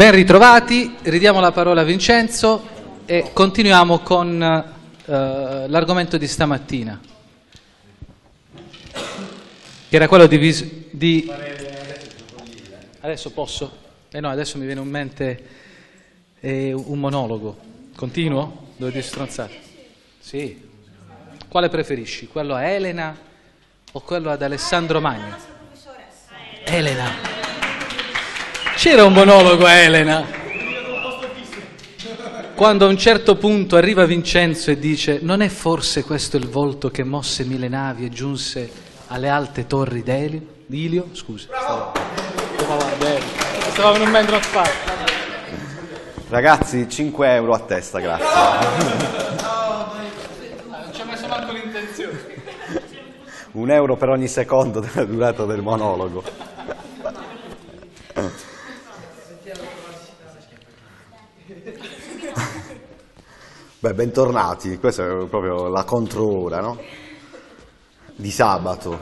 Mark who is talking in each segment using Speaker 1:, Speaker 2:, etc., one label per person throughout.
Speaker 1: Ben ritrovati, ridiamo la parola a Vincenzo e continuiamo con eh, l'argomento di stamattina, che era quello di, di... Adesso posso? Eh no, adesso mi viene in mente eh, un monologo. Continuo? Dove ti stronzate. Sì. Quale preferisci? Quello a Elena o quello ad Alessandro Magno? Elena. C'era un monologo a Elena. Quando a un certo punto arriva Vincenzo e dice: Non è forse questo il volto che mosse mille navi e giunse alle alte torri d'Elio?
Speaker 2: Ilio? Scusa. Stavo...
Speaker 1: Stavo venendo a fare.
Speaker 2: Ragazzi, 5 euro a testa, grazie. No,
Speaker 1: Non ci ha messo manco l'intenzione.
Speaker 2: Un euro per ogni secondo della durata del monologo. Beh, bentornati, questa è proprio la controora, no? Di sabato.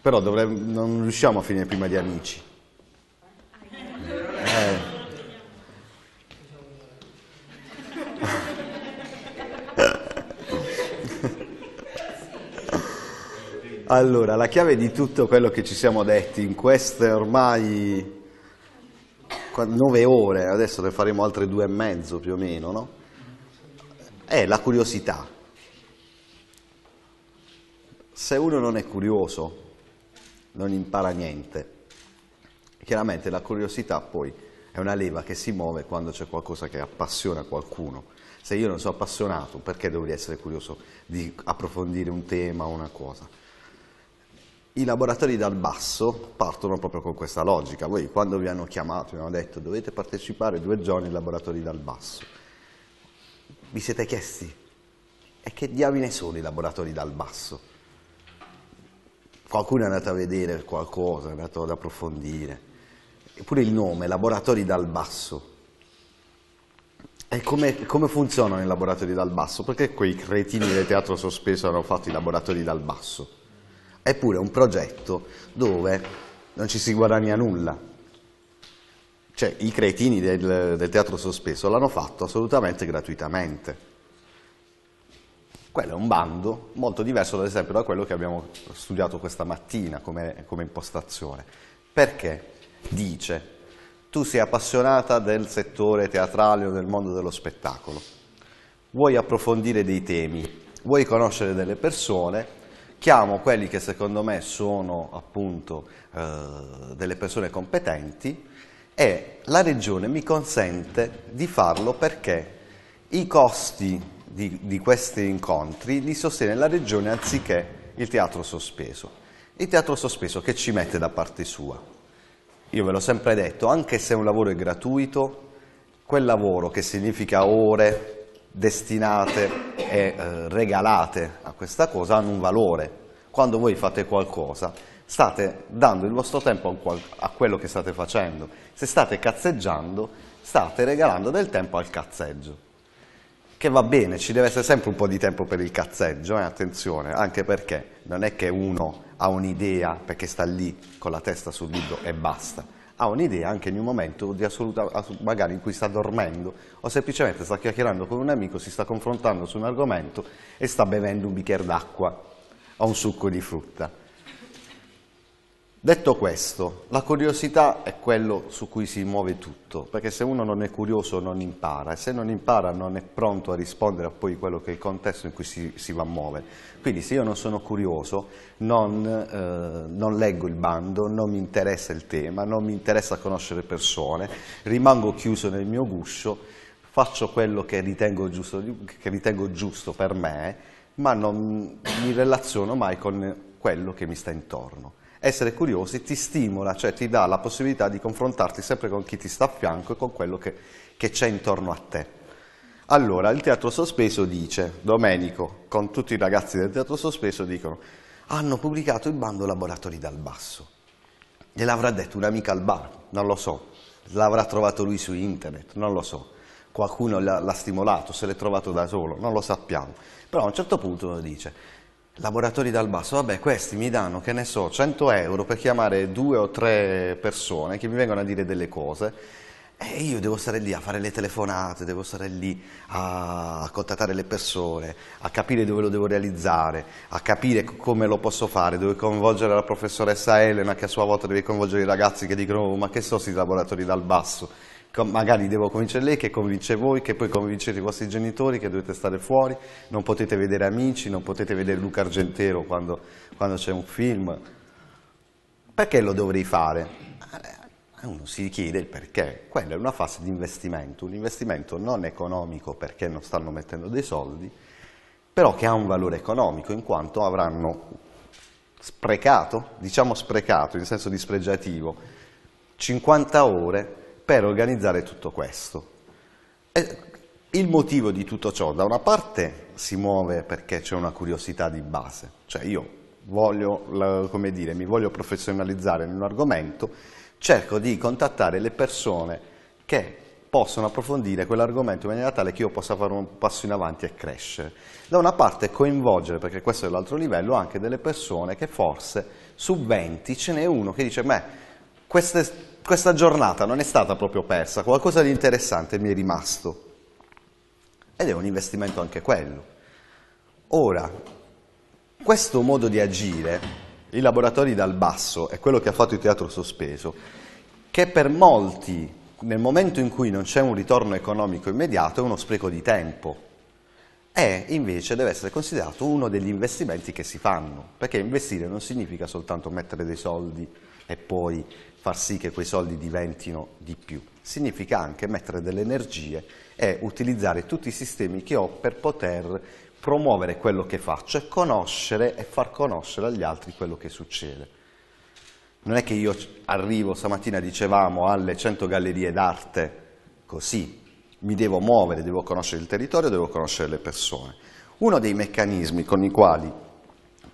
Speaker 2: Però dovremmo, non riusciamo a finire prima di amici. Eh. Allora, la chiave di tutto quello che ci siamo detti in queste ormai 9 ore, adesso ne faremo altre due e mezzo più o meno, no? È la curiosità. Se uno non è curioso, non impara niente. Chiaramente la curiosità poi è una leva che si muove quando c'è qualcosa che appassiona qualcuno. Se io non sono appassionato, perché dovrei essere curioso di approfondire un tema o una cosa? i laboratori dal basso partono proprio con questa logica. Voi quando vi hanno chiamato, vi hanno detto dovete partecipare due giorni ai laboratori dal basso, vi siete chiesti e che diamine sono i laboratori dal basso? Qualcuno è andato a vedere qualcosa, è andato ad approfondire. Eppure il nome, laboratori dal basso. E come, come funzionano i laboratori dal basso? Perché quei cretini del teatro sospeso hanno fatto i laboratori dal basso? Eppure è un progetto dove non ci si guadagna nulla. Cioè i cretini del, del teatro sospeso l'hanno fatto assolutamente gratuitamente. Quello è un bando molto diverso ad esempio da quello che abbiamo studiato questa mattina come, come impostazione. Perché? Dice, tu sei appassionata del settore teatrale o del mondo dello spettacolo, vuoi approfondire dei temi, vuoi conoscere delle persone chiamo quelli che secondo me sono appunto eh, delle persone competenti e la regione mi consente di farlo perché i costi di, di questi incontri li sostiene la regione anziché il teatro sospeso. Il teatro sospeso che ci mette da parte sua? Io ve l'ho sempre detto, anche se un lavoro è gratuito, quel lavoro che significa ore, destinate e eh, regalate a questa cosa hanno un valore. Quando voi fate qualcosa state dando il vostro tempo a quello che state facendo. Se state cazzeggiando state regalando del tempo al cazzeggio che va bene, ci deve essere sempre un po' di tempo per il cazzeggio, eh? attenzione, anche perché non è che uno ha un'idea perché sta lì con la testa sul libro e basta ha un'idea anche in un momento assoluta, magari in cui sta dormendo o semplicemente sta chiacchierando con un amico, si sta confrontando su un argomento e sta bevendo un bicchiere d'acqua o un succo di frutta. Detto questo, la curiosità è quello su cui si muove tutto, perché se uno non è curioso non impara e se non impara non è pronto a rispondere a poi quello che è il contesto in cui si, si va a muovere. Quindi se io non sono curioso, non, eh, non leggo il bando, non mi interessa il tema, non mi interessa conoscere persone, rimango chiuso nel mio guscio, faccio quello che ritengo giusto, che ritengo giusto per me, ma non mi relaziono mai con quello che mi sta intorno essere curiosi ti stimola, cioè ti dà la possibilità di confrontarti sempre con chi ti sta a fianco e con quello che, c'è intorno a te. Allora, il Teatro Sospeso dice, Domenico, con tutti i ragazzi del Teatro Sospeso dicono, hanno pubblicato il bando Laboratori dal Basso. Gliel'avrà detto un'amica al bar, non lo so, l'avrà trovato lui su internet, non lo so, qualcuno l'ha stimolato, se l'è trovato da solo, non lo sappiamo. Però a un certo punto uno dice, Lavoratori dal basso, vabbè questi mi danno, che ne so, 100 euro per chiamare due o tre persone che mi vengono a dire delle cose e io devo stare lì a fare le telefonate, devo stare lì a contattare le persone, a capire dove lo devo realizzare, a capire come lo posso fare, devo coinvolgere la professoressa Elena che a sua volta deve coinvolgere i ragazzi che dicono oh, ma che so questi laboratori dal basso magari devo convincere lei che convince voi, che poi convincete i vostri genitori che dovete stare fuori, non potete vedere amici, non potete vedere Luca Argentero quando, quando c'è un film. Perché lo dovrei fare? Eh, uno si chiede il perché. Quella è una fase di investimento, un investimento non economico perché non stanno mettendo dei soldi, però che ha un valore economico in quanto avranno sprecato, diciamo sprecato in senso dispregiativo, 50 ore per organizzare tutto questo. E il motivo di tutto ciò, da una parte, si muove perché c'è una curiosità di base, cioè io voglio, come dire, mi voglio professionalizzare in un argomento, cerco di contattare le persone che possono approfondire quell'argomento in maniera tale che io possa fare un passo in avanti e crescere. Da una parte coinvolgere, perché questo è l'altro livello, anche delle persone che forse su 20 ce n'è uno che dice, beh, queste questa giornata non è stata proprio persa, qualcosa di interessante mi è rimasto. Ed è un investimento anche quello. Ora, questo modo di agire, i laboratori dal basso, è quello che ha fatto il teatro sospeso, che per molti, nel momento in cui non c'è un ritorno economico immediato, è uno spreco di tempo. E invece deve essere considerato uno degli investimenti che si fanno, perché investire non significa soltanto mettere dei soldi e poi far sì che quei soldi diventino di più. Significa anche mettere delle energie e utilizzare tutti i sistemi che ho per poter promuovere quello che faccio e conoscere e far conoscere agli altri quello che succede. Non è che io arrivo stamattina, dicevamo, alle 100 gallerie d'arte così, mi devo muovere, devo conoscere il territorio, devo conoscere le persone. Uno dei meccanismi con i quali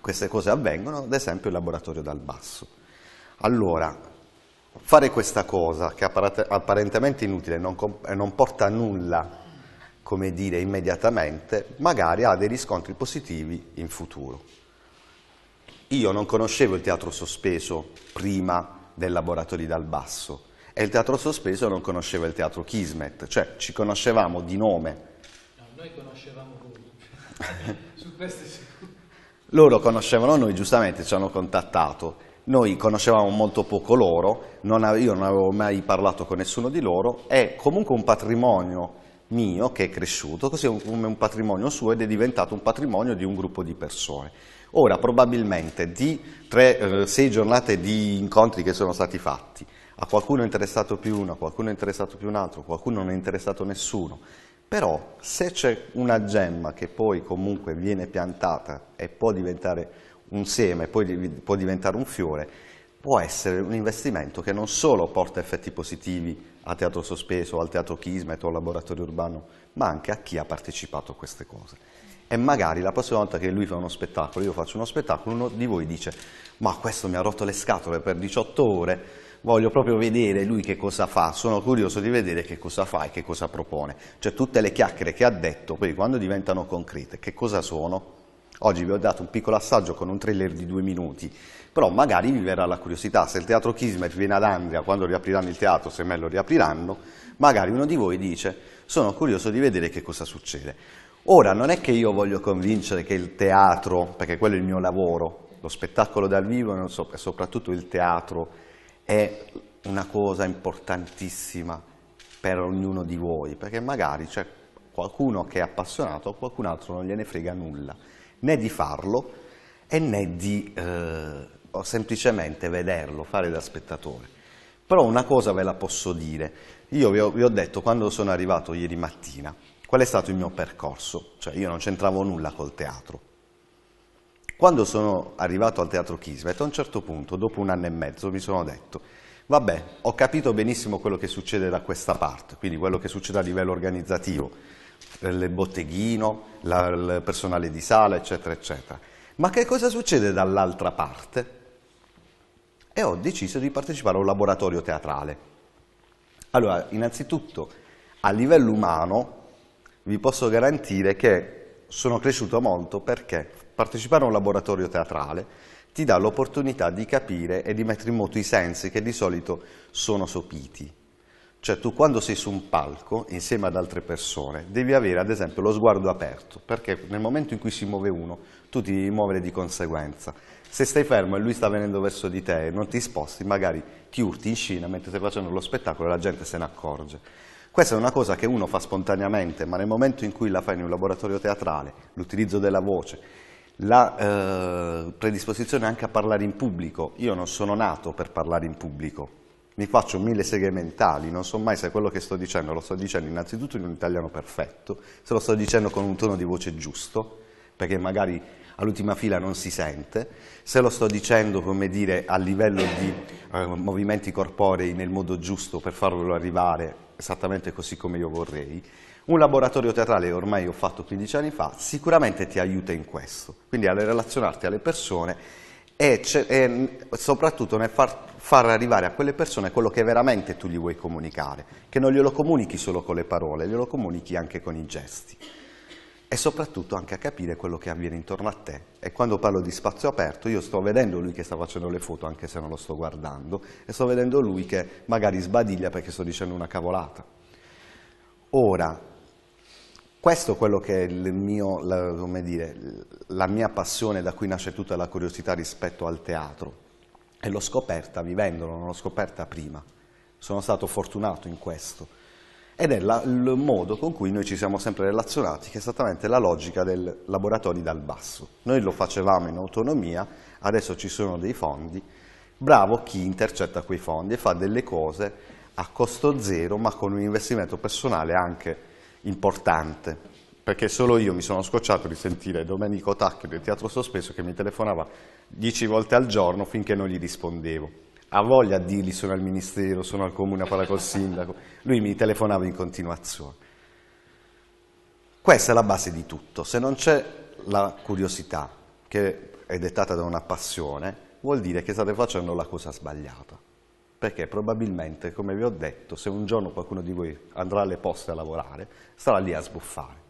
Speaker 2: queste cose avvengono, ad esempio, è il laboratorio dal basso. Allora, fare questa cosa, che è apparentemente inutile e non, non porta a nulla, come dire, immediatamente, magari ha dei riscontri positivi in futuro. Io non conoscevo il teatro sospeso prima del Laboratori dal Basso e il teatro sospeso non conosceva il teatro Kismet, cioè ci conoscevamo di nome.
Speaker 1: No, noi conoscevamo lui. Su questo sicuro.
Speaker 2: Loro conoscevano noi, giustamente ci hanno contattato noi conoscevamo molto poco loro, non avevo, io non avevo mai parlato con nessuno di loro, è comunque un patrimonio mio che è cresciuto, così come un patrimonio suo ed è diventato un patrimonio di un gruppo di persone. Ora, probabilmente di tre, eh, sei giornate di incontri che sono stati fatti, a qualcuno è interessato più uno, a qualcuno è interessato più un altro, a qualcuno non è interessato nessuno, però se c'è una gemma che poi comunque viene piantata e può diventare un seme poi può diventare un fiore, può essere un investimento che non solo porta effetti positivi a Teatro Sospeso, al Teatro Kismet o al Laboratorio Urbano, ma anche a chi ha partecipato a queste cose. E magari la prossima volta che lui fa uno spettacolo, io faccio uno spettacolo, uno di voi dice ma questo mi ha rotto le scatole per 18 ore, voglio proprio vedere lui che cosa fa, sono curioso di vedere che cosa fa e che cosa propone. Cioè tutte le chiacchiere che ha detto, poi quando diventano concrete, che cosa sono? Oggi vi ho dato un piccolo assaggio con un trailer di due minuti, però magari vi verrà la curiosità, se il teatro Kismet viene ad Andria, quando riapriranno il teatro, se me lo riapriranno, magari uno di voi dice sono curioso di vedere che cosa succede. Ora, non è che io voglio convincere che il teatro, perché quello è il mio lavoro, lo spettacolo dal vivo e soprattutto il teatro è una cosa importantissima per ognuno di voi, perché magari c'è qualcuno che è appassionato, qualcun altro non gliene frega nulla né di farlo e né di eh, semplicemente vederlo, fare da spettatore. Però una cosa ve la posso dire, io vi ho, vi ho detto quando sono arrivato ieri mattina qual è stato il mio percorso, cioè io non c'entravo nulla col teatro. Quando sono arrivato al teatro Kismet, a un certo punto, dopo un anno e mezzo, mi sono detto vabbè, ho capito benissimo quello che succede da questa parte, quindi quello che succede a livello organizzativo, il botteghino, la, il personale di sala, eccetera, eccetera. Ma che cosa succede dall'altra parte? E ho deciso di partecipare a un laboratorio teatrale. Allora, innanzitutto, a livello umano, vi posso garantire che sono cresciuto molto perché partecipare a un laboratorio teatrale ti dà l'opportunità di capire e di mettere in moto i sensi che di solito sono sopiti. Cioè tu quando sei su un palco insieme ad altre persone devi avere ad esempio lo sguardo aperto perché nel momento in cui si muove uno tu ti devi muovere di conseguenza. Se stai fermo e lui sta venendo verso di te e non ti sposti magari ti urti in scena mentre stai facendo lo spettacolo e la gente se ne accorge. Questa è una cosa che uno fa spontaneamente ma nel momento in cui la fai in un laboratorio teatrale, l'utilizzo della voce, la eh, predisposizione anche a parlare in pubblico, io non sono nato per parlare in pubblico, mi faccio mille seghe mentali, non so mai se quello che sto dicendo lo sto dicendo innanzitutto in un italiano perfetto, se lo sto dicendo con un tono di voce giusto, perché magari all'ultima fila non si sente, se lo sto dicendo, come dire, a livello di eh, movimenti corporei nel modo giusto per farvelo arrivare esattamente così come io vorrei, un laboratorio teatrale ormai ho fatto 15 anni fa, sicuramente ti aiuta in questo, quindi a relazionarti alle persone e, e soprattutto nel far, far arrivare a quelle persone quello che veramente tu gli vuoi comunicare, che non glielo comunichi solo con le parole, glielo comunichi anche con i gesti e soprattutto anche a capire quello che avviene intorno a te. E quando parlo di spazio aperto, io sto vedendo lui che sta facendo le foto, anche se non lo sto guardando, e sto vedendo lui che magari sbadiglia perché sto dicendo una cavolata. Ora, questo è quello che è mio, la, dire, la mia passione, da cui nasce tutta la curiosità rispetto al teatro. E l'ho scoperta vivendolo, non l'ho scoperta prima. Sono stato fortunato in questo. Ed è la, il modo con cui noi ci siamo sempre relazionati, che è esattamente la logica del laboratorio dal basso. Noi lo facevamo in autonomia, adesso ci sono dei fondi, bravo chi intercetta quei fondi e fa delle cose a costo zero, ma con un investimento personale anche importante, perché solo io mi sono scocciato di sentire Domenico Tacchio del Teatro Sospeso che mi telefonava dieci volte al giorno finché non gli rispondevo. Ha voglia di dirgli sono al ministero, sono al comune a parlare col sindaco, lui mi telefonava in continuazione. Questa è la base di tutto, se non c'è la curiosità che è dettata da una passione, vuol dire che state facendo la cosa sbagliata perché probabilmente, come vi ho detto, se un giorno qualcuno di voi andrà alle poste a lavorare, sarà lì a sbuffare.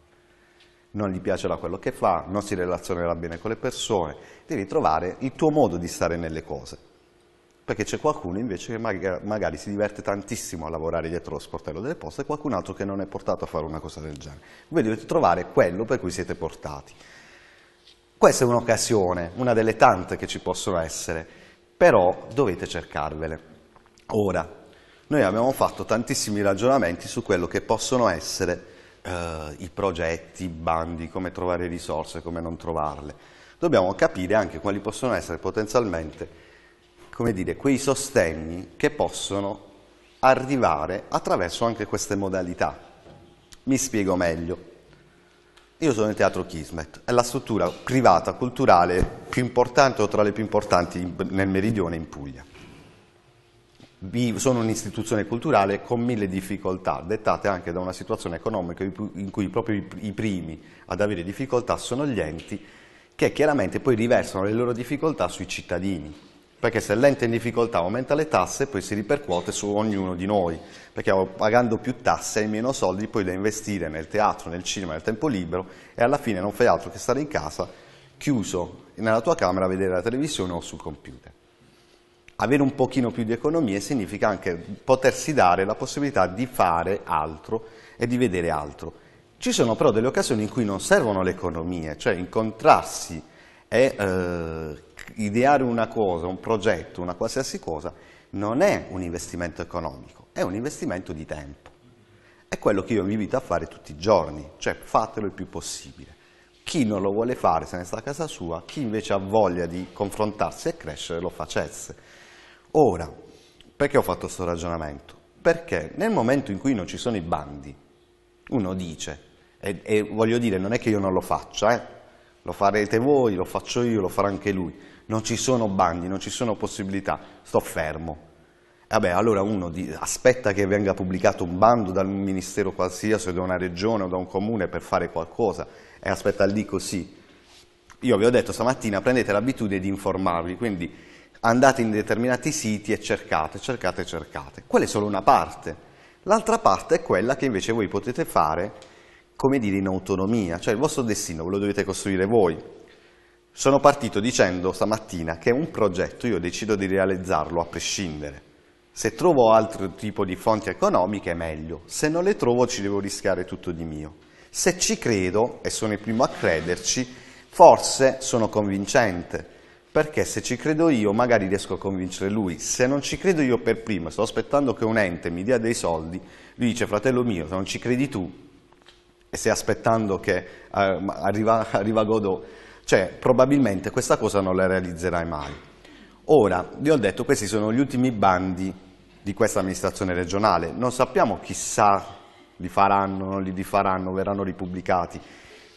Speaker 2: Non gli piacerà quello che fa, non si relazionerà bene con le persone, devi trovare il tuo modo di stare nelle cose. Perché c'è qualcuno invece che magari, si diverte tantissimo a lavorare dietro lo sportello delle poste e qualcun altro che non è portato a fare una cosa del genere. Voi dovete trovare quello per cui siete portati. Questa è un'occasione, una delle tante che ci possono essere, però dovete cercarvele. Ora, noi abbiamo fatto tantissimi ragionamenti su quello che possono essere eh, i progetti, i bandi, come trovare risorse, come non trovarle. Dobbiamo capire anche quali possono essere potenzialmente come dire, quei sostegni che possono arrivare attraverso anche queste modalità. Mi spiego meglio. Io sono il Teatro Kismet, è la struttura privata, culturale più importante o tra le più importanti nel meridione in Puglia sono un'istituzione culturale con mille difficoltà, dettate anche da una situazione economica in cui proprio i primi ad avere difficoltà sono gli enti che chiaramente poi riversano le loro difficoltà sui cittadini, perché se l'ente in difficoltà aumenta le tasse poi si ripercuote su ognuno di noi, perché pagando più tasse hai meno soldi poi da investire nel teatro, nel cinema, nel tempo libero e alla fine non fai altro che stare in casa chiuso nella tua camera a vedere la televisione o sul computer avere un pochino più di economie significa anche potersi dare la possibilità di fare altro e di vedere altro. Ci sono però delle occasioni in cui non servono le economie, cioè incontrarsi e eh, ideare una cosa, un progetto, una qualsiasi cosa, non è un investimento economico, è un investimento di tempo. È quello che io vi invito a fare tutti i giorni, cioè fatelo il più possibile. Chi non lo vuole fare se ne sta a casa sua, chi invece ha voglia di confrontarsi e crescere lo facesse Ora, perché ho fatto questo ragionamento? Perché nel momento in cui non ci sono i bandi, uno dice, e, e voglio dire, non è che io non lo faccia, eh? lo farete voi, lo faccio io, lo farà anche lui, non ci sono bandi, non ci sono possibilità, sto fermo. Vabbè, allora uno di, aspetta che venga pubblicato un bando dal ministero qualsiasi o da una regione o da un comune per fare qualcosa e aspetta lì così. Io vi ho detto stamattina prendete l'abitudine di informarvi, quindi andate in determinati siti e cercate, cercate, cercate. Quella è solo una parte. L'altra parte è quella che invece voi potete fare, come dire, in autonomia, cioè il vostro destino ve lo dovete costruire voi. Sono partito dicendo stamattina che un progetto io decido di realizzarlo a prescindere. Se trovo altro tipo di fonti economiche è meglio, se non le trovo ci devo rischiare tutto di mio. Se ci credo, e sono il primo a crederci, forse sono convincente, perché se ci credo io magari riesco a convincere lui, se non ci credo io per prima, sto aspettando che un ente mi dia dei soldi, lui dice fratello mio, se non ci credi tu e stai aspettando che eh, arriva, arriva Godot, cioè probabilmente questa cosa non la realizzerai mai. Ora, vi ho detto, questi sono gli ultimi bandi di questa amministrazione regionale, non sappiamo chissà li faranno, non li rifaranno, verranno ripubblicati,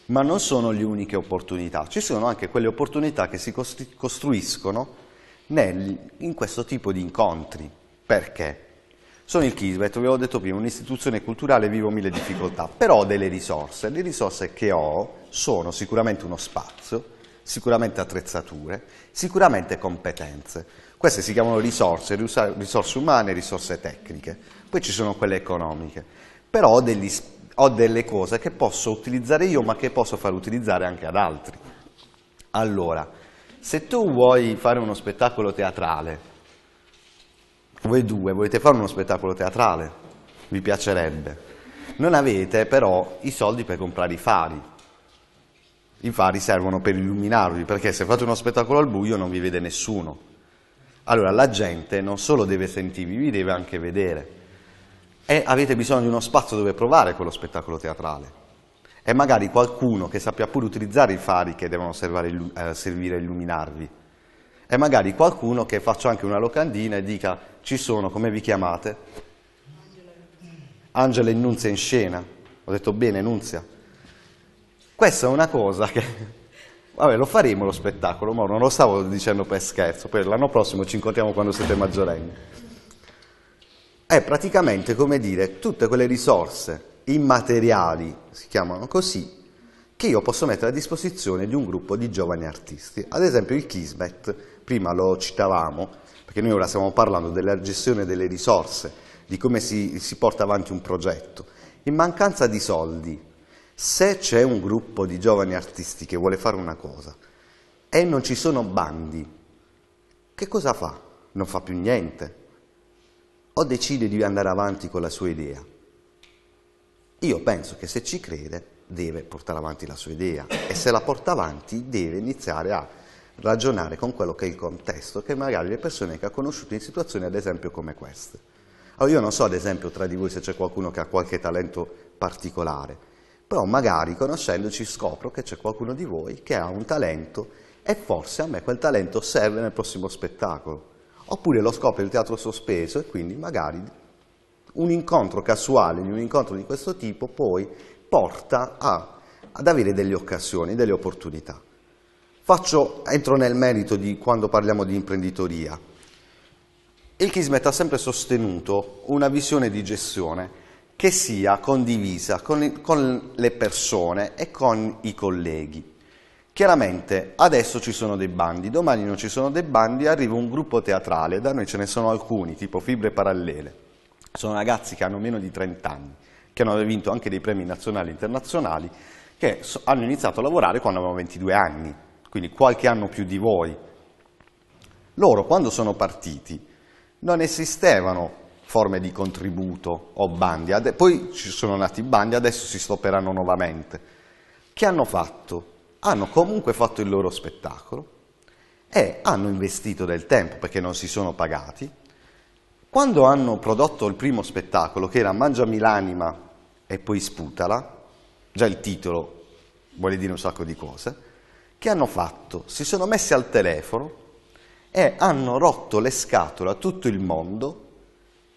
Speaker 2: ma non sono le uniche opportunità, ci sono anche quelle opportunità che si costruiscono nel, in questo tipo di incontri. Perché? Sono il Kisbet, vi avevo detto prima, un'istituzione culturale, vivo mille difficoltà, però ho delle risorse. Le risorse che ho sono sicuramente uno spazio, sicuramente attrezzature, sicuramente competenze. Queste si chiamano risorse, risorse umane risorse tecniche. Poi ci sono quelle economiche. Però ho degli spazi ho delle cose che posso utilizzare io ma che posso far utilizzare anche ad altri. Allora, se tu vuoi fare uno spettacolo teatrale, voi due volete fare uno spettacolo teatrale, vi piacerebbe, non avete però i soldi per comprare i fari. I fari servono per illuminarvi, perché se fate uno spettacolo al buio non vi vede nessuno. Allora la gente non solo deve sentirvi, vi deve anche vedere e avete bisogno di uno spazio dove provare quello spettacolo teatrale e magari qualcuno che sappia pure utilizzare i fari che devono eh, servire a illuminarvi e magari qualcuno che faccia anche una locandina e dica ci sono, come vi chiamate? Angela e Nunzia in scena ho detto bene Nunzia questa è una cosa che Vabbè, lo faremo lo spettacolo, ma non lo stavo dicendo per scherzo, poi l'anno prossimo ci incontriamo quando siete maggiorenni è praticamente come dire tutte quelle risorse immateriali, si chiamano così, che io posso mettere a disposizione di un gruppo di giovani artisti. Ad esempio il Kismet, prima lo citavamo, perché noi ora stiamo parlando della gestione delle risorse, di come si, si porta avanti un progetto. In mancanza di soldi, se c'è un gruppo di giovani artisti che vuole fare una cosa e non ci sono bandi, che cosa fa? Non fa più niente o decide di andare avanti con la sua idea? Io penso che se ci crede deve portare avanti la sua idea e se la porta avanti deve iniziare a ragionare con quello che è il contesto che magari le persone che ha conosciuto in situazioni ad esempio come queste. Allora oh, io non so ad esempio tra di voi se c'è qualcuno che ha qualche talento particolare, però magari conoscendoci scopro che c'è qualcuno di voi che ha un talento e forse a me quel talento serve nel prossimo spettacolo oppure lo scopre il teatro sospeso e quindi magari un incontro casuale, di un incontro di questo tipo poi porta a, ad avere delle occasioni, delle opportunità. Faccio, entro nel merito di quando parliamo di imprenditoria. Il Kismet ha sempre sostenuto una visione di gestione che sia condivisa con, con le persone e con i colleghi. Chiaramente adesso ci sono dei bandi, domani non ci sono dei bandi, arriva un gruppo teatrale, da noi ce ne sono alcuni, tipo Fibre Parallele, sono ragazzi che hanno meno di 30 anni, che hanno vinto anche dei premi nazionali e internazionali, che hanno iniziato a lavorare quando avevano 22 anni, quindi qualche anno più di voi. Loro quando sono partiti non esistevano forme di contributo o bandi, poi ci sono nati bandi, adesso si stopperanno nuovamente. Che hanno fatto? hanno comunque fatto il loro spettacolo e hanno investito del tempo perché non si sono pagati. Quando hanno prodotto il primo spettacolo, che era Mangiami l'anima e poi sputala, già il titolo vuole dire un sacco di cose, che hanno fatto? Si sono messi al telefono e hanno rotto le scatole a tutto il mondo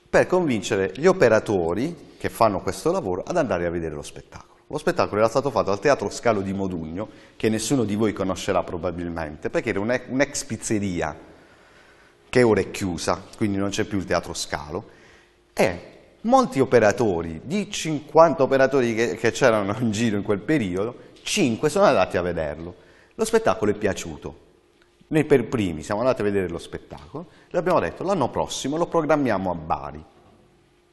Speaker 2: per convincere gli operatori che fanno questo lavoro ad andare a vedere lo spettacolo. Lo spettacolo era stato fatto al Teatro Scalo di Modugno, che nessuno di voi conoscerà probabilmente, perché era un'ex pizzeria, che ora è chiusa, quindi non c'è più il Teatro Scalo, e molti operatori, di 50 operatori che, c'erano in giro in quel periodo, 5 sono andati a vederlo. Lo spettacolo è piaciuto. Noi per primi siamo andati a vedere lo spettacolo e abbiamo detto l'anno prossimo lo programmiamo a Bari,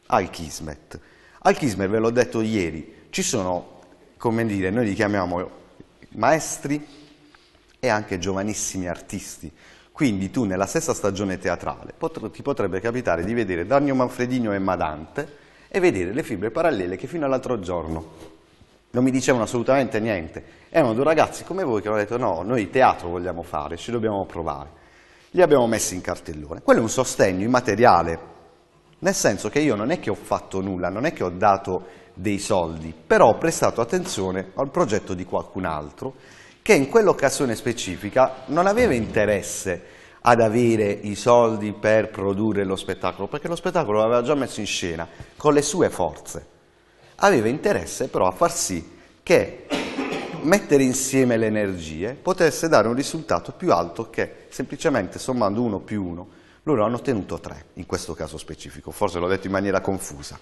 Speaker 2: al Kismet. Al Kismet, ve l'ho detto ieri, ci sono, come dire, noi li chiamiamo maestri e anche giovanissimi artisti. Quindi tu nella stessa stagione teatrale pot ti potrebbe capitare di vedere Danio Manfredino e Madante e vedere le fibre parallele che fino all'altro giorno non mi dicevano assolutamente niente. Erano due ragazzi come voi che hanno detto no, noi teatro vogliamo fare, ci dobbiamo provare. Li abbiamo messi in cartellone. Quello è un sostegno immateriale, nel senso che io non è che ho fatto nulla, non è che ho dato dei soldi, però ho prestato attenzione al progetto di qualcun altro che in quell'occasione specifica non aveva interesse ad avere i soldi per produrre lo spettacolo, perché lo spettacolo l'aveva già messo in scena con le sue forze. Aveva interesse però a far sì che mettere insieme le energie potesse dare un risultato più alto che semplicemente sommando uno più uno loro hanno ottenuto tre in questo caso specifico, forse l'ho detto in maniera confusa.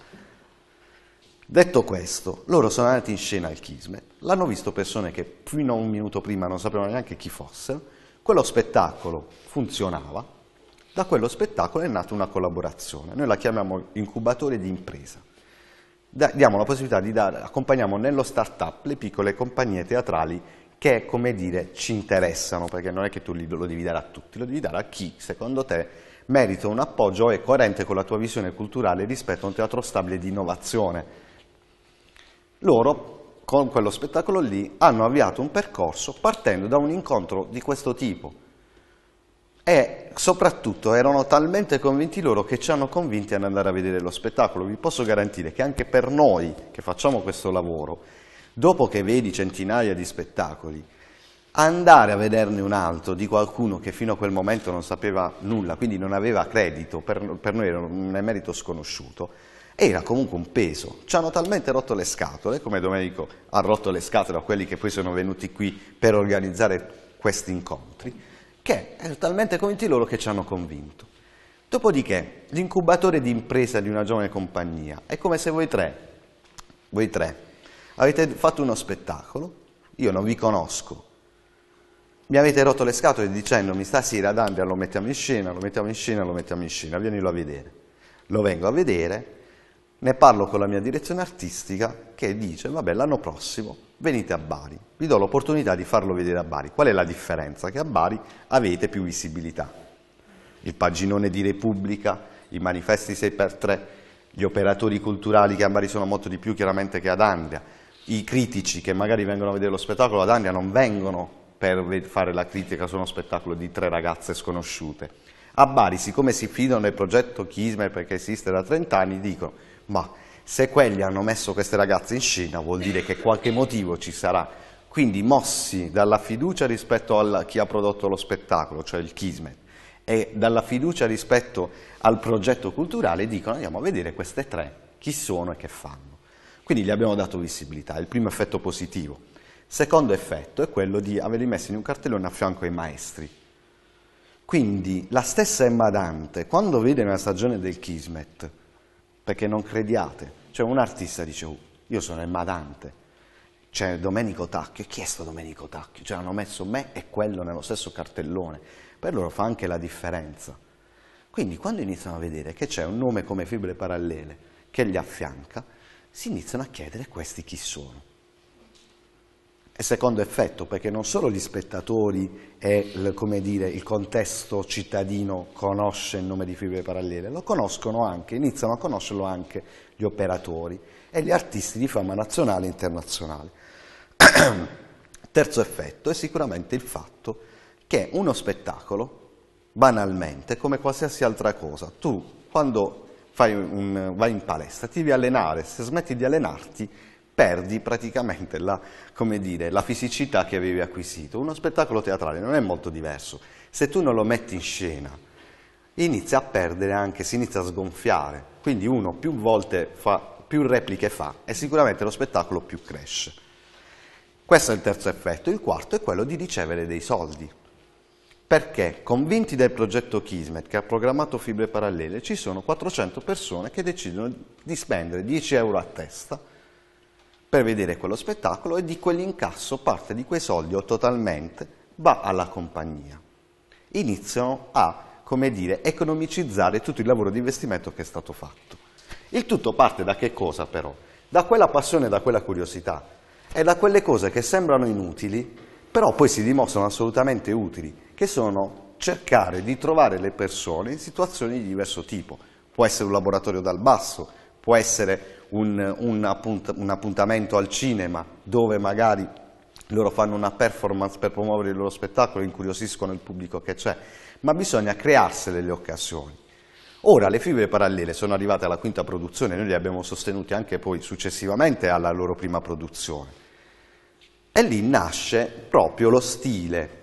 Speaker 2: Detto questo, loro sono andati in scena al Chisme, l'hanno visto persone che fino a un minuto prima non sapevano neanche chi fossero, quello spettacolo funzionava, da quello spettacolo è nata una collaborazione, noi la chiamiamo incubatore di impresa. Da, diamo la possibilità di dare, accompagniamo nello start-up le piccole compagnie teatrali che, come dire, ci interessano, perché non è che tu lo devi dare a tutti, lo devi dare a chi, secondo te, merita un appoggio e coerente con la tua visione culturale rispetto a un teatro stabile di innovazione, loro, con quello spettacolo lì, hanno avviato un percorso partendo da un incontro di questo tipo e soprattutto erano talmente convinti loro che ci hanno convinti ad andare a vedere lo spettacolo. Vi posso garantire che anche per noi che facciamo questo lavoro, dopo che vedi centinaia di spettacoli, andare a vederne un altro di qualcuno che fino a quel momento non sapeva nulla, quindi non aveva credito, per, per noi era un emerito sconosciuto, era comunque un peso. Ci hanno talmente rotto le scatole, come Domenico ha rotto le scatole a quelli che poi sono venuti qui per organizzare questi incontri, che erano talmente convinti loro che ci hanno convinto. Dopodiché, l'incubatore di impresa di una giovane compagnia è come se voi tre, voi tre, avete fatto uno spettacolo, io non vi conosco, mi avete rotto le scatole dicendo mi stasera ad Andrea lo mettiamo in scena, lo mettiamo in scena, lo mettiamo in scena, vienilo a vedere. Lo vengo a vedere, ne parlo con la mia direzione artistica che dice vabbè l'anno prossimo venite a Bari, vi do l'opportunità di farlo vedere a Bari. Qual è la differenza? Che a Bari avete più visibilità. Il paginone di Repubblica, i manifesti 6x3, gli operatori culturali che a Bari sono molto di più chiaramente che ad Andria, i critici che magari vengono a vedere lo spettacolo ad Andria non vengono per fare la critica su uno spettacolo di tre ragazze sconosciute. A Bari, siccome si fidano del progetto Kismer perché esiste da 30 anni, dicono ma se quelli hanno messo queste ragazze in scena vuol dire che qualche motivo ci sarà. Quindi mossi dalla fiducia rispetto a chi ha prodotto lo spettacolo, cioè il Kismet, e dalla fiducia rispetto al progetto culturale dicono andiamo a vedere queste tre, chi sono e che fanno. Quindi gli abbiamo dato visibilità, il primo effetto positivo. Secondo effetto è quello di averli messi in un cartellone a fianco ai maestri. Quindi la stessa Emma Dante, quando vede una stagione del Kismet, perché non crediate. Cioè un artista dice, uh, io sono il Madante, c'è Domenico Tacchio, chi è sto Domenico Tacchio? Cioè hanno messo me e quello nello stesso cartellone, per loro fa anche la differenza. Quindi quando iniziano a vedere che c'è un nome come fibre parallele che li affianca, si iniziano a chiedere questi chi sono secondo effetto, perché non solo gli spettatori e il, dire, il contesto cittadino conosce il nome di fibre parallele, lo conoscono anche, iniziano a conoscerlo anche gli operatori e gli artisti di fama nazionale e internazionale. Terzo effetto è sicuramente il fatto che uno spettacolo, banalmente, come qualsiasi altra cosa, tu quando un, vai in palestra ti devi allenare, se smetti di allenarti perdi praticamente la, dire, la, fisicità che avevi acquisito. Uno spettacolo teatrale non è molto diverso. Se tu non lo metti in scena, inizia a perdere anche, si inizia a sgonfiare. Quindi uno più volte fa, più repliche fa e sicuramente lo spettacolo più cresce. Questo è il terzo effetto. Il quarto è quello di ricevere dei soldi. Perché, convinti del progetto Kismet, che ha programmato fibre parallele, ci sono 400 persone che decidono di spendere 10 euro a testa per vedere quello spettacolo e di quell'incasso parte di quei soldi o totalmente va alla compagnia. Iniziano a, come dire, economicizzare tutto il lavoro di investimento che è stato fatto. Il tutto parte da che cosa però? Da quella passione, da quella curiosità e da quelle cose che sembrano inutili, però poi si dimostrano assolutamente utili, che sono cercare di trovare le persone in situazioni di diverso tipo. Può essere un laboratorio dal basso, può essere un, un, appunt un appuntamento al cinema dove magari loro fanno una performance per promuovere il loro spettacolo, incuriosiscono il pubblico che c'è, ma bisogna crearsele le occasioni. Ora le fibre parallele sono arrivate alla quinta produzione, noi le abbiamo sostenute anche poi successivamente alla loro prima produzione. E lì nasce proprio lo stile,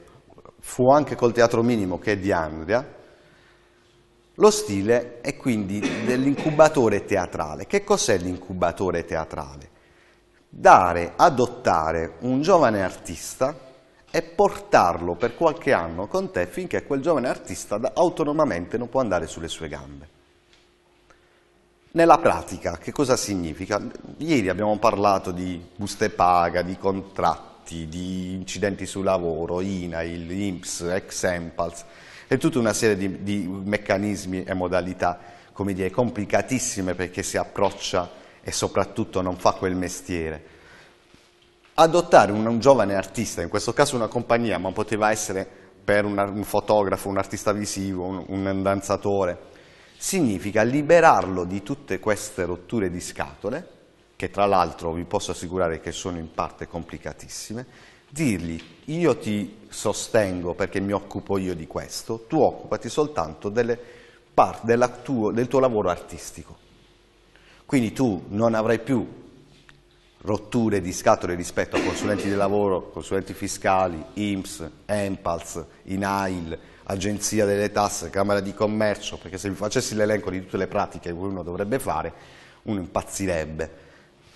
Speaker 2: fu anche col Teatro Minimo che è di Andria, lo stile è quindi dell'incubatore teatrale. Che cos'è l'incubatore teatrale? Dare, adottare un giovane artista e portarlo per qualche anno con te finché quel giovane artista autonomamente non può andare sulle sue gambe. Nella pratica, che cosa significa? Ieri abbiamo parlato di buste paga, di contratti, di incidenti sul lavoro, INAIL, INPS, ex-EMPALS e tutta una serie di, di meccanismi e modalità, come dire, complicatissime perché si approccia e soprattutto non fa quel mestiere. Adottare un, un giovane artista, in questo caso una compagnia, ma poteva essere per un, un fotografo, un artista visivo, un, un danzatore, significa liberarlo di tutte queste rotture di scatole, che tra l'altro vi posso assicurare che sono in parte complicatissime, dirgli io ti sostengo perché mi occupo io di questo, tu occupati soltanto delle parti del tuo, del tuo lavoro artistico. Quindi tu non avrai più rotture di scatole rispetto a consulenti di lavoro, consulenti fiscali, IMSS, EMPALS, INAIL, Agenzia delle Tasse, Camera di Commercio, perché se vi facessi l'elenco di tutte le pratiche che uno dovrebbe fare, uno impazzirebbe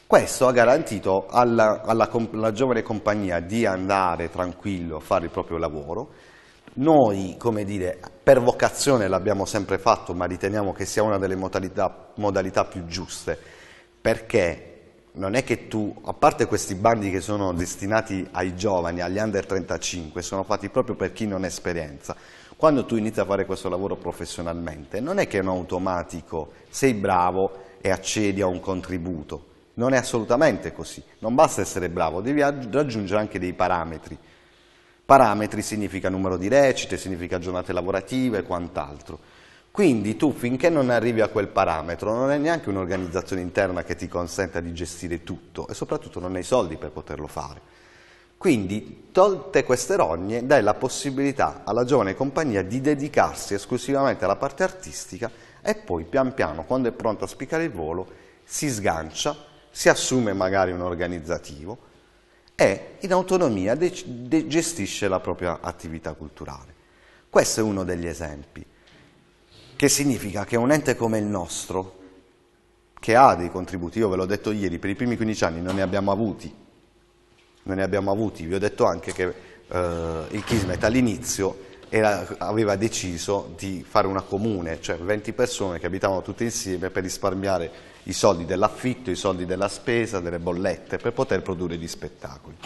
Speaker 2: questo ha garantito alla, alla, alla, giovane compagnia di andare tranquillo a fare il proprio lavoro. Noi, come dire, per vocazione l'abbiamo sempre fatto, ma riteniamo che sia una delle modalità, modalità più giuste, perché non è che tu, a parte questi bandi che sono destinati ai giovani, agli under 35, sono fatti proprio per chi non ha esperienza, quando tu inizi a fare questo lavoro professionalmente, non è che è un automatico, sei bravo e accedi a un contributo, non è assolutamente così. Non basta essere bravo, devi raggiungere anche dei parametri. Parametri significa numero di recite, significa giornate lavorative e quant'altro. Quindi tu finché non arrivi a quel parametro non hai neanche un'organizzazione interna che ti consenta di gestire tutto e soprattutto non hai i soldi per poterlo fare. Quindi tolte queste rogne dai la possibilità alla giovane compagnia di dedicarsi esclusivamente alla parte artistica e poi pian piano quando è pronta a spiccare il volo si sgancia si assume magari un organizzativo e in autonomia gestisce la propria attività culturale. Questo è uno degli esempi, che significa che un ente come il nostro, che ha dei contributi, io ve l'ho detto ieri, per i primi 15 anni non ne abbiamo avuti, non ne abbiamo avuti, vi ho detto anche che eh, il Kismet all'inizio era, aveva deciso di fare una comune, cioè 20 persone che abitavano tutte insieme per risparmiare i soldi dell'affitto, i soldi della spesa, delle bollette per poter produrre gli spettacoli.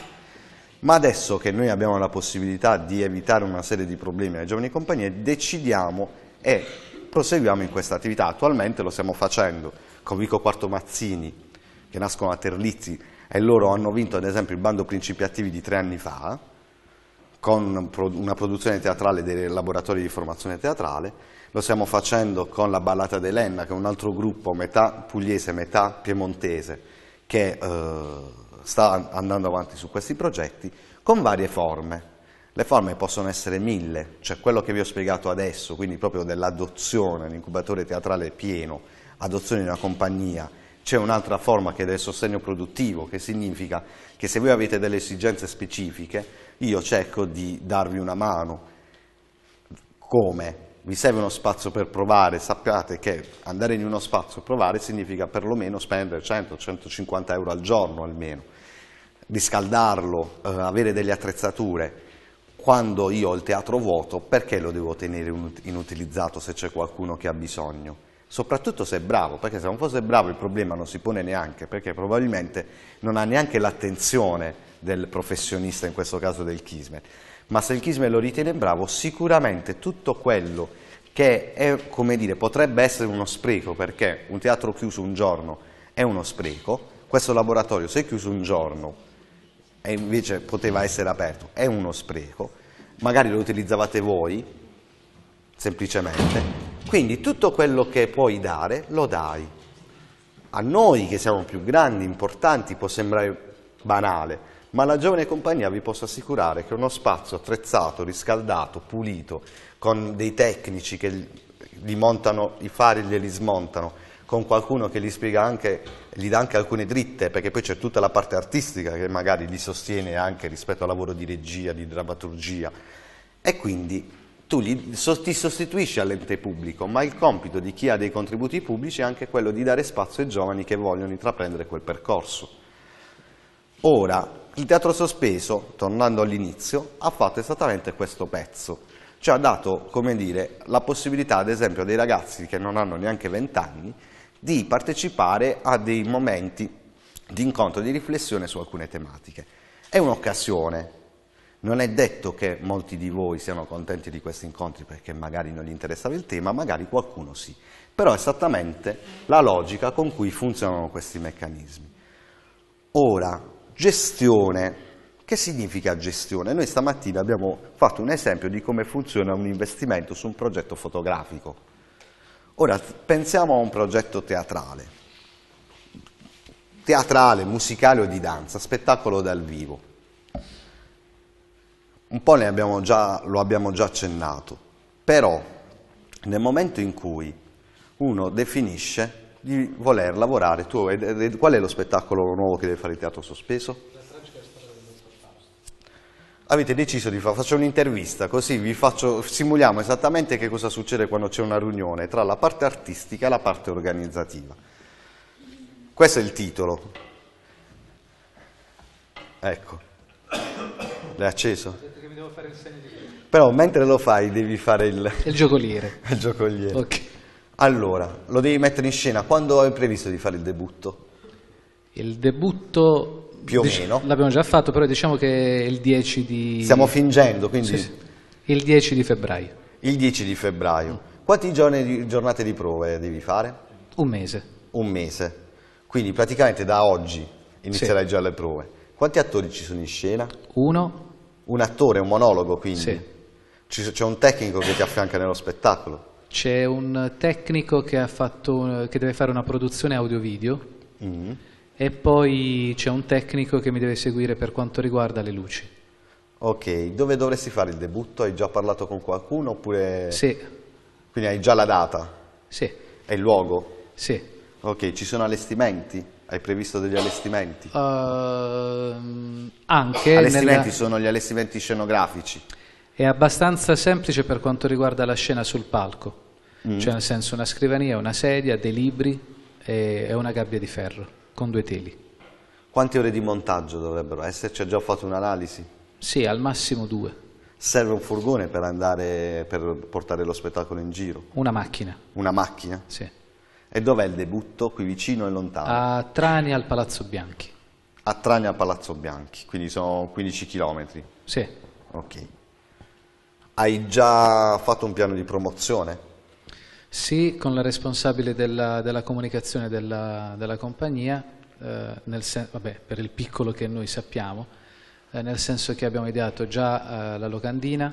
Speaker 2: Ma adesso che noi abbiamo la possibilità di evitare una serie di problemi alle giovani compagnie, decidiamo e proseguiamo in questa attività. Attualmente lo stiamo facendo con Vico Quarto Mazzini, che nascono a Terlizzi, e loro hanno vinto ad esempio il bando Principi Attivi di tre anni fa, con una produzione teatrale dei laboratori di formazione teatrale, lo stiamo facendo con la Ballata d'Elenna, che è un altro gruppo, metà pugliese, metà piemontese, che eh, sta andando avanti su questi progetti, con varie forme. Le forme possono essere mille, cioè quello che vi ho spiegato adesso, quindi proprio dell'adozione, l'incubatore teatrale pieno, adozione di una compagnia, c'è un'altra forma che è del sostegno produttivo, che significa che se voi avete delle esigenze specifiche, io cerco di darvi una mano. Come? vi serve uno spazio per provare, sappiate che andare in uno spazio a provare significa perlomeno spendere 100-150 euro al giorno almeno, riscaldarlo, eh, avere delle attrezzature. Quando io ho il teatro vuoto, perché lo devo tenere inutilizzato se c'è qualcuno che ha bisogno? Soprattutto se è bravo, perché se non fosse bravo il problema non si pone neanche, perché probabilmente non ha neanche l'attenzione del professionista, in questo caso del Kismet ma se il Kismet lo ritiene bravo, sicuramente tutto quello che è, come dire, potrebbe essere uno spreco, perché un teatro chiuso un giorno è uno spreco, questo laboratorio se è chiuso un giorno e invece poteva essere aperto, è uno spreco, magari lo utilizzavate voi, semplicemente, quindi tutto quello che puoi dare lo dai. A noi che siamo più grandi, importanti, può sembrare banale, ma la giovane compagnia vi posso assicurare che uno spazio attrezzato, riscaldato, pulito, con dei tecnici che gli montano i fari e glieli smontano, con qualcuno che gli spiega anche, gli dà anche alcune dritte, perché poi c'è tutta la parte artistica che magari li sostiene anche rispetto al lavoro di regia, di drammaturgia, e quindi tu gli, so, ti sostituisci all'ente pubblico, ma il compito di chi ha dei contributi pubblici è anche quello di dare spazio ai giovani che vogliono intraprendere quel percorso. Ora, il teatro sospeso, tornando all'inizio, ha fatto esattamente questo pezzo, Ci ha dato, come dire, la possibilità ad esempio dei ragazzi che non hanno neanche 20 anni di partecipare a dei momenti di incontro, di riflessione su alcune tematiche. È un'occasione, non è detto che molti di voi siano contenti di questi incontri perché magari non gli interessava il tema, magari qualcuno sì, però è esattamente la logica con cui funzionano questi meccanismi. Ora, Gestione. Che significa gestione? Noi stamattina abbiamo fatto un esempio di come funziona un investimento su un progetto fotografico. Ora, pensiamo a un progetto teatrale, teatrale, musicale o di danza, spettacolo dal vivo. Un po' abbiamo già, lo abbiamo già accennato, però nel momento in cui uno definisce di voler lavorare. Tu, qual è lo spettacolo nuovo che deve fare il teatro sospeso? Avete deciso di fare, faccio un'intervista, così vi faccio, simuliamo esattamente che cosa succede quando c'è una riunione tra la parte artistica e la parte organizzativa. Questo è il titolo. Ecco. L'hai acceso? Però mentre lo fai devi fare il... Il giocoliere. il giocoliere. Ok. Allora, lo devi mettere in scena. Quando hai previsto di fare il debutto? Il debutto... Più o meno. L'abbiamo già fatto, però diciamo che è il 10 di... Stiamo fingendo, quindi... Sì, sì. Il 10 di febbraio. Il 10 di febbraio. Quanti giorni, giornate di prove devi fare? Un mese. Un mese. Quindi praticamente da oggi inizierai sì. già le prove. Quanti attori ci sono in scena? Uno. Un attore, un monologo quindi? Sì. C'è un tecnico che ti affianca nello spettacolo?
Speaker 1: c'è un tecnico che, fatto, che, deve fare una produzione audio-video mm. e poi c'è un tecnico che mi deve seguire per quanto riguarda le luci.
Speaker 2: Ok, dove dovresti fare il debutto? Hai già parlato con qualcuno oppure... Sì. Quindi hai già la data? Sì. E il luogo? Sì. Ok, ci sono allestimenti? Hai previsto degli allestimenti?
Speaker 1: Uh, anche... Allestimenti nella...
Speaker 2: sono gli allestimenti scenografici?
Speaker 1: è abbastanza semplice per quanto riguarda la scena sul palco, mm. cioè nel senso una scrivania, una sedia, dei libri e, e una gabbia di ferro con
Speaker 2: due teli. Quante ore di montaggio dovrebbero esserci? Ha già fatto un'analisi? Sì, al
Speaker 1: massimo due.
Speaker 2: Serve un furgone per andare, per portare lo spettacolo in giro? Una macchina. Una macchina? Sì. E dov'è il debutto? Qui vicino e lontano? A Trani al Palazzo Bianchi. A Trani al Palazzo Bianchi, quindi sono 15 chilometri? Sì. Ok. Hai già fatto un piano di promozione?
Speaker 1: Sì, con la responsabile della, della comunicazione della, della compagnia, eh, sen, vabbè, per il piccolo che noi sappiamo, eh, nel senso che abbiamo ideato già eh, la locandina,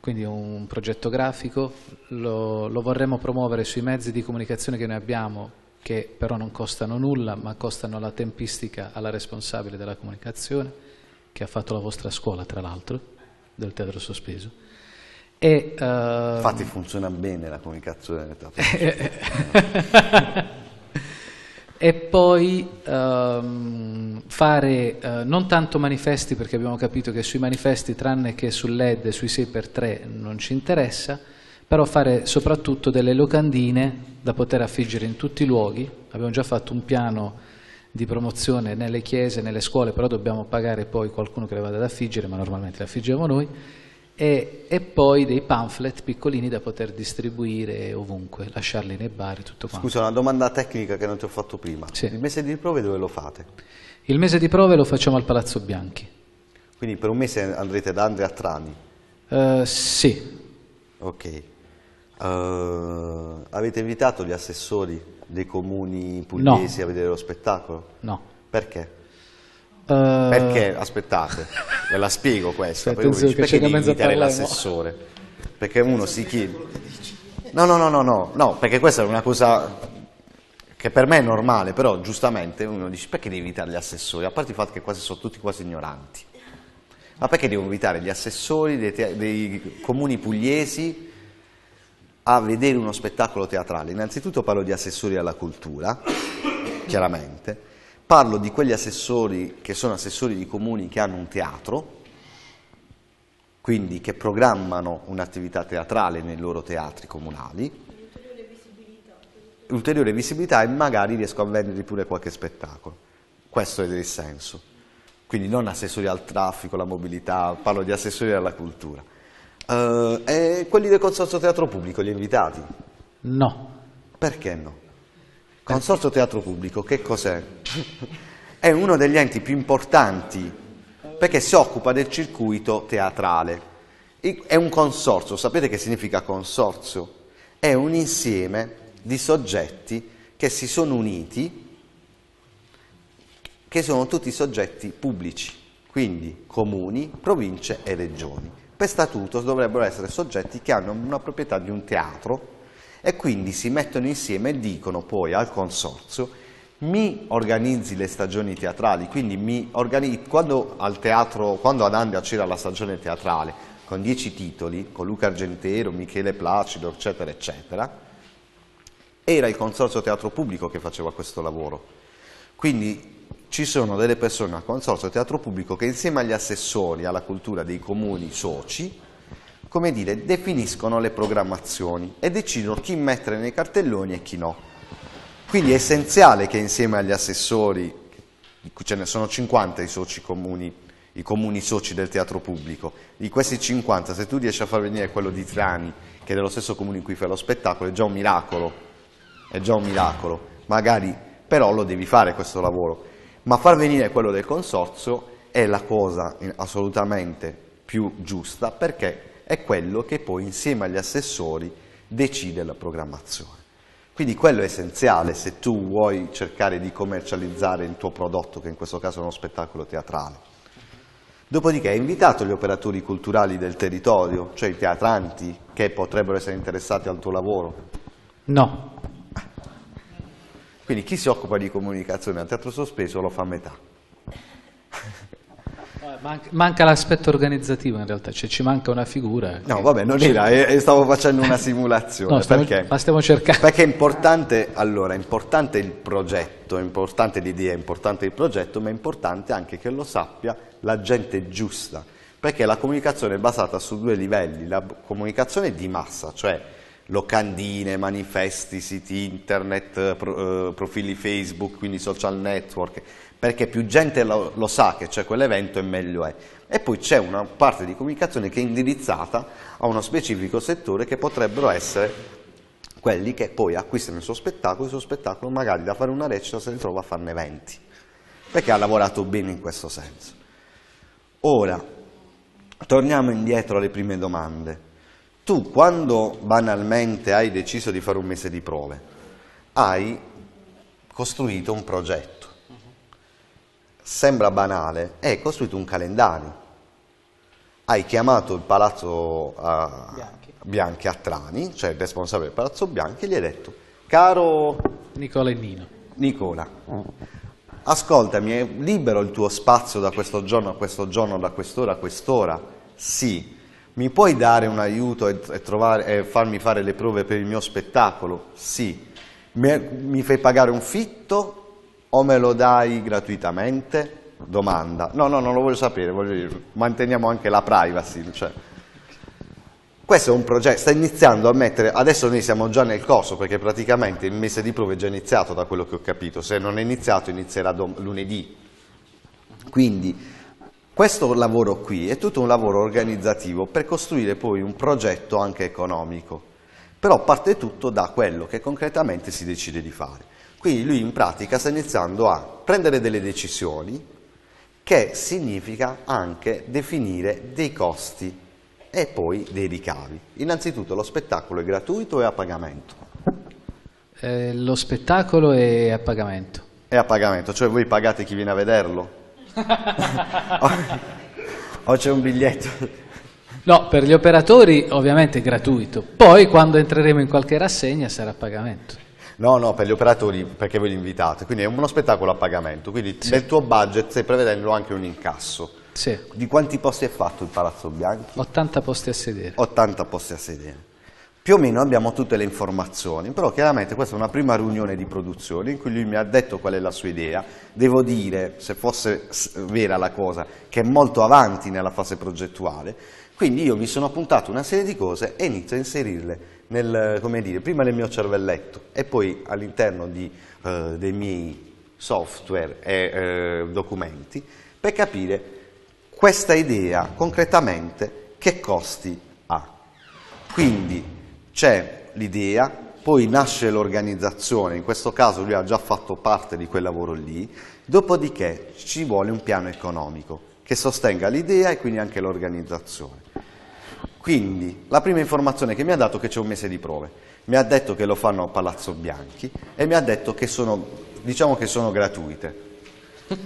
Speaker 1: quindi un progetto grafico, lo, lo vorremmo promuovere sui mezzi di comunicazione che noi abbiamo, che però non costano nulla, ma costano la tempistica alla responsabile della comunicazione, che ha fatto la vostra scuola tra l'altro del teatro sospeso. E, uh, Infatti funziona bene la
Speaker 2: comunicazione del teatro
Speaker 1: sospeso. e poi um, fare uh, non tanto manifesti perché abbiamo capito che sui manifesti tranne che sul LED sui 6x3 non ci interessa però fare soprattutto delle locandine da poter affiggere in tutti i luoghi abbiamo già fatto un piano di promozione nelle chiese, nelle scuole, però dobbiamo pagare poi qualcuno che le vada ad affiggere, ma normalmente le affiggiamo noi, e, e, poi dei pamphlet piccolini da poter distribuire ovunque, lasciarli nei bar e tutto quanto. Scusa,
Speaker 2: una domanda tecnica che non ti ho fatto prima. Sì. Il mese di prove dove lo fate?
Speaker 1: Il mese di prove lo facciamo al Palazzo Bianchi.
Speaker 2: Quindi per un mese andrete da Andrea Trani?
Speaker 1: Uh, sì.
Speaker 2: Ok. Uh, avete invitato gli assessori dei comuni pugliesi no. a vedere lo spettacolo? No. Perché?
Speaker 1: Uh... Perché?
Speaker 2: Aspettate, ve la spiego questa. Sì, perché dice, perché devi invitare l'assessore? Perché uno si chiede... No, no, no, no, no, no, perché questa è una cosa che per me è normale, però giustamente uno dice perché devi invitare gli assessori? A parte il fatto che quasi sono tutti quasi ignoranti. Ma perché devo invitare gli assessori dei, dei comuni pugliesi a vedere uno spettacolo teatrale, innanzitutto parlo di assessori alla cultura, chiaramente, parlo di quegli assessori che sono assessori di comuni che hanno un teatro, quindi che programmano un'attività teatrale nei loro teatri comunali, ulteriore visibilità. ulteriore visibilità e magari riesco a vendere pure qualche spettacolo. Questo è il senso. Quindi non assessori al traffico, alla mobilità, parlo di assessori alla cultura. Uh, e quelli del Consorzio Teatro Pubblico, gli invitati? No. Perché no? Consorzio Teatro Pubblico che cos'è? è uno degli enti più importanti perché si occupa del circuito teatrale. È un consorzio, sapete che significa consorzio? È un insieme di soggetti che si sono uniti, che sono tutti soggetti pubblici, quindi comuni, province e regioni per statuto dovrebbero essere soggetti che hanno una proprietà di un teatro e quindi si mettono insieme e dicono poi al consorzio mi organizzi le stagioni teatrali, quindi organizzi, quando, al teatro, quando ad Andia c'era la stagione teatrale con dieci titoli, con Luca Argentero, Michele Placido, eccetera, eccetera, era il consorzio teatro pubblico che faceva questo lavoro. Quindi ci sono delle persone al Consorzio Teatro Pubblico che insieme agli assessori alla cultura dei comuni soci, come dire, definiscono le programmazioni e decidono chi mettere nei cartelloni e chi no. Quindi è essenziale che insieme agli assessori, ce ne sono 50 i soci comuni, i comuni soci del teatro pubblico, di questi 50 se tu riesci a far venire quello di Trani, che è dello stesso comune in cui fai lo spettacolo, è già un miracolo, è già un miracolo, magari però lo devi fare questo lavoro ma far venire quello del consorzio è la cosa assolutamente più giusta perché è quello che poi insieme agli assessori decide la programmazione. Quindi quello è essenziale se tu vuoi cercare di commercializzare il tuo prodotto, che in questo caso è uno spettacolo teatrale. Dopodiché hai invitato gli operatori culturali del territorio, cioè i teatranti che potrebbero essere interessati al tuo lavoro? No. Quindi chi si occupa di comunicazione al teatro sospeso lo fa a metà.
Speaker 1: Eh, manca, manca l'aspetto organizzativo in realtà, cioè ci manca una figura. No, vabbè, non era, eh,
Speaker 2: stavo facendo una simulazione. no, stiamo, perché? Ma stiamo cercando. Perché è importante, allora, è importante il progetto, è importante l'idea, è importante il progetto, ma è importante anche che lo sappia la gente giusta. Perché la comunicazione è basata su due livelli, la comunicazione di massa, cioè locandine, manifesti, siti internet, eh, profili Facebook, quindi social network, perché più gente lo, lo sa che c'è quell'evento e meglio è. E poi c'è una parte di comunicazione che è indirizzata a uno specifico settore che potrebbero essere quelli che poi acquistano il suo spettacolo, il suo spettacolo magari da fare una recita se ne trova a farne 20, perché ha lavorato bene in questo senso. Ora, torniamo indietro alle prime domande tu quando banalmente hai deciso di fare un mese di prove, hai costruito un progetto. Sembra banale, hai costruito un calendario. Hai chiamato il palazzo a Bianchi. Bianchi a Trani, cioè il responsabile del palazzo Bianchi, e gli hai detto, caro Nicola e Nino. Nicola, ascoltami, è libero il tuo spazio da questo giorno a questo giorno, da quest'ora a quest'ora? Sì mi puoi dare un aiuto e, e, trovare, e farmi fare le prove per il mio spettacolo? Sì. Mi, mi fai pagare un fitto o me lo dai gratuitamente? Domanda. No, no, non lo voglio sapere, voglio dire, manteniamo anche la privacy. Cioè. Questo è un progetto, sta iniziando a mettere, adesso noi siamo già nel corso perché praticamente il mese di prove è già iniziato da quello che ho capito, se non è iniziato inizierà lunedì. Quindi questo lavoro qui è tutto un lavoro organizzativo per costruire poi un progetto anche economico, però parte tutto da quello che concretamente si decide di fare. Quindi lui in pratica sta iniziando a prendere delle decisioni che significa anche definire dei costi e poi dei ricavi. Innanzitutto lo spettacolo è gratuito o è a pagamento?
Speaker 1: Eh, lo spettacolo è a pagamento.
Speaker 2: È a pagamento, cioè voi pagate chi viene a vederlo? o, oh, oh, c'è un biglietto? No,
Speaker 1: per gli operatori ovviamente è gratuito, poi quando entreremo in qualche rassegna sarà a pagamento.
Speaker 2: No, no, per gli operatori perché voi li invitate, quindi è uno spettacolo a pagamento, quindi sì. nel tuo budget stai prevedendo anche un incasso. Sì. Di quanti posti è fatto il Palazzo Bianchi? 80 posti a sedere. 80 posti a sedere. Più o meno abbiamo tutte le informazioni, però chiaramente questa è una prima riunione di produzione in cui lui mi ha detto qual è la sua idea. Devo dire, se fosse vera la cosa, che è molto avanti nella fase progettuale, quindi io mi sono appuntato una serie di cose e inizio a inserirle nel, come dire, prima nel mio cervelletto e poi all'interno eh, dei miei software e eh, documenti per capire questa idea concretamente che costi ha. Quindi c'è l'idea, poi nasce l'organizzazione, in questo caso lui ha già fatto parte di quel lavoro lì, dopodiché ci vuole un piano economico che sostenga l'idea e quindi anche l'organizzazione. Quindi la prima informazione che mi ha dato è che c'è un mese di prove, mi ha detto che lo fanno a Palazzo Bianchi e mi ha detto che sono, diciamo che sono gratuite,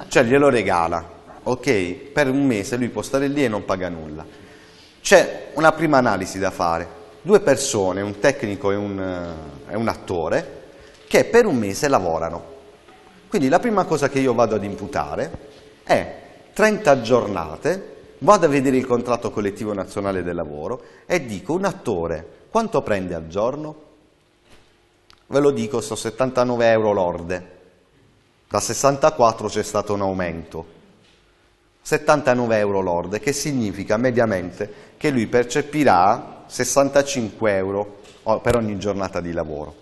Speaker 2: cioè glielo regala, ok? Per un mese lui può stare lì e non paga nulla. C'è una prima analisi da fare, due persone, un tecnico e un, eh, e un attore, che per un mese lavorano. Quindi la prima cosa che io vado ad imputare è 30 giornate, vado a vedere il contratto collettivo nazionale del lavoro e dico un attore quanto prende al giorno? Ve lo dico, sono 79 euro lorde, da 64 c'è stato un aumento. 79 euro lorde, che significa mediamente che lui percepirà 65 euro per ogni giornata di lavoro.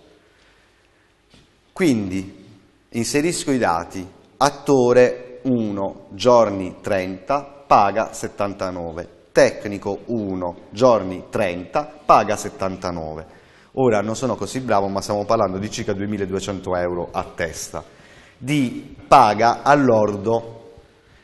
Speaker 2: Quindi inserisco i dati, attore 1, giorni 30, paga 79, tecnico 1, giorni 30, paga 79. Ora non sono così bravo ma stiamo parlando di circa 2200 euro a testa di paga all'ordo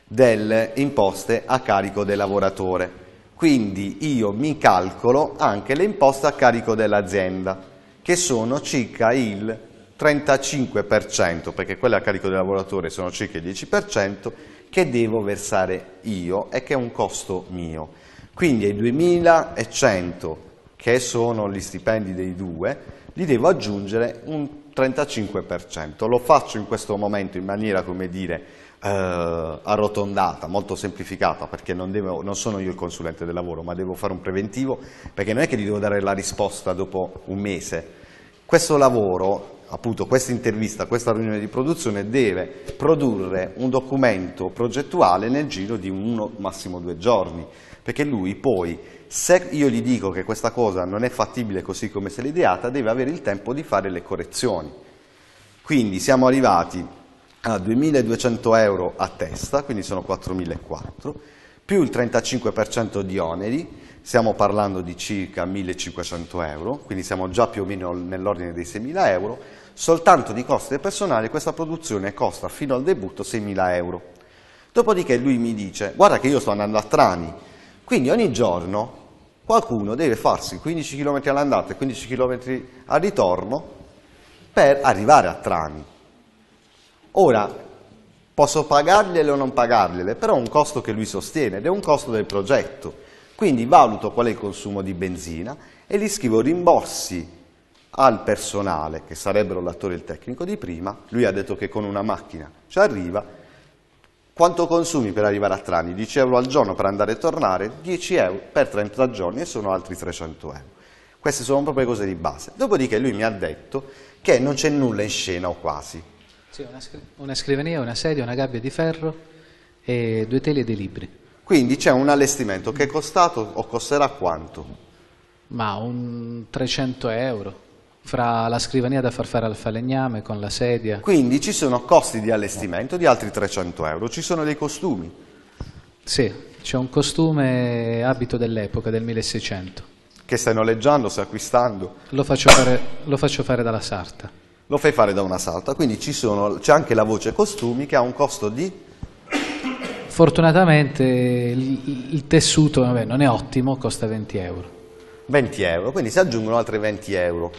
Speaker 2: delle imposte a carico del lavoratore. Quindi io mi calcolo anche le imposte a carico dell'azienda, che sono circa il 35%, perché quelle a carico del lavoratore sono circa il 10%, che devo versare io e che è un costo mio. Quindi ai 2.100, che sono gli stipendi dei due, gli devo aggiungere un 35%. Lo faccio in questo momento in maniera, come dire, eh, arrotondata, molto semplificata, perché non, devo, non, sono io il consulente del lavoro, ma devo fare un preventivo, perché non è che gli devo dare la risposta dopo un mese. Questo lavoro, appunto questa intervista, questa riunione di produzione deve produrre un documento progettuale nel giro di uno, massimo due giorni, perché lui poi, se io gli dico che questa cosa non è fattibile così come se l'è ideata, deve avere il tempo di fare le correzioni. Quindi siamo arrivati a ah, 2.200 euro a testa, quindi sono 4.400, più il 35% di oneri, stiamo parlando di circa 1.500 euro, quindi siamo già più o meno nell'ordine dei 6.000 euro, soltanto di costi del personale questa produzione costa fino al debutto 6.000 euro. Dopodiché lui mi dice, guarda che io sto andando a Trani, quindi ogni giorno qualcuno deve farsi 15 km all'andata e 15 km al ritorno per arrivare a Trani. Ora, posso pagargliele o non pagargliele, però è un costo che lui sostiene ed è un costo del progetto. Quindi valuto qual è il consumo di benzina e gli scrivo rimborsi al personale, che sarebbero l'attore e il tecnico di prima, lui ha detto che con una macchina ci arriva, quanto consumi per arrivare a Trani? 10 euro al giorno per andare e tornare, 10 euro per 30 giorni e sono altri 300 euro. Queste sono proprio le cose di base. Dopodiché lui mi ha detto che non c'è nulla in scena o quasi.
Speaker 1: Sì, una, scri una scrivania, una sedia, una gabbia di ferro, e due tele e dei libri.
Speaker 2: Quindi c'è un allestimento che è costato o costerà quanto?
Speaker 1: Ma un 300 euro fra la scrivania da far fare al falegname con la sedia.
Speaker 2: Quindi ci sono costi di allestimento di altri 300 euro, ci sono dei costumi.
Speaker 1: Sì, c'è un costume abito dell'epoca, del 1600.
Speaker 2: Che stai noleggiando, stai acquistando?
Speaker 1: Lo faccio fare, lo faccio fare dalla sarta
Speaker 2: lo fai fare da una sarta. Quindi c'è anche la voce costumi che ha un costo di...
Speaker 1: Fortunatamente il, il tessuto vabbè, non è ottimo, costa 20 euro.
Speaker 2: 20 euro, quindi si aggiungono altri 20 euro.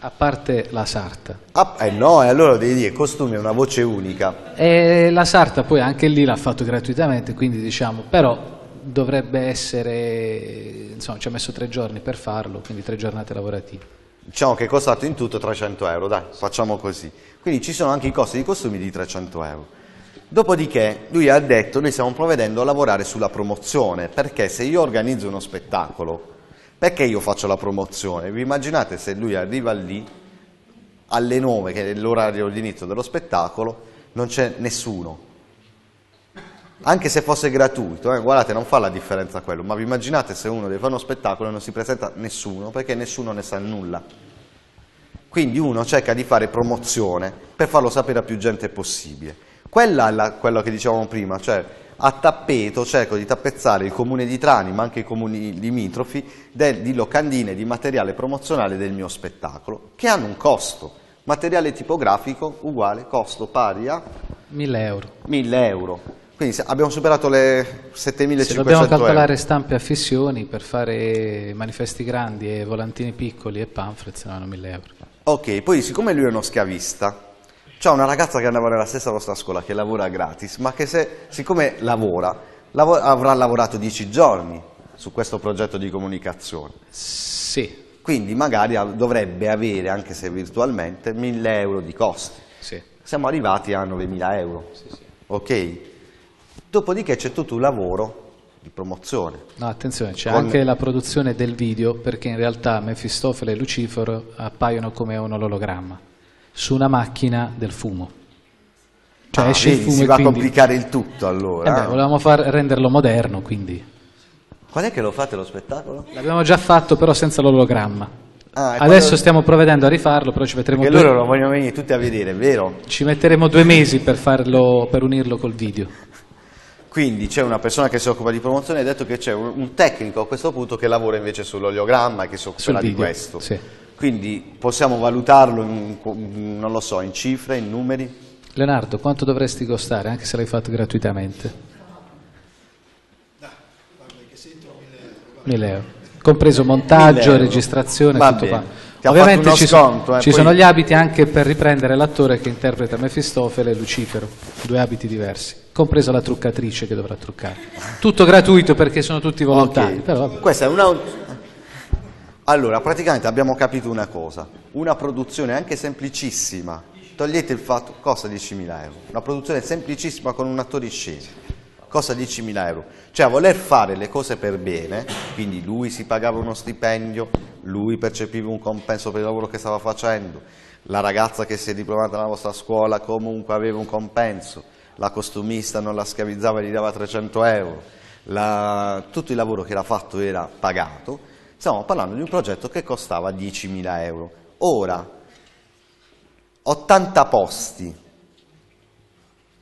Speaker 2: A parte la sarta. Ah, eh no, e eh, allora devi dire, costumi è una voce unica.
Speaker 1: E la sarta poi anche lì l'ha fatto gratuitamente, quindi diciamo, però dovrebbe essere, insomma ci ha messo tre giorni per farlo, quindi tre giornate lavorative
Speaker 2: diciamo che è costato in tutto 300 euro, dai, facciamo così. Quindi ci sono anche i costi di costumi di 300 euro. Dopodiché lui ha detto noi stiamo provvedendo a lavorare sulla promozione, perché se io organizzo uno spettacolo, perché io faccio la promozione? Vi immaginate se lui arriva lì alle 9, che è l'orario di dello spettacolo, non c'è nessuno, anche se fosse gratuito, eh, guardate non fa la differenza quello, ma vi immaginate se uno deve fare uno spettacolo e non si presenta nessuno perché nessuno ne sa nulla. Quindi uno cerca di fare promozione per farlo sapere a più gente possibile. Quella è la, quello che dicevamo prima, cioè a tappeto cerco di tappezzare il comune di Trani, ma anche i comuni limitrofi, del, di locandine di materiale promozionale del mio spettacolo, che hanno un costo. Materiale tipografico uguale costo pari a 1000 euro. 1000 euro. Quindi abbiamo superato le 7.500 Se dobbiamo calcolare euro.
Speaker 1: stampe a fissioni per fare manifesti grandi e volantini piccoli e pamphlet, saranno 1.000
Speaker 2: euro. Ok, poi siccome lui è uno schiavista, c'è una ragazza che andava nella stessa nostra scuola che lavora gratis, ma che se, siccome lavora, lav avrà lavorato 10 giorni su questo progetto di comunicazione. Sì. Quindi magari dovrebbe avere, anche se virtualmente, 1.000 euro di costi. Sì. Siamo arrivati a 9.000 euro. Sì, sì. Ok? Dopodiché c'è tutto un lavoro di promozione. No,
Speaker 1: attenzione, c'è con... anche la produzione del video perché in realtà Mefistofele e Lucifero appaiono come un ologramma su una macchina del fumo.
Speaker 2: Cioè ah, esce vedi, il fumo si va quindi... a complicare il tutto allora. Eh beh,
Speaker 1: volevamo far, renderlo moderno quindi.
Speaker 2: Quando è che lo fate lo spettacolo?
Speaker 1: L'abbiamo già fatto però senza l'ologramma. Ah, Adesso quando... stiamo provvedendo a rifarlo, però ci metteremo Perché due... loro lo
Speaker 2: vogliono venire tutti a vedere, vero?
Speaker 1: Ci metteremo due mesi per, farlo,
Speaker 2: per unirlo col video. Quindi c'è una persona che si occupa di promozione e ha detto che c'è un tecnico a questo punto che lavora invece sull'oleogramma e che si occuperà di questo. Sì. Quindi possiamo valutarlo in, non lo so, in cifre, in numeri?
Speaker 1: Leonardo, quanto dovresti costare anche se l'hai fatto gratuitamente? 1000 euro, compreso montaggio, registrazione, Va tutto bene. qua. Ti Ovviamente ci, sconto, eh, ci poi... sono gli abiti anche per riprendere l'attore che interpreta Mefistofele e Lucifero, due abiti diversi, compresa la truccatrice che dovrà truccare.
Speaker 2: Tutto gratuito
Speaker 1: perché sono tutti
Speaker 2: volontari. Okay. Questa è una... Allora, praticamente abbiamo capito una cosa, una produzione anche semplicissima, togliete il fatto, costa 10.000 euro, una produzione semplicissima con un attore in scena costa 10.000 euro? Cioè a voler fare le cose per bene, quindi lui si pagava uno stipendio, lui percepiva un compenso per il lavoro che stava facendo, la ragazza che si è diplomata alla vostra scuola comunque aveva un compenso, la costumista non la schiavizzava e gli dava 300 euro, la... tutto il lavoro che era fatto era pagato, stiamo parlando di un progetto che costava 10.000 euro. Ora, 80 posti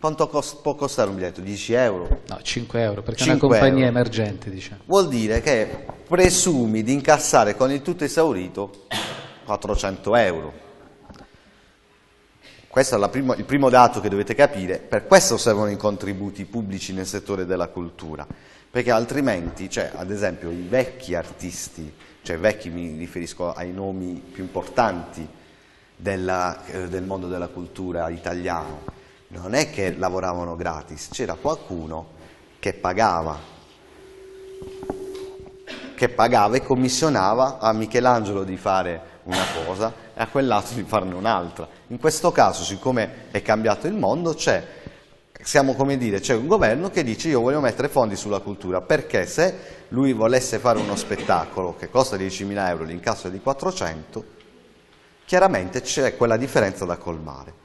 Speaker 2: quanto cost può costare un biglietto? 10 euro? No, 5 euro, perché è una compagnia euro.
Speaker 1: emergente, diciamo. Vuol
Speaker 2: dire che presumi di incassare con il tutto esaurito 400 euro. Questo è prima, il primo dato che dovete capire, per questo servono i contributi pubblici nel settore della cultura, perché altrimenti, cioè, ad esempio, i vecchi artisti, cioè vecchi mi riferisco ai nomi più importanti della, eh, del mondo della cultura italiano, non è che lavoravano gratis, c'era qualcuno che pagava, che pagava e commissionava a Michelangelo di fare una cosa e a quell'altro di farne un'altra. In questo caso, siccome è cambiato il mondo, c'è, c'è un governo che dice io voglio mettere fondi sulla cultura, perché se lui volesse fare uno spettacolo che costa 10.000 euro, l'incasso è di 400, chiaramente c'è quella differenza da colmare.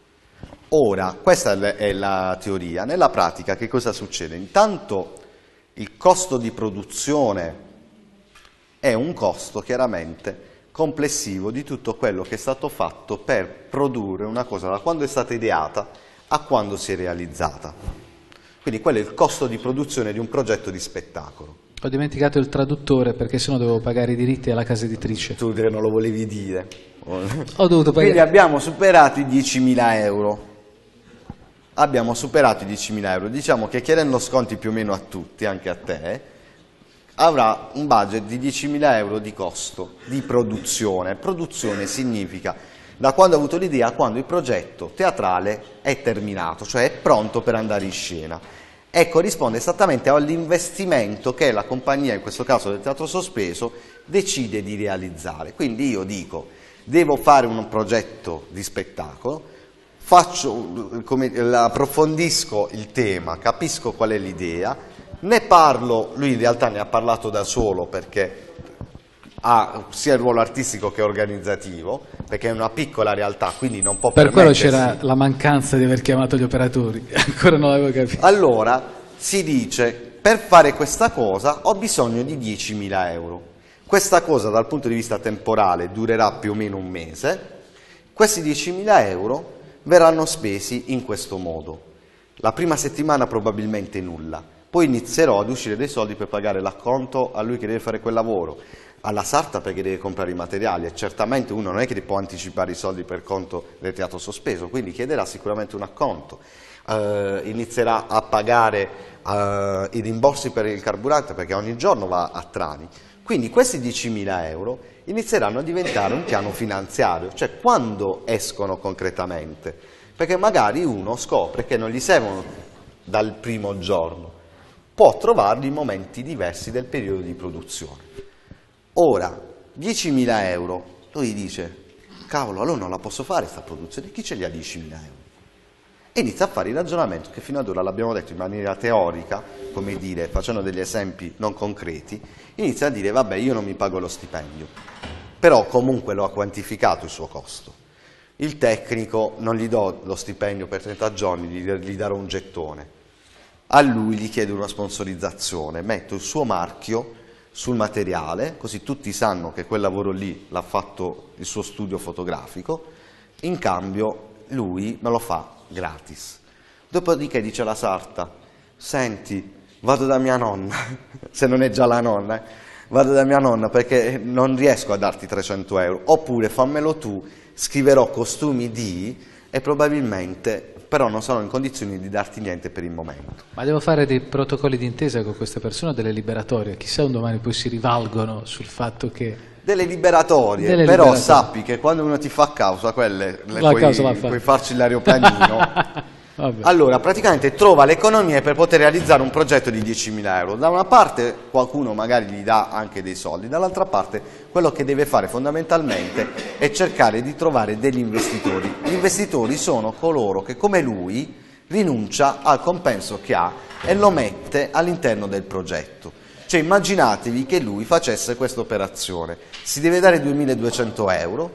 Speaker 2: Ora, questa è la teoria, nella pratica che cosa succede? Intanto il costo di produzione è un costo chiaramente complessivo di tutto quello che è stato fatto per produrre una cosa da quando è stata ideata a quando si è realizzata. Quindi quello è il costo di produzione di un progetto di spettacolo.
Speaker 1: Ho dimenticato il traduttore perché sennò dovevo pagare i diritti alla casa editrice. Tu non lo volevi dire. Ho dovuto pagare. Quindi
Speaker 2: abbiamo superato i 10.000 euro abbiamo superato i 10.000 euro. Diciamo che chiedendo sconti più o meno a tutti, anche a te, avrà un budget di 10.000 euro di costo di produzione. Produzione significa da quando ha avuto l'idea a quando il progetto teatrale è terminato, cioè è pronto per andare in scena. E corrisponde esattamente all'investimento che la compagnia, in questo caso del teatro sospeso, decide di realizzare. Quindi io dico, devo fare un progetto di spettacolo, faccio, come, approfondisco il tema, capisco qual è l'idea, ne parlo, lui in realtà ne ha parlato da solo perché ha sia il ruolo artistico che organizzativo, perché è una piccola realtà, quindi non può Per quello c'era
Speaker 1: la mancanza di aver chiamato gli operatori,
Speaker 2: ancora non l'avevo capito. Allora, si dice, per fare questa cosa ho bisogno di 10.000 euro. Questa cosa dal punto di vista temporale durerà più o meno un mese, questi 10.000 euro verranno spesi in questo modo. La prima settimana probabilmente nulla, poi inizierò ad uscire dei soldi per pagare l'acconto a lui che deve fare quel lavoro, alla sarta perché deve comprare i materiali e certamente uno non è che può anticipare i soldi per conto del teatro sospeso, quindi chiederà sicuramente un acconto. Uh, inizierà a pagare uh, i rimborsi per il carburante perché ogni giorno va a Trani. Quindi questi 10.000 euro inizieranno a diventare un piano finanziario, cioè quando escono concretamente, perché magari uno scopre che non gli servono dal primo giorno, può trovarli in momenti diversi del periodo di produzione. Ora, 10.000 euro, lui dice, cavolo, allora non la posso fare questa produzione, chi ce li ha 10.000 euro? e inizia a fare il ragionamento che fino ad ora l'abbiamo detto in maniera teorica, come dire, facendo degli esempi non concreti, inizia a dire vabbè io non mi pago lo stipendio, però comunque lo ha quantificato il suo costo. Il tecnico non gli do lo stipendio per 30 giorni, gli, darò un gettone. A lui gli chiedo una sponsorizzazione, metto il suo marchio sul materiale, così tutti sanno che quel lavoro lì l'ha fatto il suo studio fotografico, in cambio lui me lo fa gratis. Dopodiché dice la sarta, senti, vado da mia nonna, se non è già la nonna, eh, vado da mia nonna perché non riesco a darti 300 euro, oppure fammelo tu, scriverò costumi di e probabilmente però non sarò in condizioni di darti niente per il momento.
Speaker 1: Ma devo fare dei protocolli d'intesa con questa persona, delle liberatorie, chissà un domani poi si rivalgono sul fatto che
Speaker 2: delle liberatorie, delle però liberatorie. sappi che quando uno ti fa causa, quelle le la puoi, causa puoi farci l'aeroplanino. allora, praticamente trova le economie per poter realizzare un progetto di 10.000 euro. Da una parte qualcuno magari gli dà anche dei soldi, dall'altra parte quello che deve fare fondamentalmente è cercare di trovare degli investitori. Gli investitori sono coloro che come lui rinuncia al compenso che ha e lo mette all'interno del progetto. Cioè immaginatevi che lui facesse questa operazione, si deve dare 2200 euro,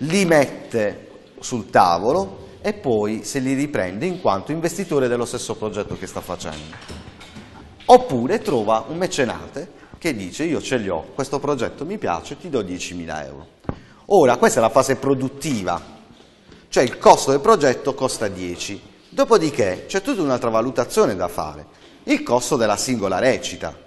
Speaker 2: li mette sul tavolo e poi se li riprende in quanto investitore dello stesso progetto che sta facendo. Oppure trova un mecenate che dice io ce li ho, questo progetto mi piace, ti do 10.000 euro. Ora, questa è la fase produttiva, cioè il costo del progetto costa 10. Dopodiché c'è tutta un'altra valutazione da fare, il costo della singola recita.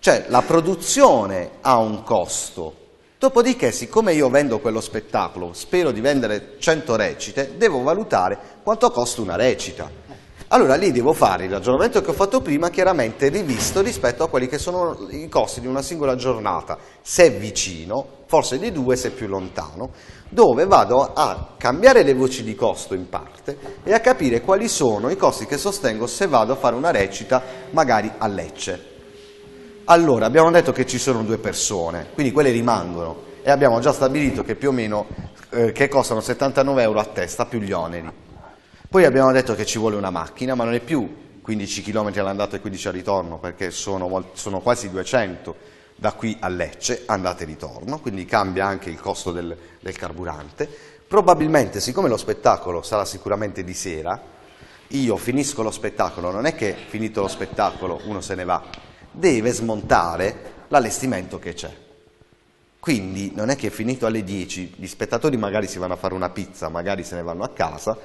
Speaker 2: Cioè la produzione ha un costo. Dopodiché, siccome io vendo quello spettacolo, spero di vendere 100 recite, devo valutare quanto costa una recita. Allora lì devo fare il ragionamento che ho fatto prima, chiaramente rivisto rispetto a quelli che sono i costi di una singola giornata, se è vicino, forse di due se più lontano, dove vado a cambiare le voci di costo in parte e a capire quali sono i costi che sostengo se vado a fare una recita magari a Lecce. Allora, abbiamo detto che ci sono due persone, quindi quelle rimangono e abbiamo già stabilito che più o meno eh, che costano 79 euro a testa più gli oneri. Poi abbiamo detto che ci vuole una macchina, ma non è più 15 km all'andata e 15 al ritorno, perché sono, sono quasi 200 da qui a Lecce, andate e ritorno, quindi cambia anche il costo del, del carburante. Probabilmente, siccome lo spettacolo sarà sicuramente di sera, io finisco lo spettacolo, non è che finito lo spettacolo uno se ne va, deve smontare l'allestimento che c'è. Quindi non è che finito alle 10 gli spettatori magari si vanno a fare una pizza, magari se ne vanno a casa,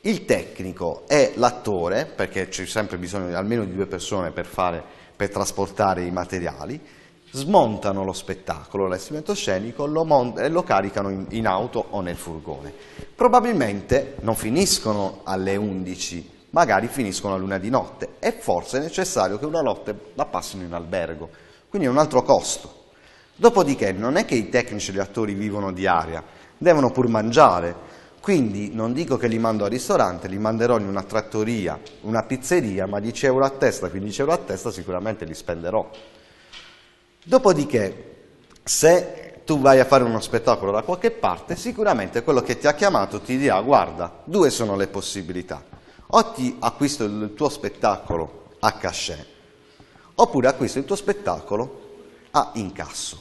Speaker 2: il tecnico è l'attore, perché c'è sempre bisogno di almeno di due persone per, fare, per trasportare i materiali, smontano lo spettacolo, l'allestimento scenico, lo mont- e lo caricano in, in auto o nel furgone. Probabilmente non finiscono alle 11 magari finiscono a luna di notte e forse è necessario che una notte la passino in albergo, quindi è un altro costo. Dopodiché non è che i tecnici e gli attori vivono di aria, devono pur mangiare, quindi non dico che li mando al ristorante, li manderò in una trattoria, una pizzeria, ma 10 euro a testa, 15 euro a testa sicuramente li spenderò. Dopodiché, se tu vai a fare uno spettacolo da qualche parte, sicuramente quello che ti ha chiamato ti dirà guarda, due sono le possibilità o ti acquisto il tuo spettacolo a cachè, oppure acquisto il tuo spettacolo a incasso.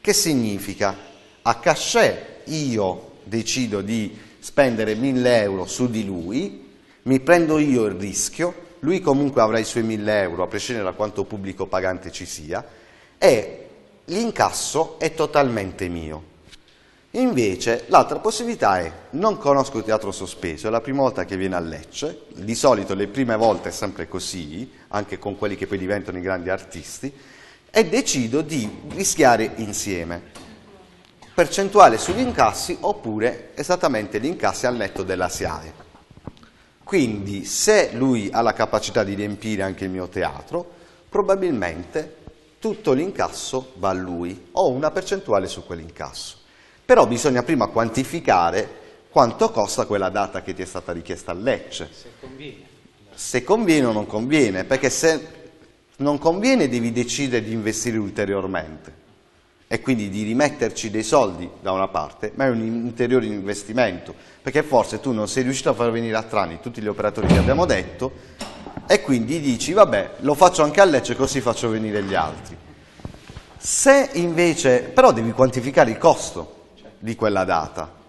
Speaker 2: Che significa? A cachè io decido di spendere 1000 euro su di lui, mi prendo io il rischio, lui comunque avrà i suoi 1000 euro, a prescindere da quanto pubblico pagante ci sia, e l'incasso è totalmente mio. Invece l'altra possibilità è, non conosco il teatro sospeso, è la prima volta che viene a Lecce, di solito le prime volte è sempre così, anche con quelli che poi diventano i grandi artisti, e decido di rischiare insieme percentuale sugli incassi oppure esattamente gli incassi al netto della SIAE. Quindi se lui ha la capacità di riempire anche il mio teatro, probabilmente tutto l'incasso va a lui o una percentuale su quell'incasso però bisogna prima quantificare quanto costa quella data che ti è stata richiesta a Lecce. Se conviene. Se conviene o non conviene, perché se non conviene devi decidere di investire ulteriormente e quindi di rimetterci dei soldi da una parte, ma è un ulteriore investimento, perché forse tu non sei riuscito a far venire a Trani tutti gli operatori che abbiamo detto e quindi dici vabbè lo faccio anche a Lecce così faccio venire gli altri. Se invece, però devi quantificare il costo, di quella data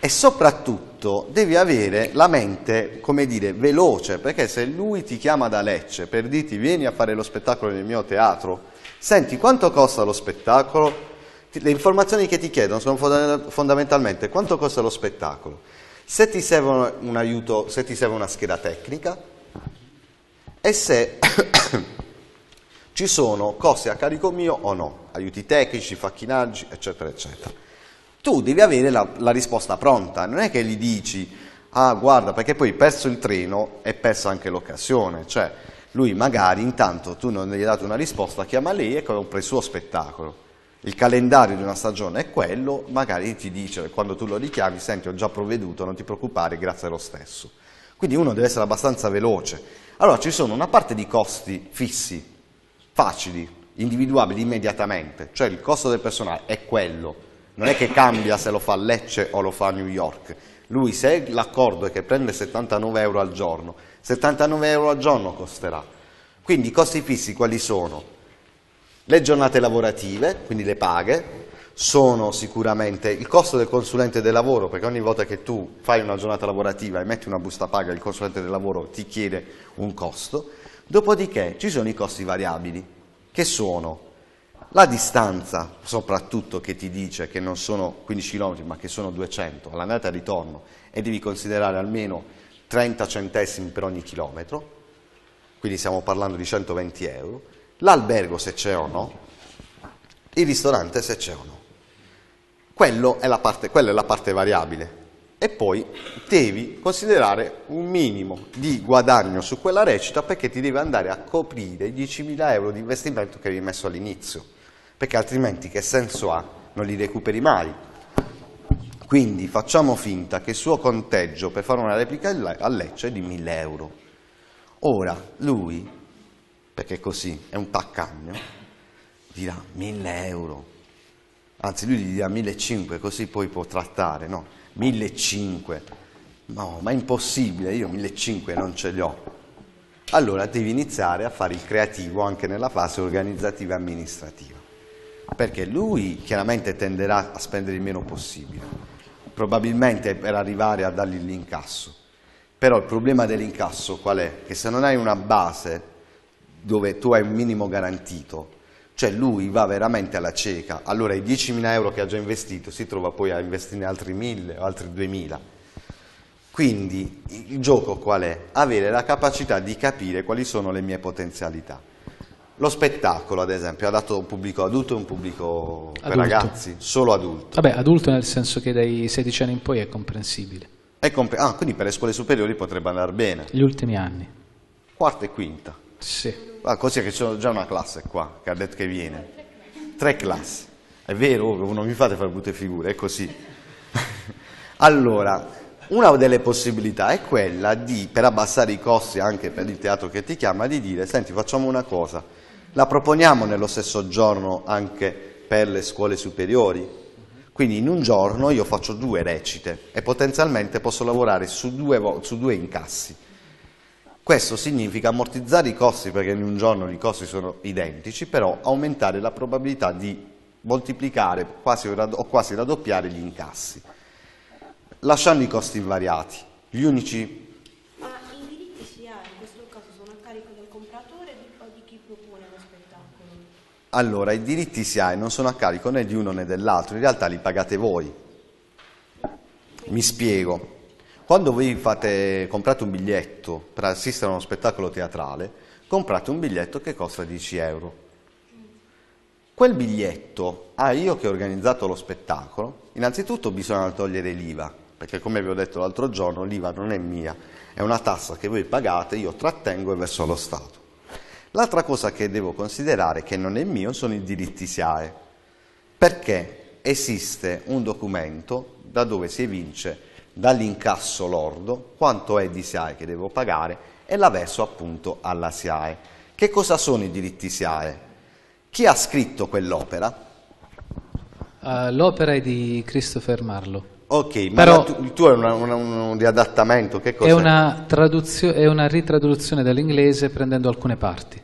Speaker 2: e soprattutto devi avere la mente, come dire, veloce, perché se lui ti chiama da Lecce per dirti vieni a fare lo spettacolo nel mio teatro, senti quanto costa lo spettacolo, le informazioni che ti chiedono sono fondamentalmente quanto costa lo spettacolo, se ti serve un aiuto, se ti serve una scheda tecnica e se ci sono costi a carico mio o no, aiuti tecnici, facchinaggi, eccetera, eccetera tu devi avere la, la, risposta pronta, non è che gli dici, ah guarda, perché poi hai perso il treno e hai perso anche l'occasione, cioè lui magari intanto tu non gli hai dato una risposta, chiama lei e compra il suo spettacolo. Il calendario di una stagione è quello, magari ti dice quando tu lo richiami, senti ho già provveduto, non ti preoccupare, grazie lo stesso. Quindi uno deve essere abbastanza veloce. Allora ci sono una parte di costi fissi, facili, individuabili immediatamente, cioè il costo del personale è quello non è che cambia se lo fa Lecce o lo fa New York. Lui se l'accordo è che prende 79 euro al giorno, 79 euro al giorno costerà. Quindi i costi fissi quali sono? Le giornate lavorative, quindi le paghe, sono sicuramente il costo del consulente del lavoro, perché ogni volta che tu fai una giornata lavorativa e metti una busta paga, il consulente del lavoro ti chiede un costo. Dopodiché ci sono i costi variabili, che sono la distanza, soprattutto, che ti dice che non sono 15 km ma che sono 200 all'andata e ritorno e devi considerare almeno 30 centesimi per ogni chilometro, quindi stiamo parlando di 120 euro, l'albergo se c'è o no, il ristorante se c'è o no. è la parte, quella è la parte variabile. E poi devi considerare un minimo di guadagno su quella recita perché ti deve andare a coprire i 10.000 euro di investimento che avevi messo all'inizio perché altrimenti che senso ha? Non li recuperi mai. Quindi facciamo finta che il suo conteggio per fare una replica a Lecce è di 1000 euro. Ora lui, perché così è un taccagno, dirà 1000 euro. Anzi lui gli dirà 1500 così poi può trattare, no? 1500. No, ma è impossibile, io 1500 non ce li ho. Allora devi iniziare a fare il creativo anche nella fase organizzativa e amministrativa perché lui chiaramente tenderà a spendere il meno possibile, probabilmente per arrivare a dargli l'incasso. Però il problema dell'incasso qual è? Che se non hai una base dove tu hai un minimo garantito, cioè lui va veramente alla cieca, allora i 10.000 euro che ha già investito si trova poi a investirne altri 1.000 o altri 2.000. Quindi il gioco qual è? Avere la capacità di capire quali sono le mie potenzialità. Lo spettacolo, ad esempio, è adatto a un pubblico adulto e un pubblico adulto. per ragazzi? Solo adulto?
Speaker 1: Vabbè, adulto nel senso che dai 16 anni in poi è comprensibile.
Speaker 2: È compre ah, quindi per le scuole superiori potrebbe andare bene. Gli ultimi anni. Quarta e quinta? Sì. Ah, così che c'è già una classe qua, che ha detto che viene. Tre classi. È vero, oh, non mi fate fare brutte figure, è così. allora, una delle possibilità è quella di, per abbassare i costi anche per il teatro che ti chiama, di dire, senti, facciamo una cosa la proponiamo nello stesso giorno anche per le scuole superiori. Quindi in un giorno io faccio due recite e potenzialmente posso lavorare su due, su due incassi. Questo significa ammortizzare i costi perché in un giorno i costi sono identici, però aumentare la probabilità di moltiplicare quasi, o quasi raddoppiare gli incassi, lasciando i costi invariati. Gli unici Allora, i diritti si ha e non sono a carico né di uno né dell'altro, in realtà li pagate voi. Mi spiego. Quando voi fate, comprate un biglietto per assistere a uno spettacolo teatrale, comprate un biglietto che costa 10 euro. Quel biglietto a ah, io che ho organizzato lo spettacolo, innanzitutto bisogna togliere l'IVA, perché come vi ho detto l'altro giorno l'IVA non è mia, è una tassa che voi pagate, io trattengo e verso lo Stato. L'altra cosa che devo considerare, che non è mio, sono i diritti SIAE, perché esiste un documento da dove si evince dall'incasso lordo quanto è di SIAE che devo pagare e la verso appunto alla SIAE. Che cosa sono i diritti SIAE? Chi ha scritto quell'opera?
Speaker 1: Uh, l'opera è di Christopher
Speaker 2: Marlowe. Ok, Però ma tu, il tuo è una, una, un riadattamento, che cosa? È una,
Speaker 1: è una ritraduzione dall'inglese prendendo alcune parti.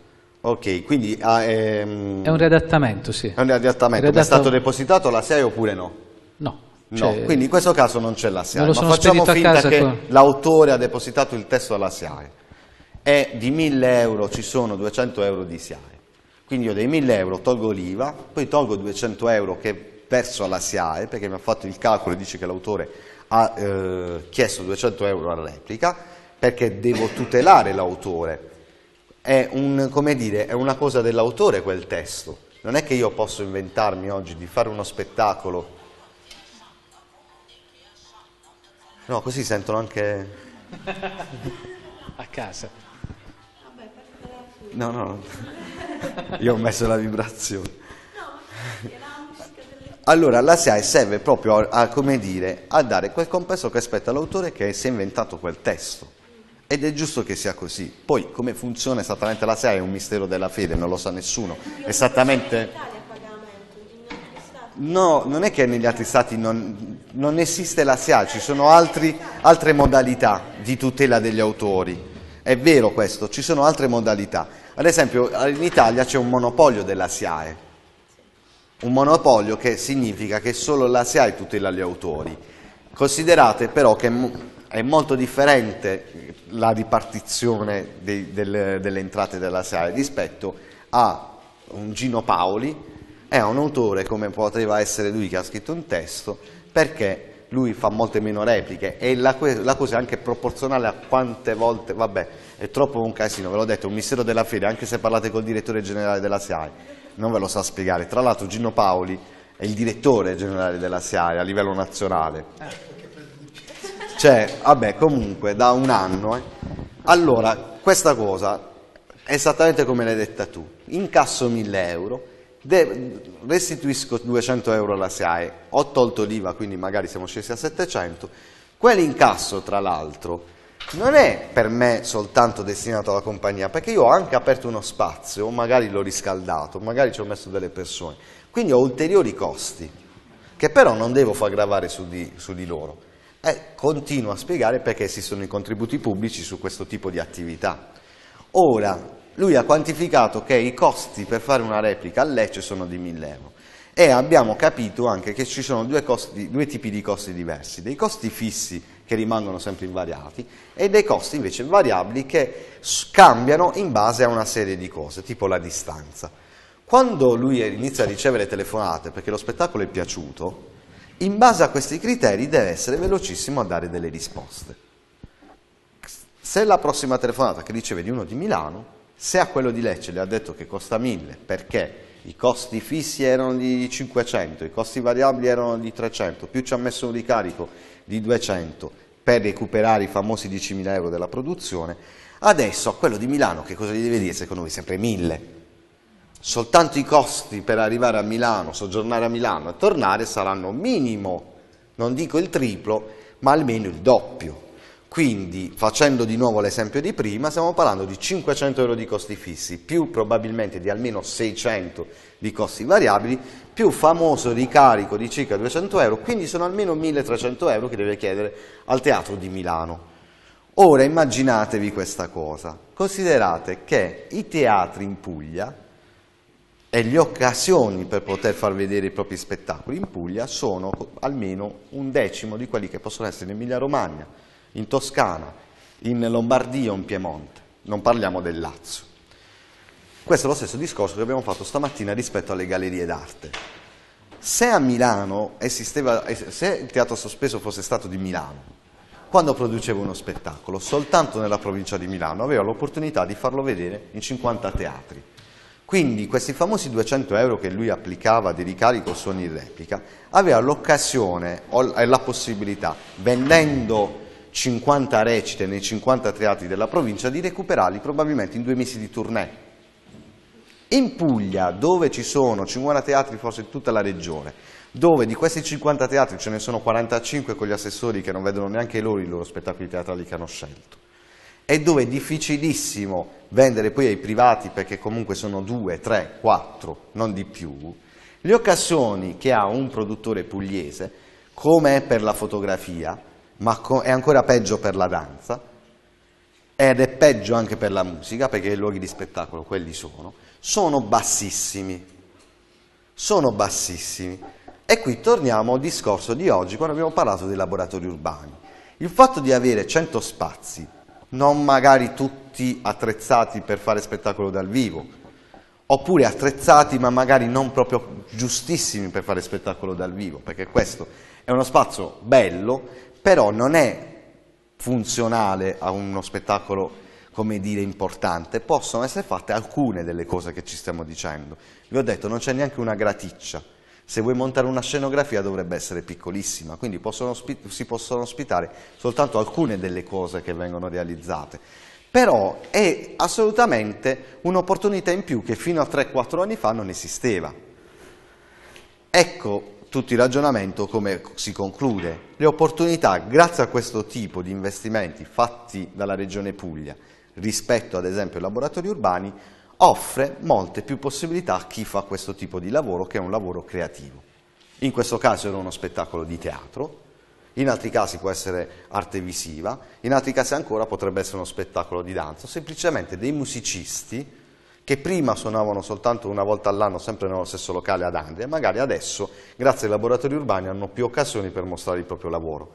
Speaker 2: Ok, quindi... Ah, ehm... È un
Speaker 1: riadattamento, sì. È un riadattamento, Redatto... ma è stato
Speaker 2: depositato la SIAE oppure no? No. No, cioè, quindi in questo caso non c'è la SIAE, ma facciamo finta che con... l'autore ha depositato il testo alla SIAE e di 1000 euro ci sono 200 euro di SIAE. Quindi io dei 1000 euro tolgo l'IVA, poi tolgo 200 euro che è verso alla SIAE, perché mi ha fatto il calcolo e dice che l'autore ha eh, chiesto 200 euro a replica, perché devo tutelare l'autore è, un, dire, è una cosa dell'autore quel testo. Non è che io posso inventarmi oggi di fare uno spettacolo. No, così sentono anche...
Speaker 1: A casa.
Speaker 2: No, no, no. Io ho messo la vibrazione. Allora, la SIAE serve proprio a, a, come dire, a dare quel compenso che aspetta l'autore che si è inventato quel testo. Ed è giusto che sia così. Poi come funziona esattamente la SEA è un mistero della fede, non lo sa nessuno. Esattamente... No, non è che negli altri stati non, non esiste la SEA, ci sono altri, altre modalità di tutela degli autori. È vero questo, ci sono altre modalità. Ad esempio in Italia c'è un monopolio della SIAE, eh. un monopolio che significa che solo la SIAE tutela gli autori. Considerate però che è molto differente la ripartizione dei, del, delle entrate della SAE rispetto a un Gino Paoli è un autore come poteva essere lui che ha scritto un testo perché lui fa molte meno repliche e la, la cosa è anche proporzionale a quante volte, vabbè è troppo un casino, ve l'ho detto, un mistero della fede, anche se parlate col direttore generale della SIAE non ve lo sa spiegare, tra l'altro Gino Paoli è il direttore generale della SIAE a livello nazionale. Eh. Cioè, vabbè, comunque, da un anno. Eh. Allora, questa cosa, esattamente come l'hai detta tu, incasso 1000 euro, restituisco 200 euro alla SIAE, ho tolto l'IVA, quindi magari siamo scesi a 700, quell'incasso, tra l'altro, non è per me soltanto destinato alla compagnia, perché io ho anche aperto uno spazio, magari l'ho riscaldato, magari ci ho messo delle persone, quindi ho ulteriori costi che però non devo far gravare su di, su di loro e eh, continua a spiegare perché esistono i contributi pubblici su questo tipo di attività. Ora, lui ha quantificato che i costi per fare una replica a Lecce sono di 1000 euro e abbiamo capito anche che ci sono due, costi, due tipi di costi diversi, dei costi fissi che rimangono sempre invariati e dei costi invece variabili che cambiano in base a una serie di cose, tipo la distanza. Quando lui inizia a ricevere telefonate perché lo spettacolo è piaciuto, in base a questi criteri deve essere velocissimo a dare delle risposte. Se la prossima telefonata che riceve di uno di Milano, se a quello di Lecce le ha detto che costa 1000 perché i costi fissi erano di 500, i costi variabili erano di 300, più ci ha messo un ricarico di 200 per recuperare i famosi 10.000 euro della produzione, adesso a quello di Milano che cosa gli deve dire secondo me Sempre 1000 soltanto i costi per arrivare a Milano, soggiornare a Milano e tornare saranno minimo, non dico il triplo, ma almeno il doppio. Quindi, facendo di nuovo l'esempio di prima, stiamo parlando di 500 euro di costi fissi, più probabilmente di almeno 600 di costi variabili, più famoso ricarico di circa 200 euro, quindi sono almeno 1300 euro che deve chiedere al Teatro di Milano. Ora immaginatevi questa cosa, considerate che i teatri in Puglia e le occasioni per poter far vedere i propri spettacoli in Puglia sono almeno un decimo di quelli che possono essere in Emilia Romagna, in Toscana, in Lombardia o in Piemonte, non parliamo del Lazio. Questo è lo stesso discorso che abbiamo fatto stamattina rispetto alle gallerie d'arte. Se a Milano esisteva, se il teatro sospeso fosse stato di Milano, quando produceva uno spettacolo, soltanto nella provincia di Milano aveva l'opportunità di farlo vedere in 50 teatri quindi questi famosi 200 euro che lui applicava di ricarico su ogni replica, aveva l'occasione e la possibilità, vendendo 50 recite nei 50 teatri della provincia, di recuperarli probabilmente in due mesi di tournée. In Puglia, dove ci sono 50 teatri forse in tutta la regione, dove di questi 50 teatri ce ne sono 45 con gli assessori che non vedono neanche loro i loro spettacoli teatrali che hanno scelto, e dove è difficilissimo vendere poi ai privati perché comunque sono due, tre, quattro, non di più, le occasioni che ha un produttore pugliese, come è per la fotografia, ma è ancora peggio per la danza, ed è peggio anche per la musica, perché i luoghi di spettacolo quelli sono, sono bassissimi. Sono bassissimi. E qui torniamo al discorso di oggi quando abbiamo parlato dei laboratori urbani. Il fatto di avere 100 spazi non magari tutti attrezzati per fare spettacolo dal vivo, oppure attrezzati ma magari non proprio giustissimi per fare spettacolo dal vivo, perché questo è uno spazio bello, però non è funzionale a uno spettacolo come dire, importante, possono essere fatte alcune delle cose che ci stiamo dicendo. Vi ho detto, non c'è neanche una graticcia, se vuoi montare una scenografia dovrebbe essere piccolissima, quindi possono, si possono ospitare soltanto alcune delle cose che vengono realizzate. Però è assolutamente un'opportunità in più che fino a 3-4 anni fa non esisteva. Ecco tutto il ragionamento come si conclude. Le opportunità, grazie a questo tipo di investimenti fatti dalla Regione Puglia rispetto ad esempio ai laboratori urbani, offre molte più possibilità a chi fa questo tipo di lavoro che è un lavoro creativo. In questo caso era uno spettacolo di teatro, in altri casi può essere arte visiva, in altri casi ancora potrebbe essere uno spettacolo di danza, semplicemente dei musicisti che prima suonavano soltanto una volta all'anno sempre nello stesso locale ad Andria, magari adesso, grazie ai laboratori urbani, hanno più occasioni per mostrare il proprio lavoro.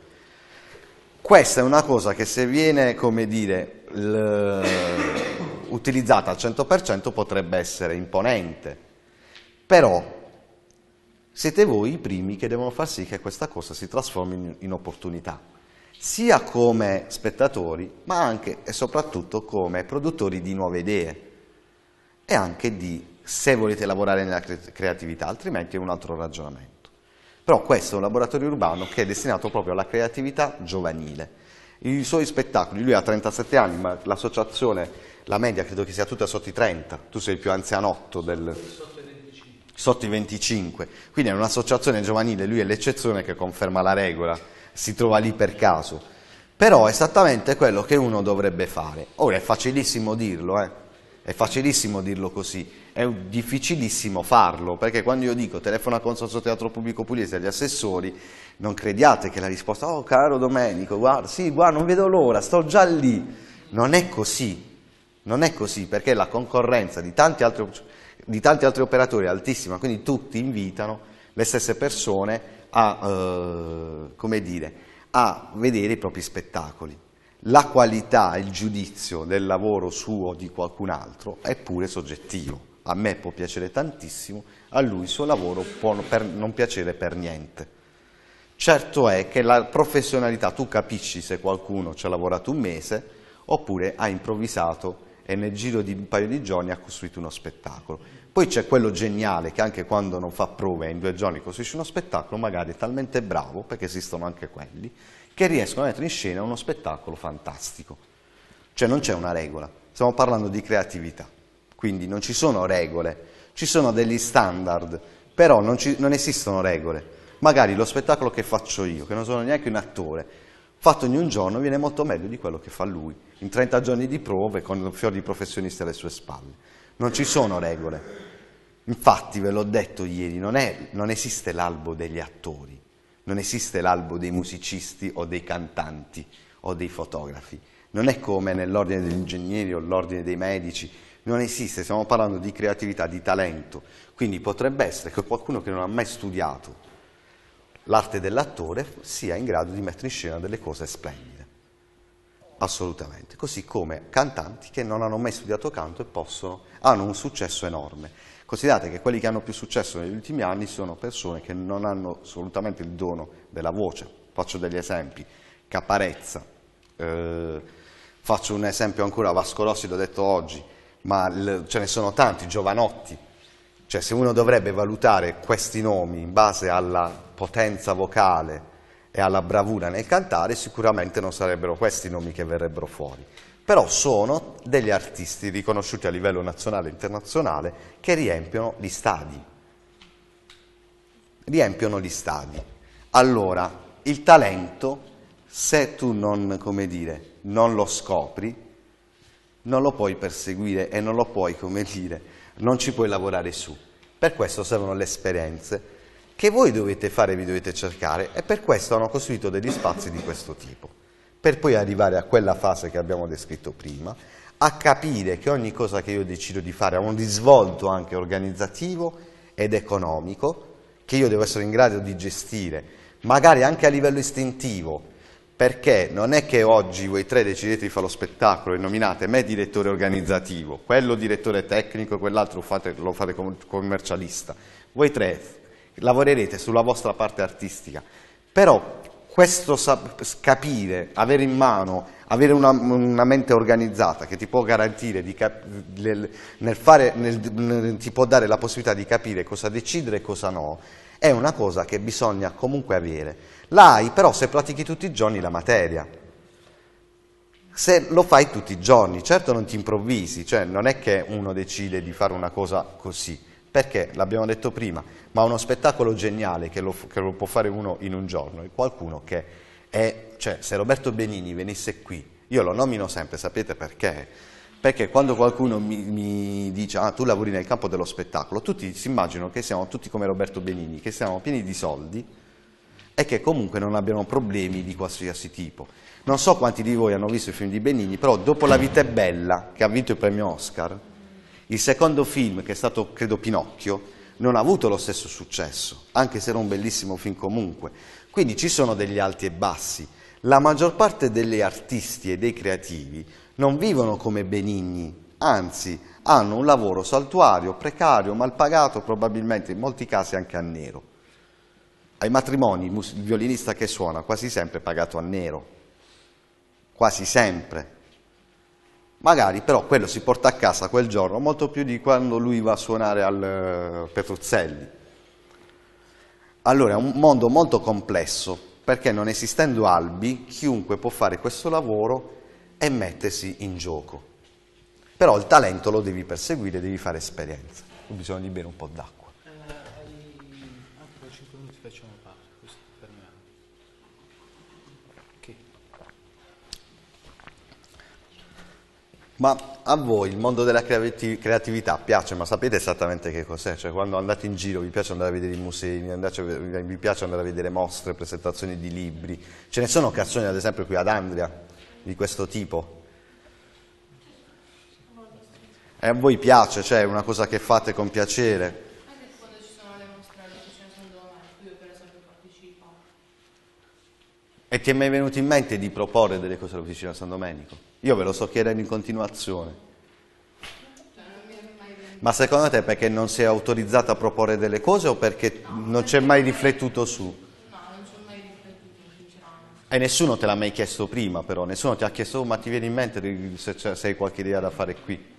Speaker 2: Questa è una cosa che se viene, come dire, utilizzata al 100% potrebbe essere imponente, però siete voi i primi che devono far sì che questa cosa si trasformi in, in opportunità, sia come spettatori, ma anche e soprattutto come produttori di nuove idee e anche di se volete lavorare nella creatività, altrimenti è un altro ragionamento. Però questo è un laboratorio urbano che è destinato proprio alla creatività giovanile. I suoi spettacoli, lui ha 37 anni, ma l'associazione la media credo che sia tutta sotto i 30, tu sei il più anzianotto del... Sotto i 25. Sotto i 25. Quindi è un'associazione giovanile, lui è l'eccezione che conferma la regola, si trova lì per caso. Però è esattamente quello che uno dovrebbe fare. Ora è facilissimo dirlo, eh? è facilissimo dirlo così, è difficilissimo farlo, perché quando io dico telefono al Consorzio Teatro Pubblico Pugliese agli assessori, non crediate che la risposta, oh caro Domenico, guarda, sì, guarda, non vedo l'ora, sto già lì. Non è così, non è così perché la concorrenza di tanti altri, di tanti altri operatori è altissima, quindi tutti invitano le stesse persone a, eh, dire, a vedere i propri spettacoli. La qualità, il giudizio del lavoro suo o di qualcun altro è pure soggettivo. A me può piacere tantissimo, a lui il suo lavoro può non piacere per niente. Certo è che la professionalità, tu capisci se qualcuno ci ha lavorato un mese oppure ha improvvisato e nel giro di un paio di giorni ha costruito uno spettacolo. Poi c'è quello geniale che anche quando non fa prove in due giorni costruisce uno spettacolo, magari è talmente bravo, perché esistono anche quelli, che riescono a mettere in scena uno spettacolo fantastico. Cioè non c'è una regola, stiamo parlando di creatività, quindi non ci sono regole, ci sono degli standard, però non, ci, non esistono regole. Magari lo spettacolo che faccio io, che non sono neanche un attore, fatto ogni giorno viene molto meglio di quello che fa lui, in 30 giorni di prove con un fior di professionisti alle sue spalle. Non ci sono regole. Infatti, ve l'ho detto ieri, non, è, non esiste l'albo degli attori, non esiste l'albo dei musicisti o dei cantanti o dei fotografi. Non è come nell'ordine degli ingegneri o l'ordine dei medici, non esiste, stiamo parlando di creatività, di talento. Quindi potrebbe essere che qualcuno che non ha mai studiato l'arte dell'attore sia in grado di mettere in scena delle cose splendide. Assolutamente. Così come cantanti che non hanno mai studiato canto e possono, hanno un successo enorme. Considerate che quelli che hanno più successo negli ultimi anni sono persone che non hanno assolutamente il dono della voce. Faccio degli esempi. Caparezza. Eh, faccio un esempio ancora, Vasco Rossi l'ho detto oggi, ma ce ne sono tanti, Giovanotti cioè se uno dovrebbe valutare questi nomi in base alla potenza vocale e alla bravura nel cantare, sicuramente non sarebbero questi i nomi che verrebbero fuori. Però sono degli artisti riconosciuti a livello nazionale e internazionale che riempiono gli stadi. Riempiono gli stadi. Allora, il talento, se tu non, come dire, non lo scopri, non lo puoi perseguire e non lo puoi, come dire, non ci puoi lavorare su. Per questo servono le esperienze che voi dovete fare, vi dovete cercare e per questo hanno costruito degli spazi di questo tipo, per poi arrivare a quella fase che abbiamo descritto prima, a capire che ogni cosa che io decido di fare ha un risvolto anche organizzativo ed economico che io devo essere in grado di gestire, magari anche a livello istintivo, perché non è che oggi voi tre decidete di fare lo spettacolo e nominate me direttore organizzativo, quello direttore tecnico e quell'altro lo fate commercialista. Voi tre lavorerete sulla vostra parte artistica, però questo capire, avere in mano, avere una, una mente organizzata che ti può garantire, nel, nel fare, nel, ti può dare la possibilità di capire cosa decidere e cosa no, è una cosa che bisogna comunque avere. L'hai però se pratichi tutti i giorni la materia. Se lo fai tutti i giorni, certo non ti improvvisi, cioè non è che uno decide di fare una cosa così, perché l'abbiamo detto prima, ma uno spettacolo geniale che lo, che lo può fare uno in un giorno, è qualcuno che è, cioè se Roberto Benini venisse qui, io lo nomino sempre, sapete perché? perché quando qualcuno mi, mi, dice ah tu lavori nel campo dello spettacolo, tutti si immaginano che siamo tutti come Roberto Benini, che siamo pieni di soldi e che comunque non abbiano problemi di qualsiasi tipo. Non so quanti di voi hanno visto il film di Benigni, però dopo La vita è bella, che ha vinto il premio Oscar, il secondo film, che è stato credo Pinocchio, non ha avuto lo stesso successo, anche se era un bellissimo film comunque. Quindi ci sono degli alti e bassi. La maggior parte degli artisti e dei creativi non vivono come Benigni, anzi hanno un lavoro saltuario, precario, mal pagato probabilmente in molti casi anche a nero ai matrimoni il violinista che suona quasi sempre è pagato a nero, quasi sempre. Magari però quello si porta a casa quel giorno molto più di quando lui va a suonare al eh, Petruzzelli. Allora è un mondo molto complesso perché non esistendo albi chiunque può fare questo lavoro e mettersi in gioco. Però il talento lo devi perseguire, devi fare esperienza. Ho bisogno di bere un po' d'acqua. Ma a voi il mondo della creatività piace, ma sapete esattamente che cos'è? Cioè, quando andate in giro vi piace andare a vedere i musei, vi piace andare a vedere mostre, presentazioni di libri. Ce ne sono occasioni, ad esempio, qui ad Andria, di questo tipo. E eh, a voi piace, cioè è una cosa che fate con piacere. E ti è mai venuto in mente di proporre delle cose alla piscina San Domenico? Io ve lo sto chiedendo in continuazione. Ma secondo te perché non sei autorizzato a proporre delle cose o perché no, non hai mai riflettuto su? No, non ci ho mai riflettuto sinceramente. E nessuno te l'ha mai chiesto prima però, nessuno ti ha chiesto oh, ma ti viene in mente se hai qualche idea da fare qui?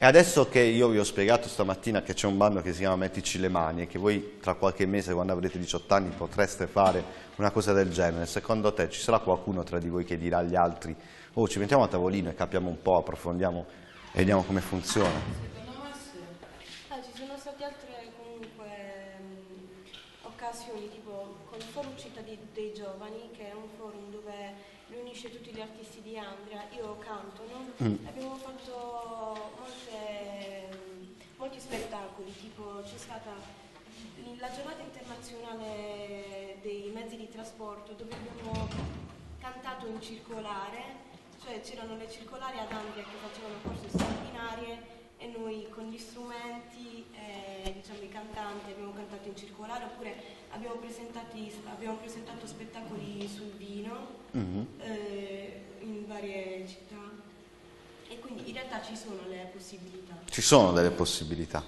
Speaker 2: E adesso che io vi ho spiegato stamattina che c'è un bando che si chiama Mettici le mani e che voi tra qualche mese, quando avrete 18 anni, potreste fare una cosa del genere, secondo te ci sarà qualcuno tra di voi che dirà agli altri oh ci mettiamo a tavolino e capiamo un po', approfondiamo e vediamo come funziona? Secondo me sì. Ah, ci sono state altre eh, comunque
Speaker 1: occasioni, tipo con il forum città dei giovani, che è un forum dove riunisce tutti gli artisti di Andria, io
Speaker 2: canto, no? Mm. nazionale dei mezzi di trasporto dove abbiamo cantato in circolare, cioè c'erano le circolari ad Andria che facevano corse straordinarie e noi con gli strumenti, eh, diciamo i cantanti, abbiamo cantato in circolare oppure abbiamo, abbiamo presentato spettacoli sul vino uh mm-hmm. -huh. eh, in varie città. E quindi in realtà ci sono le possibilità. Ci sono delle possibilità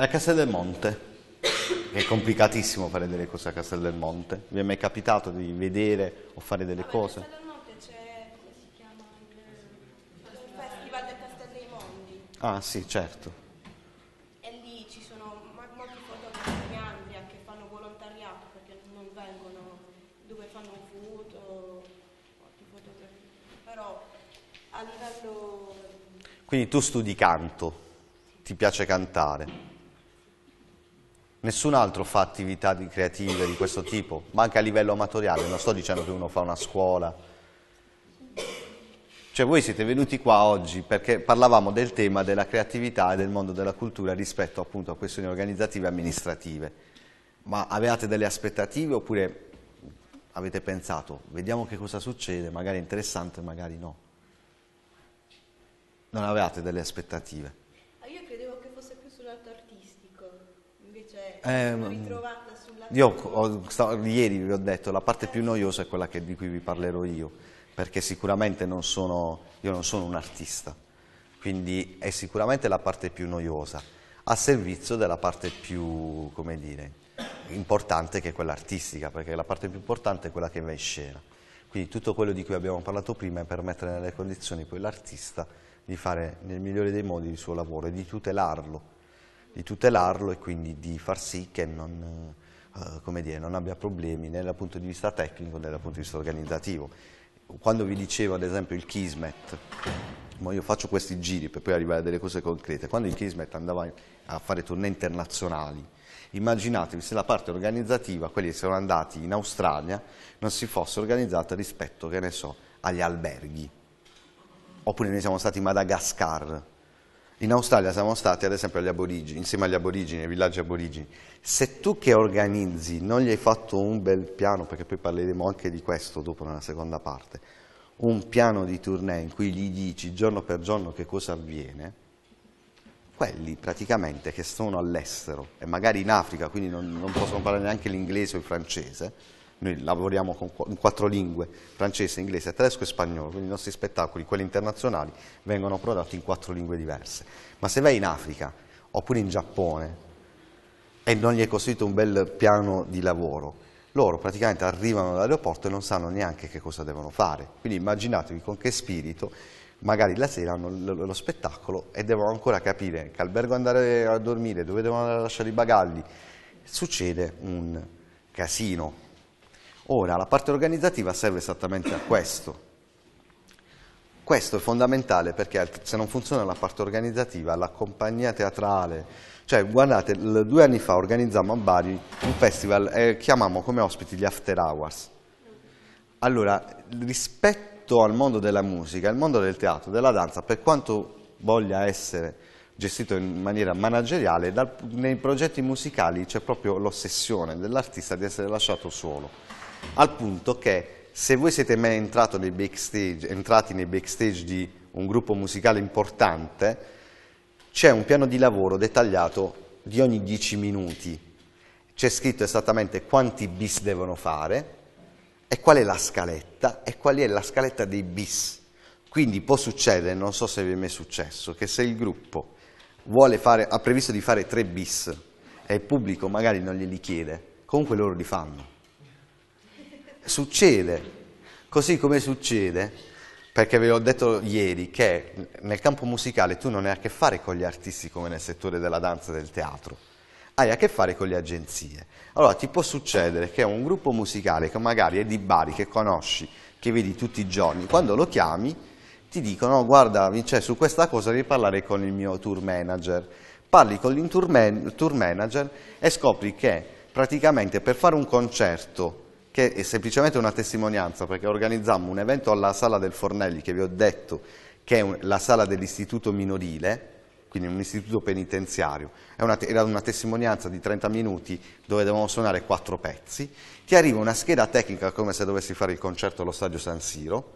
Speaker 2: a Castel del Monte. È complicatissimo fare delle cose a Castel del Monte. Vi è mai capitato di vedere o fare delle Vabbè, cose? Castel del Monte c'è, come si chiama? Il Festival del Castel dei Mondi. Ah sì, certo. E lì ci sono molti fotografi in Andria che fanno volontariato perché non vengono dove fanno un foto, molti Però a livello... Quindi tu studi canto, ti piace cantare. Nessun altro fa attività di creative di questo tipo, ma anche a livello amatoriale, non sto dicendo che uno fa una scuola. Cioè voi siete venuti qua oggi perché parlavamo del tema della creatività e del mondo della cultura rispetto appunto a questioni organizzative e amministrative. Ma avevate delle aspettative oppure avete pensato, vediamo che cosa succede, magari è interessante, magari no. Non avevate delle aspettative. ehm, io ho, sta, ieri vi ho detto, la parte più noiosa è quella che, di cui vi parlerò io, perché sicuramente non sono, io non sono un artista, quindi è sicuramente la parte più noiosa, a servizio della parte più, come dire, importante che è quella artistica, perché la parte più importante è quella che va in scena. Quindi tutto quello di cui abbiamo parlato prima è per mettere nelle condizioni quell'artista di fare nel migliore dei modi il suo lavoro e di tutelarlo di tutelarlo e quindi di far sì che non, eh, eh dire, non abbia problemi né dal punto di vista tecnico né dal punto di vista organizzativo. Quando vi dicevo ad esempio il Kismet, io faccio questi giri per poi arrivare a delle cose concrete, quando il Kismet andava a fare tournée internazionali, immaginatevi se la parte organizzativa, quelli che sono andati in Australia, non si fosse organizzata rispetto, che ne so, agli alberghi. Oppure noi siamo stati in Madagascar, in Australia siamo stati ad esempio agli aborigini, insieme agli aborigini, ai villaggi aborigini. Se tu che organizzi non gli hai fatto un bel piano, perché poi parleremo anche di questo dopo nella seconda parte, un piano di tournée in cui gli dici giorno per giorno che cosa avviene, quelli praticamente che sono all'estero e magari in Africa, quindi non, non possono parlare neanche l'inglese o il francese, noi lavoriamo con, in quattro lingue, francese, inglese, tedesco e spagnolo, quindi i nostri spettacoli, quelli internazionali, vengono prodotti in quattro lingue diverse. Ma se vai in Africa oppure in Giappone e non gli è costruito un bel piano di lavoro, loro praticamente arrivano all'aeroporto e non sanno neanche che cosa devono fare. Quindi immaginatevi con che spirito magari la sera hanno lo spettacolo e devono ancora capire che albergo andare a dormire, dove devono andare a lasciare i bagagli. Succede un casino Ora, la parte organizzativa serve esattamente a questo. Questo è fondamentale perché se non funziona la parte organizzativa, la compagnia teatrale, cioè guardate, due anni fa organizzammo a Bari un festival e chiamammo come ospiti gli After Hours. Allora, rispetto al mondo della musica, al mondo del teatro, della danza, per quanto voglia essere gestito in maniera manageriale, dal, nei progetti musicali c'è proprio l'ossessione dell'artista di essere lasciato solo al punto che se voi siete mai nei backstage, entrati nei backstage di un gruppo musicale importante, c'è un piano di lavoro dettagliato di ogni 10 minuti. C'è scritto esattamente quanti bis devono fare e qual è la scaletta e qual è la scaletta dei bis. Quindi può succedere, non so se vi è mai successo, che se il gruppo fare, ha previsto di fare 3 bis e il pubblico magari non glieli chiede, comunque loro li fanno succede, così come succede, perché ve l'ho detto ieri, che nel campo musicale tu non hai a che fare con gli artisti come nel settore della danza e del teatro, hai a che fare con le agenzie. Allora ti può succedere che un gruppo musicale che magari è di Bari, che conosci, che vedi tutti i giorni, quando lo chiami ti dicono guarda Vincenzo su questa cosa devi parlare con il mio tour manager, parli con il tour, man tour manager e scopri che praticamente per fare un concerto che è semplicemente una testimonianza perché organizzammo un evento alla Sala del Fornelli che vi ho detto che è un, la sala dell'istituto minorile, quindi un istituto penitenziario. Una, era una testimonianza di 30 minuti dove dovevamo suonare quattro pezzi. Ti arriva una scheda tecnica come se dovessi fare il concerto allo stadio San Siro,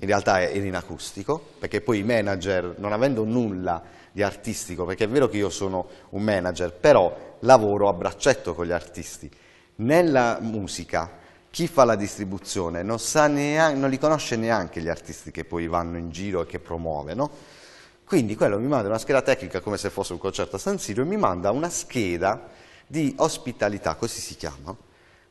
Speaker 2: in realtà era in acustico, perché poi i manager, non avendo nulla di artistico, perché è vero che io sono un manager, però lavoro a braccetto con gli artisti. Nella musica chi fa la distribuzione non, neanche, non, li conosce neanche gli artisti che poi vanno in giro e che promuove, no? Quindi quello mi manda una scheda tecnica come se fosse un concerto a San Siro e mi manda una scheda di ospitalità, così si chiama,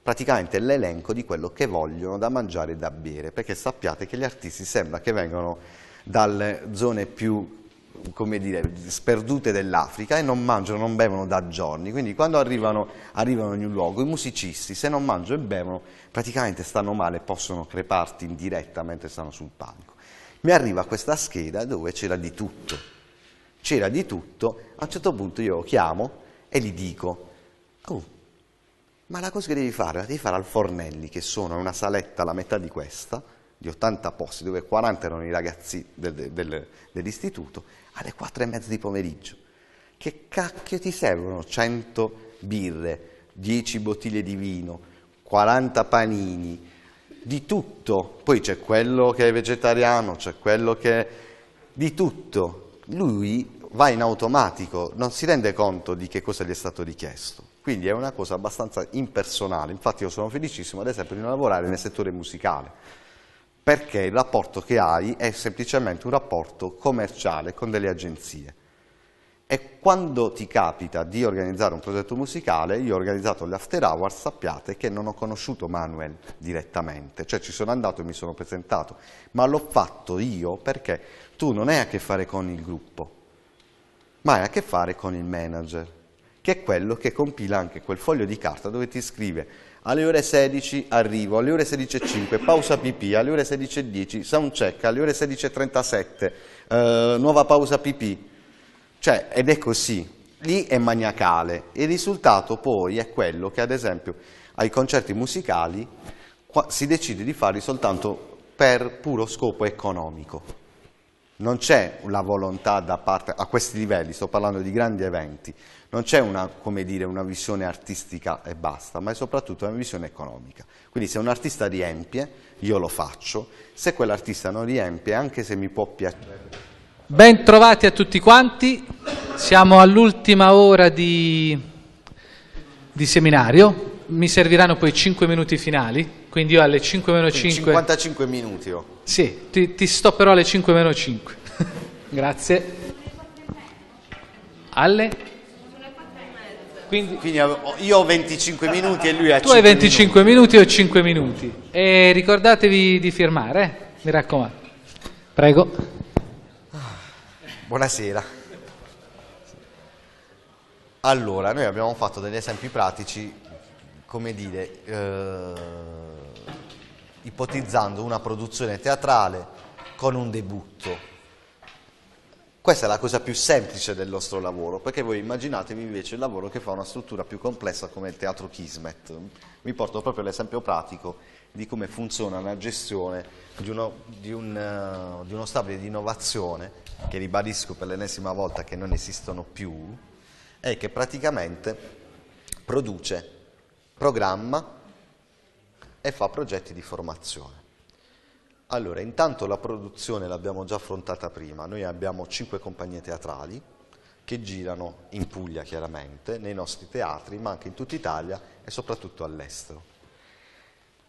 Speaker 2: praticamente l'elenco di quello che vogliono da mangiare e da bere, perché sappiate che gli artisti sembra che vengano dalle zone più come dire, sperdute dell'Africa e non mangiano, non bevono da giorni, quindi quando arrivano, arrivano, in un luogo i musicisti se non mangiano e bevono praticamente stanno male possono creparti in diretta mentre stanno sul palco. Mi arriva questa scheda dove c'era di tutto, c'era di tutto, a un certo punto io lo chiamo e gli dico, oh, ma la cosa che devi fare, la devi fare al Fornelli che sono una saletta alla metà di questa, di 80 posti, dove 40 erano i ragazzi del, del, dell'istituto, alle 4 e mezza di pomeriggio. Che cacchio ti servono 100 birre, 10 bottiglie di vino, 40 panini, di tutto. Poi c'è quello che è vegetariano, c'è quello che... di tutto. Lui va in automatico, non si rende conto di che cosa gli è stato richiesto. Quindi è una cosa abbastanza impersonale. Infatti io sono felicissimo, ad esempio, di non lavorare nel settore musicale perché il rapporto che hai è semplicemente un rapporto commerciale con delle agenzie. E quando ti capita di organizzare un progetto musicale, io ho organizzato After Hours, sappiate che non ho conosciuto Manuel direttamente, cioè ci sono andato e mi sono presentato, ma l'ho fatto io perché tu non hai a che fare con il gruppo, ma hai a che fare con il manager, che è quello che compila anche quel foglio di carta dove ti scrive alle ore 16 arrivo, alle ore 16.05 pausa pipì, alle ore 16.10 sound check, alle ore 16.37 eh, nuova pausa pipì, cioè ed è così, lì è maniacale. Il risultato poi è quello che ad esempio ai concerti musicali si decide di farli soltanto per puro scopo economico. Non c'è la volontà da parte, a questi livelli, sto parlando di grandi eventi, non c'è una, una, visione artistica e basta, ma è soprattutto una visione economica. Quindi se un artista riempie, io lo faccio, se quell'artista non riempie, anche se mi può piacere... Ben trovati a tutti quanti,
Speaker 1: siamo all'ultima ora di, di seminario, mi serviranno poi 5 minuti finali, quindi io alle 5 meno 5... 55
Speaker 2: minuti oh.
Speaker 1: Sì, ti, ti, sto però alle 5 meno 5.
Speaker 2: Grazie. Alle... Quindi, Quindi io ho 25 minuti e lui ha 5 Tu hai 25 minuti
Speaker 1: e ho 5 minuti. E ricordatevi di firmare, eh? mi raccomando. Prego.
Speaker 2: Buonasera. Allora, noi abbiamo fatto degli esempi pratici, come dire, eh, ipotizzando una produzione teatrale con un debutto. Questa è la cosa più semplice del nostro lavoro, perché voi immaginatevi invece il lavoro che fa una struttura più complessa come il teatro Kismet. Vi porto proprio l'esempio pratico di come funziona la gestione di uno, di, un, uh, di uno stabile di innovazione, che ribadisco per l'ennesima volta che non esistono più, e che praticamente produce, programma e fa progetti di formazione. Allora, intanto la produzione l'abbiamo già affrontata prima, noi abbiamo cinque compagnie teatrali che girano in Puglia chiaramente, nei nostri teatri, ma anche in tutta Italia e soprattutto all'estero.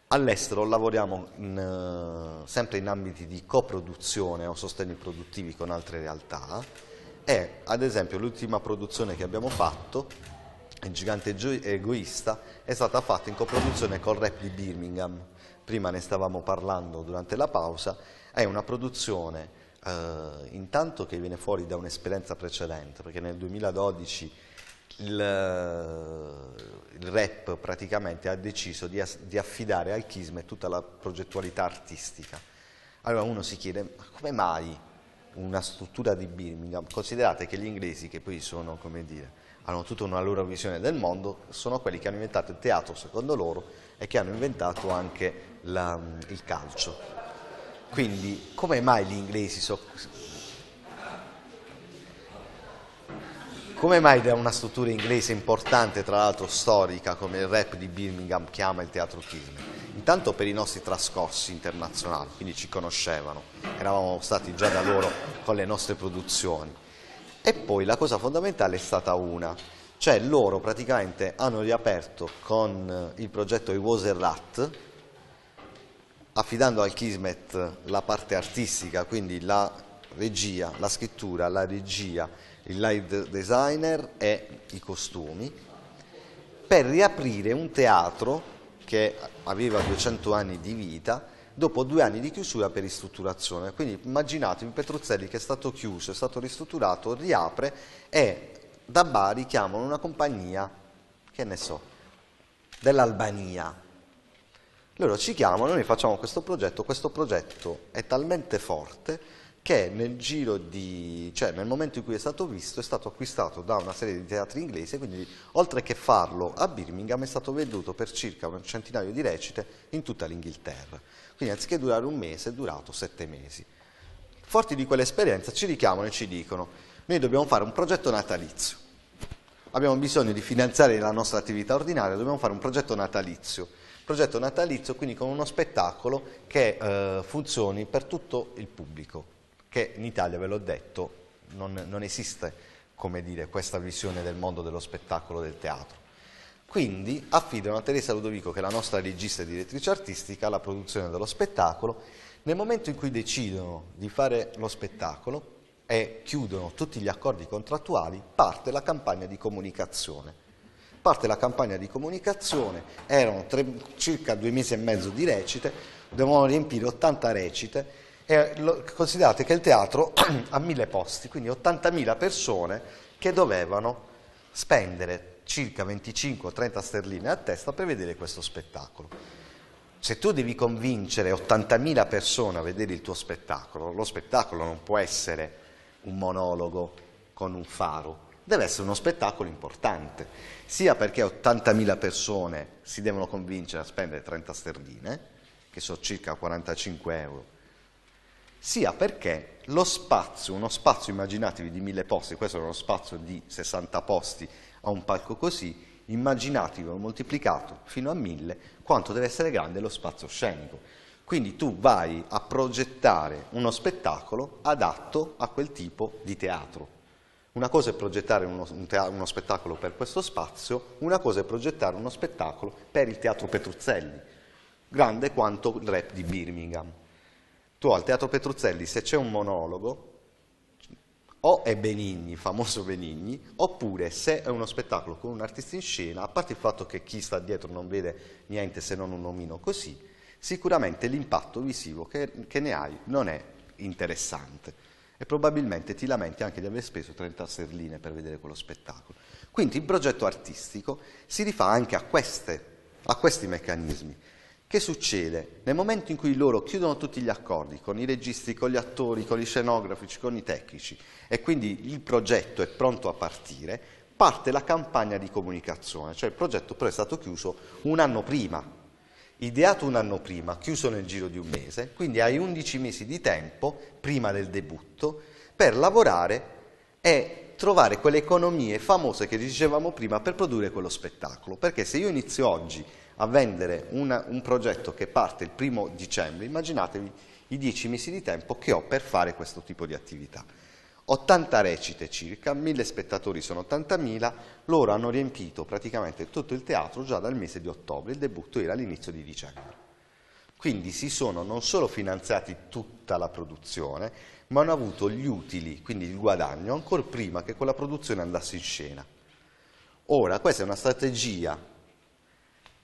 Speaker 2: All'estero lavoriamo in, eh, sempre in ambiti di coproduzione o sostegni produttivi con altre realtà e ad esempio l'ultima produzione che abbiamo fatto, Il gigante egoista, è stata fatta in coproduzione col Rap di Birmingham, prima ne stavamo parlando durante la pausa, è una produzione eh, intanto che viene fuori da un'esperienza precedente, perché nel 2012 il, il REP praticamente ha deciso di, as, di affidare al Chisme tutta la progettualità artistica. Allora uno si chiede, ma come mai una struttura di Birmingham, considerate che gli inglesi, che poi sono, come dire, hanno tutta una loro visione del mondo, sono quelli che hanno inventato il teatro secondo loro e che hanno inventato anche la, il calcio. Quindi come mai gli inglesi sono... Come mai da una struttura inglese importante, tra l'altro storica, come il rap di Birmingham chiama il teatro Kismet? Intanto per i nostri trascorsi internazionali, quindi ci conoscevano, eravamo stati già da loro con le nostre produzioni. E poi la cosa fondamentale è stata una, cioè loro praticamente hanno riaperto con il progetto I Was a Rat, affidando al Kismet la parte artistica, quindi la regia, la scrittura, la regia, il live designer e i costumi, per riaprire un teatro che aveva 200 anni di vita dopo due anni di chiusura per ristrutturazione. Quindi immaginatevi Petruzzelli che è stato chiuso, è stato ristrutturato, riapre e da Bari chiamano una compagnia, che ne so, dell'Albania, loro ci chiamano, noi facciamo questo progetto, questo progetto è talmente forte che nel, di, cioè nel momento in cui è stato visto è stato acquistato da una serie di teatri inglesi, quindi oltre che farlo a Birmingham è stato venduto per circa un centinaio di recite in tutta l'Inghilterra. Quindi anziché durare un mese è durato sette mesi. Forti di quell'esperienza ci richiamano e ci dicono noi dobbiamo fare un progetto natalizio, abbiamo bisogno di finanziare la nostra attività ordinaria, dobbiamo fare un progetto natalizio progetto natalizio quindi con uno spettacolo che eh, funzioni per tutto il pubblico, che in Italia, ve l'ho detto, non, non esiste dire, questa visione del mondo dello spettacolo del teatro. Quindi affidano a Teresa Ludovico, che è la nostra regista e direttrice artistica, la produzione dello spettacolo. Nel momento in cui decidono di fare lo spettacolo e chiudono tutti gli accordi contrattuali, parte la campagna di comunicazione parte la campagna di comunicazione, erano tre, circa due mesi e mezzo di recite, dovevano riempire 80 recite e lo, considerate che il teatro ha mille posti, quindi 80.000 persone che dovevano spendere circa 25-30 sterline a testa per vedere questo spettacolo. Se tu devi convincere 80.000 persone a vedere il tuo spettacolo, lo spettacolo non può essere un monologo con un faro, deve essere uno spettacolo importante sia perché 80.000 persone si devono convincere a spendere 30 sterline, che sono circa 45 euro, sia perché lo spazio, uno spazio immaginatevi di 1000 posti, questo è uno spazio di 60 posti a un palco così, immaginatelo moltiplicato fino a 1000 quanto deve essere grande lo spazio scenico. Quindi tu vai a progettare uno spettacolo adatto a quel tipo di teatro. Una cosa è progettare uno, uno, spettacolo per questo spazio, una cosa è progettare uno spettacolo per il Teatro Petruzzelli, grande quanto il rap di Birmingham. Tu al Teatro Petruzzelli, se c'è un monologo, o è Benigni, famoso Benigni, oppure se è uno spettacolo con un artista in scena, a parte il fatto che chi sta dietro non vede niente se non un omino così, sicuramente l'impatto visivo che, che ne hai non è interessante e probabilmente ti lamenti anche di aver speso 30 sterline per vedere quello spettacolo. Quindi il progetto artistico si rifà anche a, queste, a questi meccanismi. Che succede? Nel momento in cui loro chiudono tutti gli accordi con i registi, con gli attori, con gli scenografici, con i tecnici e quindi il progetto è pronto a partire, parte la campagna di comunicazione, cioè il progetto però è stato chiuso un anno prima ideato un anno prima, chiuso nel giro di un mese, quindi hai 11 mesi di tempo prima del debutto per lavorare e trovare quelle economie famose che dicevamo prima per produrre quello spettacolo. Perché se io inizio oggi a vendere una, un progetto che parte il primo dicembre, immaginatevi i 10 mesi di tempo che ho per fare questo tipo di attività. 80 recite circa, 1000 spettatori sono 80.000, loro hanno riempito praticamente tutto il teatro già dal mese di ottobre, il debutto era all'inizio di dicembre. Quindi si sono non solo finanziati tutta la produzione, ma hanno avuto gli utili, quindi il guadagno, ancora prima che quella produzione andasse in scena. Ora, questa è una strategia,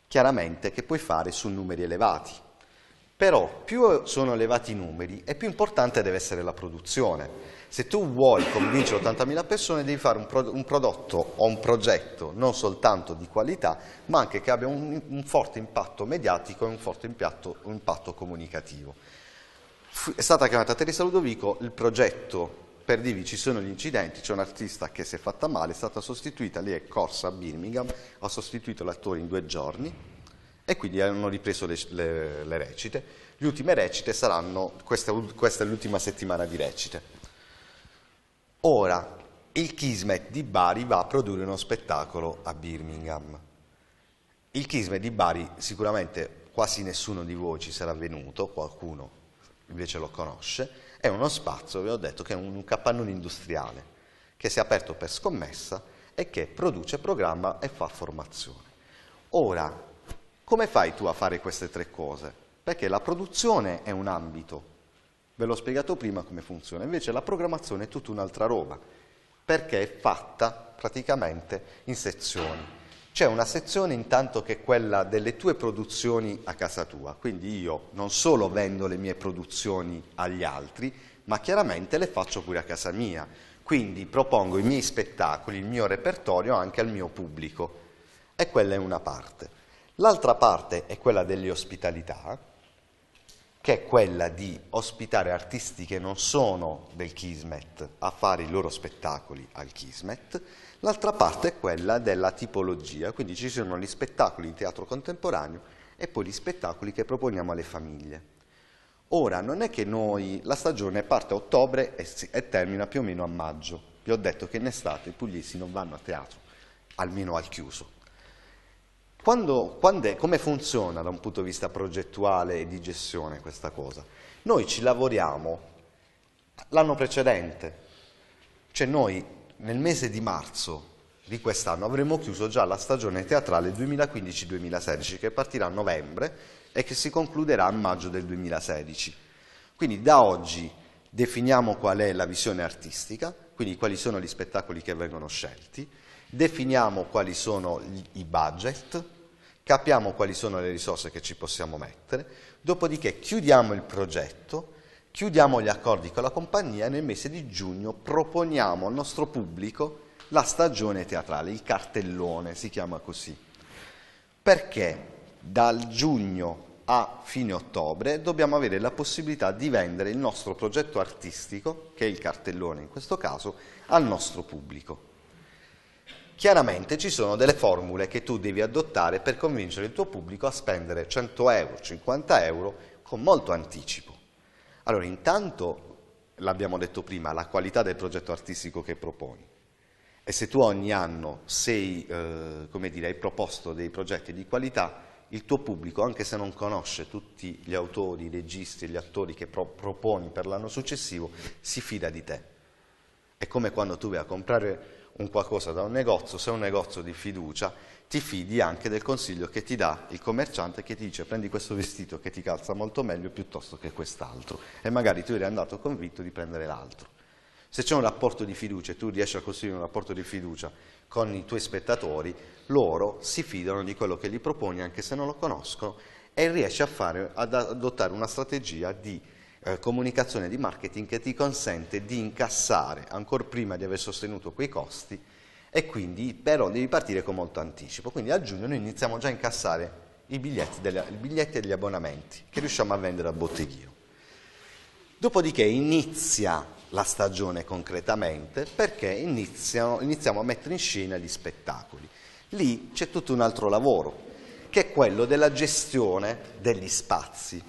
Speaker 2: chiaramente, che puoi fare su numeri elevati. Però più sono elevati i numeri e più importante deve essere la produzione se tu vuoi convincere 80.000 persone devi fare un, pro un, prodotto o un progetto non soltanto di qualità ma anche che abbia un, un forte impatto mediatico e un forte impatto, un impatto comunicativo. F è stata chiamata Teresa Ludovico il progetto per dirvi ci sono gli incidenti, c'è un'artista che si è fatta male, è stata sostituita, lei è corsa a Birmingham, ha sostituito l'attore in due giorni e quindi hanno ripreso le, le, le recite. Le ultime recite saranno, questa, questa è l'ultima settimana di recite. Ora, il Kismet di Bari va a produrre uno spettacolo a Birmingham. Il Kismet di Bari sicuramente quasi nessuno di voi ci sarà venuto, qualcuno invece lo conosce, è uno spazio, vi ho detto, che è un capannone industriale che si è aperto per scommessa e che produce, programma e fa formazione. Ora, come fai tu a fare queste tre cose? Perché la produzione è un ambito Ve l'ho spiegato prima come funziona. Invece la programmazione è tutta un'altra roba, perché è fatta praticamente in sezioni. C'è una sezione intanto che è quella delle tue produzioni a casa tua, quindi io non solo vendo le mie produzioni agli altri, ma chiaramente le faccio pure a casa mia. Quindi propongo i miei spettacoli, il mio repertorio anche al mio pubblico. E quella è una parte. L'altra parte è quella delle ospitalità, che è quella di ospitare artisti che non sono del Kismet a fare i loro spettacoli al Kismet, l'altra parte è quella della tipologia, quindi ci sono gli spettacoli di teatro contemporaneo e poi gli spettacoli che proponiamo alle famiglie. Ora, non è che noi, la stagione parte a ottobre e, si, e termina più o meno a maggio, vi ho detto che in estate i pugliesi non vanno a teatro, almeno al chiuso quando, quando è, come funziona da un punto di vista progettuale e di gestione questa cosa? Noi ci lavoriamo l'anno precedente, cioè noi nel mese di marzo di quest'anno avremo chiuso già la stagione teatrale 2015-2016 che partirà a novembre e che si concluderà a maggio del 2016. Quindi da oggi definiamo qual è la visione artistica, quindi quali sono gli spettacoli che vengono scelti, definiamo quali sono i budget, capiamo quali sono le risorse che ci possiamo mettere, dopodiché chiudiamo il progetto, chiudiamo gli accordi con la compagnia e nel mese di giugno proponiamo al nostro pubblico la stagione teatrale, il cartellone si chiama così, perché dal giugno a fine ottobre dobbiamo avere la possibilità di vendere il nostro progetto artistico, che è il cartellone in questo caso, al nostro pubblico. Chiaramente ci sono delle formule che tu devi adottare per convincere il tuo pubblico a spendere 100 euro, 50 euro con molto anticipo. Allora, intanto, l'abbiamo detto prima, la qualità del progetto artistico che proponi. E se tu ogni anno sei, eh, come dire, hai proposto dei progetti di qualità, il tuo pubblico, anche se non conosce tutti gli autori, i registi gli attori che pro proponi per l'anno successivo, si fida di te. È come quando tu vai a comprare un qualcosa da un negozio, se è un negozio di fiducia, ti fidi anche del consiglio che ti dà il commerciante che ti dice prendi questo vestito che ti calza molto meglio piuttosto che quest'altro e magari tu eri andato convinto di prendere l'altro. Se c'è un rapporto di fiducia e tu riesci a costruire un rapporto di fiducia con i tuoi spettatori, loro si fidano di quello che gli proponi anche se non lo conoscono e riesci a fare, ad adottare una strategia di eh, comunicazione di marketing che ti consente di incassare ancora prima di aver sostenuto quei costi e quindi però devi partire con molto anticipo. Quindi a giugno noi iniziamo già a incassare i biglietti, delle, i biglietti e gli abbonamenti che riusciamo a vendere a botteghino. Dopodiché inizia la stagione concretamente perché iniziamo, iniziamo a mettere in scena gli spettacoli. Lì c'è tutto un altro lavoro, che è quello della gestione degli spazi.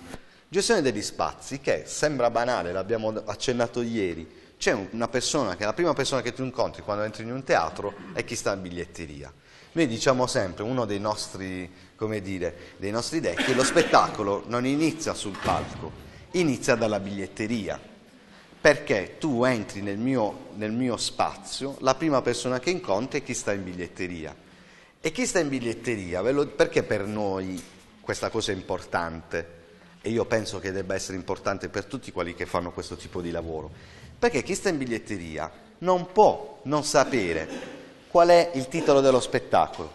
Speaker 2: Gestione degli spazi, che sembra banale, l'abbiamo accennato ieri, c'è una persona che è la prima persona che tu incontri quando entri in un teatro è chi sta in biglietteria. Noi diciamo sempre, uno dei nostri, come dire, dei nostri detti, lo spettacolo non inizia sul palco, inizia dalla biglietteria. Perché tu entri nel mio, nel mio spazio, la prima persona che incontri è chi sta in biglietteria. E chi sta in biglietteria, perché per noi questa cosa è importante? e io penso che debba essere importante per tutti quelli che fanno questo tipo di lavoro, perché chi sta in biglietteria non può non sapere qual è il titolo dello spettacolo,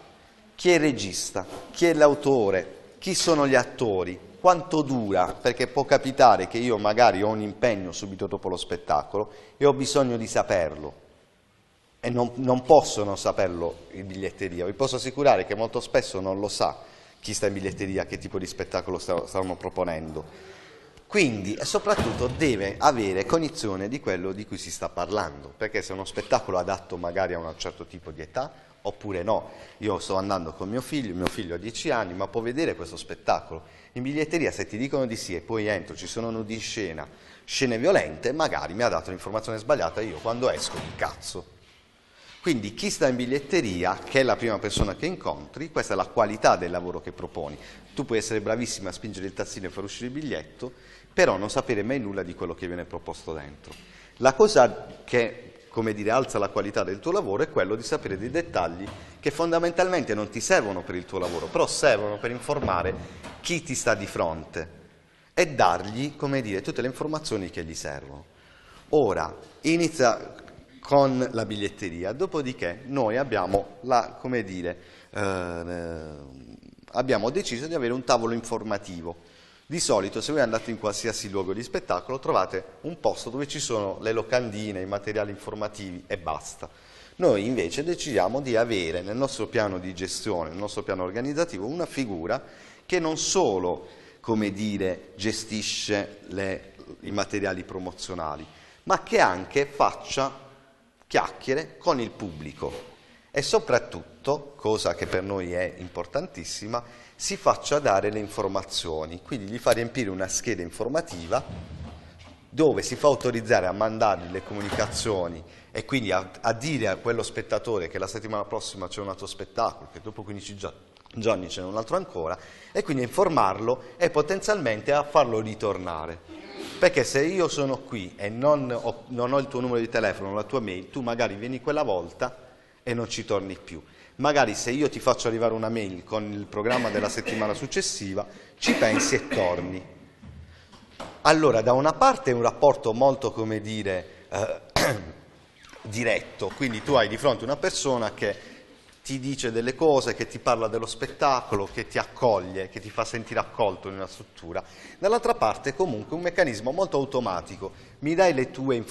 Speaker 2: chi è il regista, chi è l'autore, chi sono gli attori, quanto dura, perché può capitare che io magari ho un impegno subito dopo lo spettacolo e ho bisogno di saperlo. E non, non posso non saperlo in biglietteria, vi posso assicurare che molto spesso non lo sa chi sta in biglietteria, che tipo di spettacolo stanno proponendo. Quindi e soprattutto deve avere cognizione di quello di cui si sta parlando, perché se è uno spettacolo adatto magari a un certo tipo di età oppure no. Io sto andando con mio figlio, mio figlio ha 10 anni, ma può vedere questo spettacolo. In biglietteria se ti dicono di sì e poi entro, ci sono nudi in scena, scene violente, magari mi ha dato l'informazione sbagliata io quando esco mi cazzo. Quindi chi sta in biglietteria, che è la prima persona che incontri, questa è la qualità del lavoro che proponi. Tu puoi essere bravissima a spingere il tazzino e far uscire il biglietto, però non sapere mai nulla di quello che viene proposto dentro. La cosa che come dire, alza la qualità del tuo lavoro è quello di sapere dei dettagli che fondamentalmente non ti servono per il tuo lavoro, però servono per informare chi ti sta di fronte e dargli, come dire, tutte le informazioni che gli servono. Ora, inizia, con la biglietteria, dopodiché noi abbiamo, la, dire, eh, abbiamo deciso di avere un tavolo informativo. Di solito se voi andate in qualsiasi luogo di spettacolo trovate un posto dove ci sono le locandine, i materiali informativi e basta. Noi invece decidiamo di avere nel nostro piano di gestione, nel nostro piano organizzativo, una figura che non solo dire, gestisce le, i materiali promozionali, ma che anche faccia chiacchiere con il pubblico e soprattutto, cosa che per noi è importantissima, si faccia dare le informazioni, quindi gli fa riempire una scheda informativa dove si fa autorizzare a mandargli le comunicazioni e quindi a, a dire a quello spettatore che la settimana prossima c'è un altro spettacolo, che dopo 15 giorni Johnny ce n'è un altro ancora, e quindi a informarlo e potenzialmente a farlo ritornare. Perché se io sono qui e non ho, non ho il tuo numero di telefono, la tua mail, tu magari vieni quella volta e non ci torni più. Magari se io ti faccio arrivare una mail con il programma della settimana successiva, ci pensi e torni. Allora, da una parte è un rapporto molto, come dire, eh, diretto, quindi tu hai di fronte una persona che ti dice delle cose, che ti parla dello spettacolo, che ti accoglie, che ti fa sentire accolto in una struttura. Dall'altra parte è comunque un meccanismo molto automatico, mi dai le tue,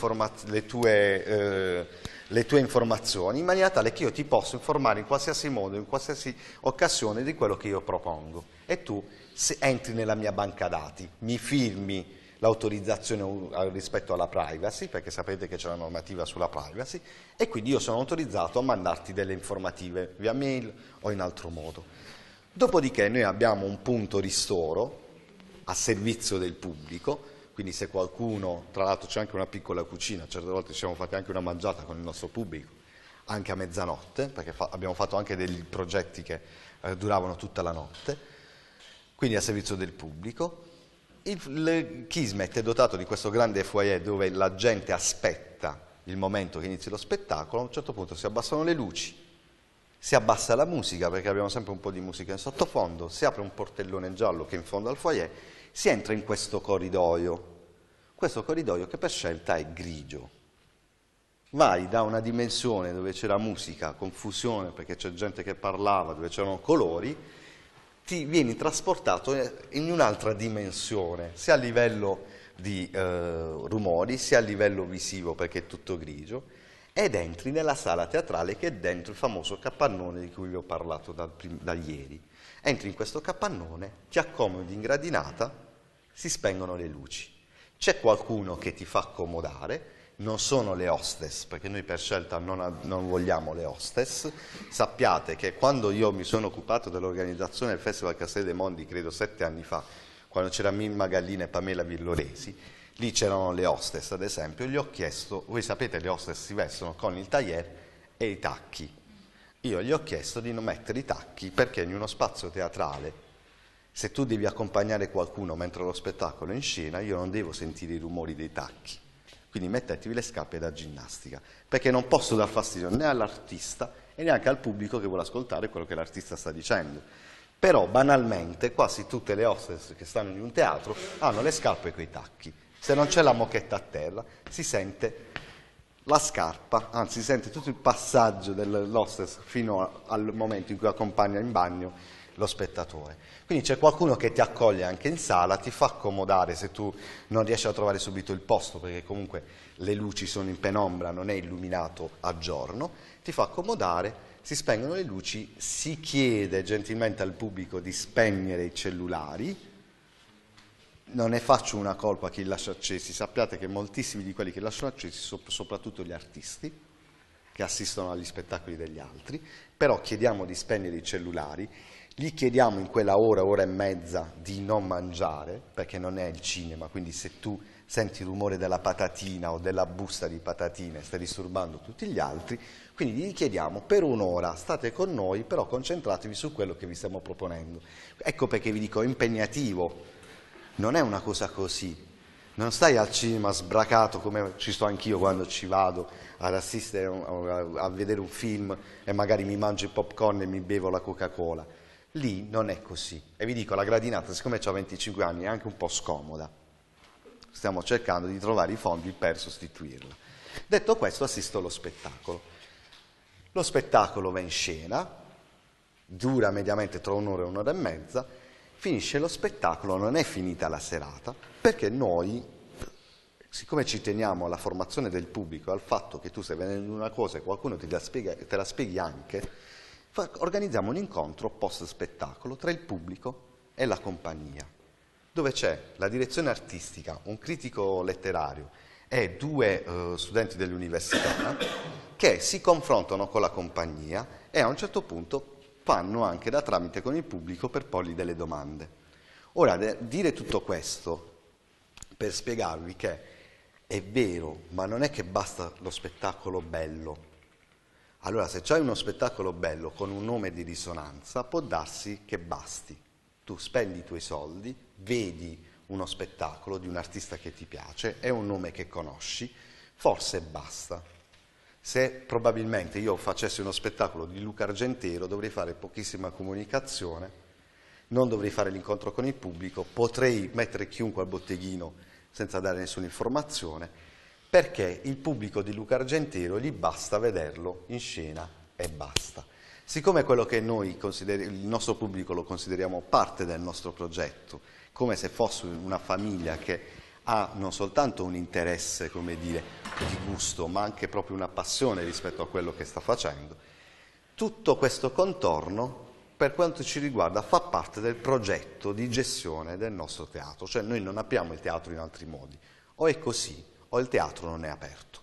Speaker 2: le, tue, eh, le tue, informazioni in maniera tale che io ti posso informare in qualsiasi modo, in qualsiasi occasione di quello che io propongo e tu entri nella mia banca dati, mi firmi, l'autorizzazione rispetto alla privacy, perché sapete che c'è una normativa sulla privacy, e quindi io sono autorizzato a mandarti delle informative via mail o in altro modo. Dopodiché noi abbiamo un punto ristoro a servizio del pubblico, quindi se qualcuno, tra l'altro c'è anche una piccola cucina, certe volte ci siamo fatti anche una mangiata con il nostro pubblico, anche a mezzanotte, perché fa abbiamo fatto anche dei progetti che eh, duravano tutta la notte, quindi a servizio del pubblico. Il Kismet è dotato di questo grande foyer dove la gente aspetta il momento che inizi lo spettacolo, a un certo punto si abbassano le luci, si abbassa la musica perché abbiamo sempre un po' di musica in sottofondo, si apre un portellone giallo che è in fondo al foyer, si entra in questo corridoio, questo corridoio che per scelta è grigio. Vai da una dimensione dove c'era musica, confusione perché c'è gente che parlava, dove c'erano colori, ti vieni trasportato in un'altra dimensione, sia a livello di eh, rumori, sia a livello visivo perché è tutto grigio, ed entri nella sala teatrale che è dentro il famoso capannone di cui vi ho parlato da, da ieri. Entri in questo capannone, ti accomodi in gradinata, si spengono le luci. C'è qualcuno che ti fa accomodare, non sono le hostess, perché noi per scelta non, non vogliamo le hostess, sappiate che quando io mi sono occupato dell'organizzazione del Festival Castelli dei Mondi, credo sette anni fa, quando c'era Mimma Gallina e Pamela Villoresi, lì c'erano le hostess ad esempio, gli ho chiesto, voi sapete le hostess si vestono con il tailleur e i tacchi, io gli ho chiesto di non mettere i tacchi perché in uno spazio teatrale se tu devi accompagnare qualcuno mentre lo spettacolo è in scena, io non devo sentire i rumori dei tacchi. Quindi mettetevi le scarpe da ginnastica, perché non posso dar fastidio né all'artista e neanche al pubblico che vuole ascoltare quello che l'artista sta dicendo. Però banalmente quasi tutte le hostess che stanno in un teatro hanno le scarpe coi tacchi. Se non c'è la mochetta a terra si sente la scarpa, anzi si sente tutto il passaggio dell'hostess fino al momento in cui accompagna in bagno lo spettatore. Quindi c'è qualcuno che ti accoglie anche in sala, ti fa accomodare se tu non riesci a trovare subito il posto, perché comunque le luci sono in penombra, non è illuminato a giorno, ti fa accomodare, si spengono le luci, si chiede gentilmente al pubblico di spegnere i cellulari, non ne faccio una colpa a chi lascia accesi, sappiate che moltissimi di quelli che lasciano accesi sono soprattutto gli artisti che assistono agli spettacoli degli altri, però chiediamo di spegnere i cellulari gli chiediamo in quella ora, ora e mezza di non mangiare, perché non è il cinema, quindi se tu senti il rumore della patatina o della busta di patatine, stai disturbando tutti gli altri, quindi gli chiediamo per un'ora state con noi, però concentratevi su quello che vi stiamo proponendo. Ecco perché vi dico impegnativo, non è una cosa così. Non stai al cinema sbracato come ci sto anch'io quando ci vado ad assistere a, vedere un film e magari mi mangio il popcorn e mi bevo la Coca-Cola Lì non è così. E vi dico, la gradinata, siccome ho 25 anni, è anche un po' scomoda. Stiamo cercando di trovare i fondi per sostituirla. Detto questo, assisto allo spettacolo. Lo spettacolo va in scena, dura mediamente tra un'ora e un'ora e mezza, finisce lo spettacolo, non è finita la serata, perché noi, siccome ci teniamo alla formazione del pubblico, al fatto che tu stai vedendo una cosa e qualcuno te la spiega, te la spieghi anche, organizziamo un incontro post spettacolo tra il pubblico e la compagnia, dove c'è la direzione artistica, un critico letterario e due eh, studenti dell'università che si confrontano con la compagnia e a un certo punto fanno anche da tramite con il pubblico per porgli delle domande. Ora, dire tutto questo per spiegarvi che è vero, ma non è che basta lo spettacolo bello, allora se c'hai uno spettacolo bello con un nome di risonanza può darsi che basti. Tu spendi i tuoi soldi, vedi uno spettacolo di un artista che ti piace, è un nome che conosci, forse basta. Se probabilmente io facessi uno spettacolo di Luca Argentero dovrei fare pochissima comunicazione, non dovrei fare l'incontro con il pubblico, potrei mettere chiunque al botteghino senza dare nessuna informazione perché il pubblico di Luca Argentero gli basta vederlo in scena e basta. Siccome quello che noi, il nostro pubblico, lo consideriamo parte del nostro progetto, come se fosse una famiglia che ha non soltanto un interesse, come dire, di gusto, ma anche proprio una passione rispetto a quello che sta facendo, tutto questo contorno, per quanto ci riguarda, fa parte del progetto di gestione del nostro teatro. Cioè noi non apriamo il teatro in altri modi. O è così o il teatro non è aperto.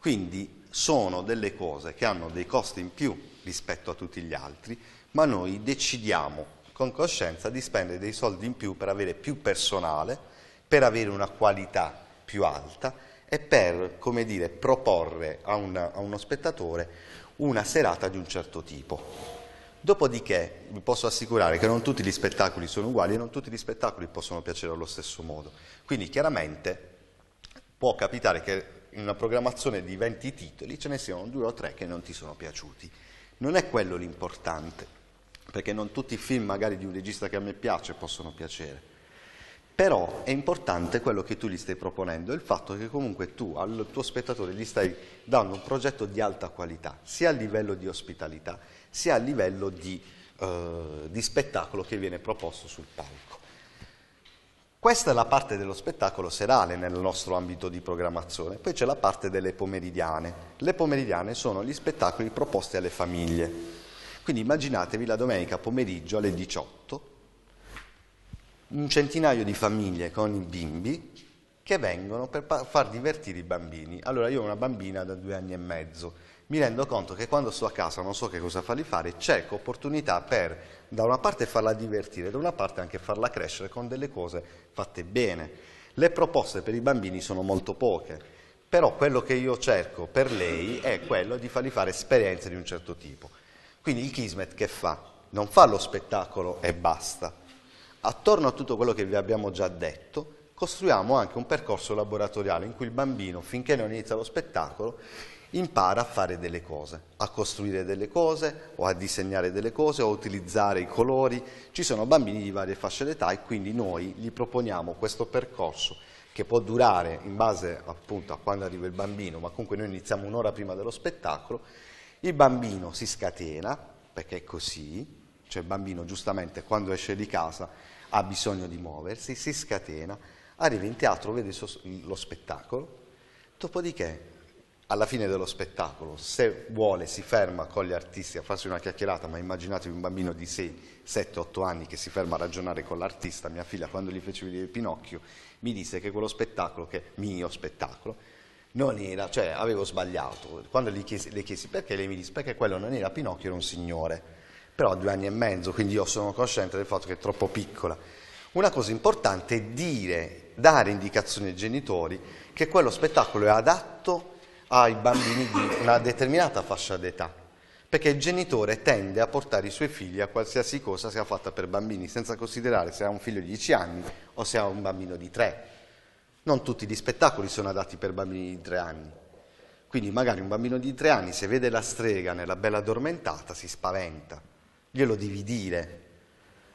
Speaker 2: Quindi sono delle cose che hanno dei costi in più rispetto a tutti gli altri, ma noi decidiamo con coscienza di spendere dei soldi in più per avere più personale, per avere una qualità più alta e per, come dire, proporre a, una, a uno spettatore una serata di un certo tipo. Dopodiché vi posso assicurare che non tutti gli spettacoli sono uguali e non tutti gli spettacoli possono piacere allo stesso modo. Quindi chiaramente può capitare che in una programmazione di 20 titoli ce ne siano due o tre che non ti sono piaciuti. Non è quello l'importante, perché non tutti i film magari di un regista che a me piace possono piacere. Però è importante quello che tu gli stai proponendo, il fatto che comunque tu al tuo spettatore gli stai dando un progetto di alta qualità, sia a livello di ospitalità, sia a livello di, eh, di spettacolo che viene proposto sul palco. Questa è la parte dello spettacolo serale nel nostro ambito di programmazione, poi c'è la parte delle pomeridiane. Le pomeridiane sono gli spettacoli proposti alle famiglie. Quindi immaginatevi la domenica pomeriggio alle 18, un centinaio di famiglie con i bimbi che vengono per far divertire i bambini. Allora io ho una bambina da due anni e mezzo, mi rendo conto che quando sto a casa non so che cosa fargli fare, cerco opportunità per da una parte farla divertire, da una parte anche farla crescere con delle cose fatte bene. Le proposte per i bambini sono molto poche, però quello che io cerco per lei è quello di fargli fare esperienze di un certo tipo. Quindi il Kismet che fa? Non fa lo spettacolo e basta. Attorno a tutto quello che vi abbiamo già detto, costruiamo anche un percorso laboratoriale in cui il bambino, finché non inizia lo spettacolo, impara a fare delle cose, a costruire delle cose o a disegnare delle cose o a utilizzare i colori. Ci sono bambini di varie fasce d'età e quindi noi gli proponiamo questo percorso che può durare in base appunto a quando arriva il bambino, ma comunque noi iniziamo un'ora prima dello spettacolo, il bambino si scatena, perché è così, cioè il bambino giustamente quando esce di casa ha bisogno di muoversi, si scatena, arriva in teatro, vede lo spettacolo, dopodiché alla fine dello spettacolo, se vuole, si ferma con gli artisti a farsi una chiacchierata, ma immaginatevi un bambino di 6, 7, 8 anni che si ferma a ragionare con l'artista. Mia figlia, quando gli fece vedere Pinocchio, mi disse che quello spettacolo, che è mio spettacolo, non era, cioè avevo sbagliato. Quando gli chiesi, le chiesi perché, lei mi disse perché quello non era Pinocchio, era un signore. Però due anni e mezzo, quindi io sono cosciente del fatto che è troppo piccola. Una cosa importante è dire, dare indicazioni ai genitori che quello spettacolo è adatto ai bambini di una determinata fascia d'età, perché il genitore tende a portare i suoi figli a qualsiasi cosa sia fatta per bambini, senza considerare se ha un figlio di 10 anni o se ha un bambino di 3. Non tutti gli spettacoli sono adatti per bambini di 3 anni. Quindi magari un bambino di 3 anni se vede la strega nella bella addormentata si spaventa, glielo devi dire,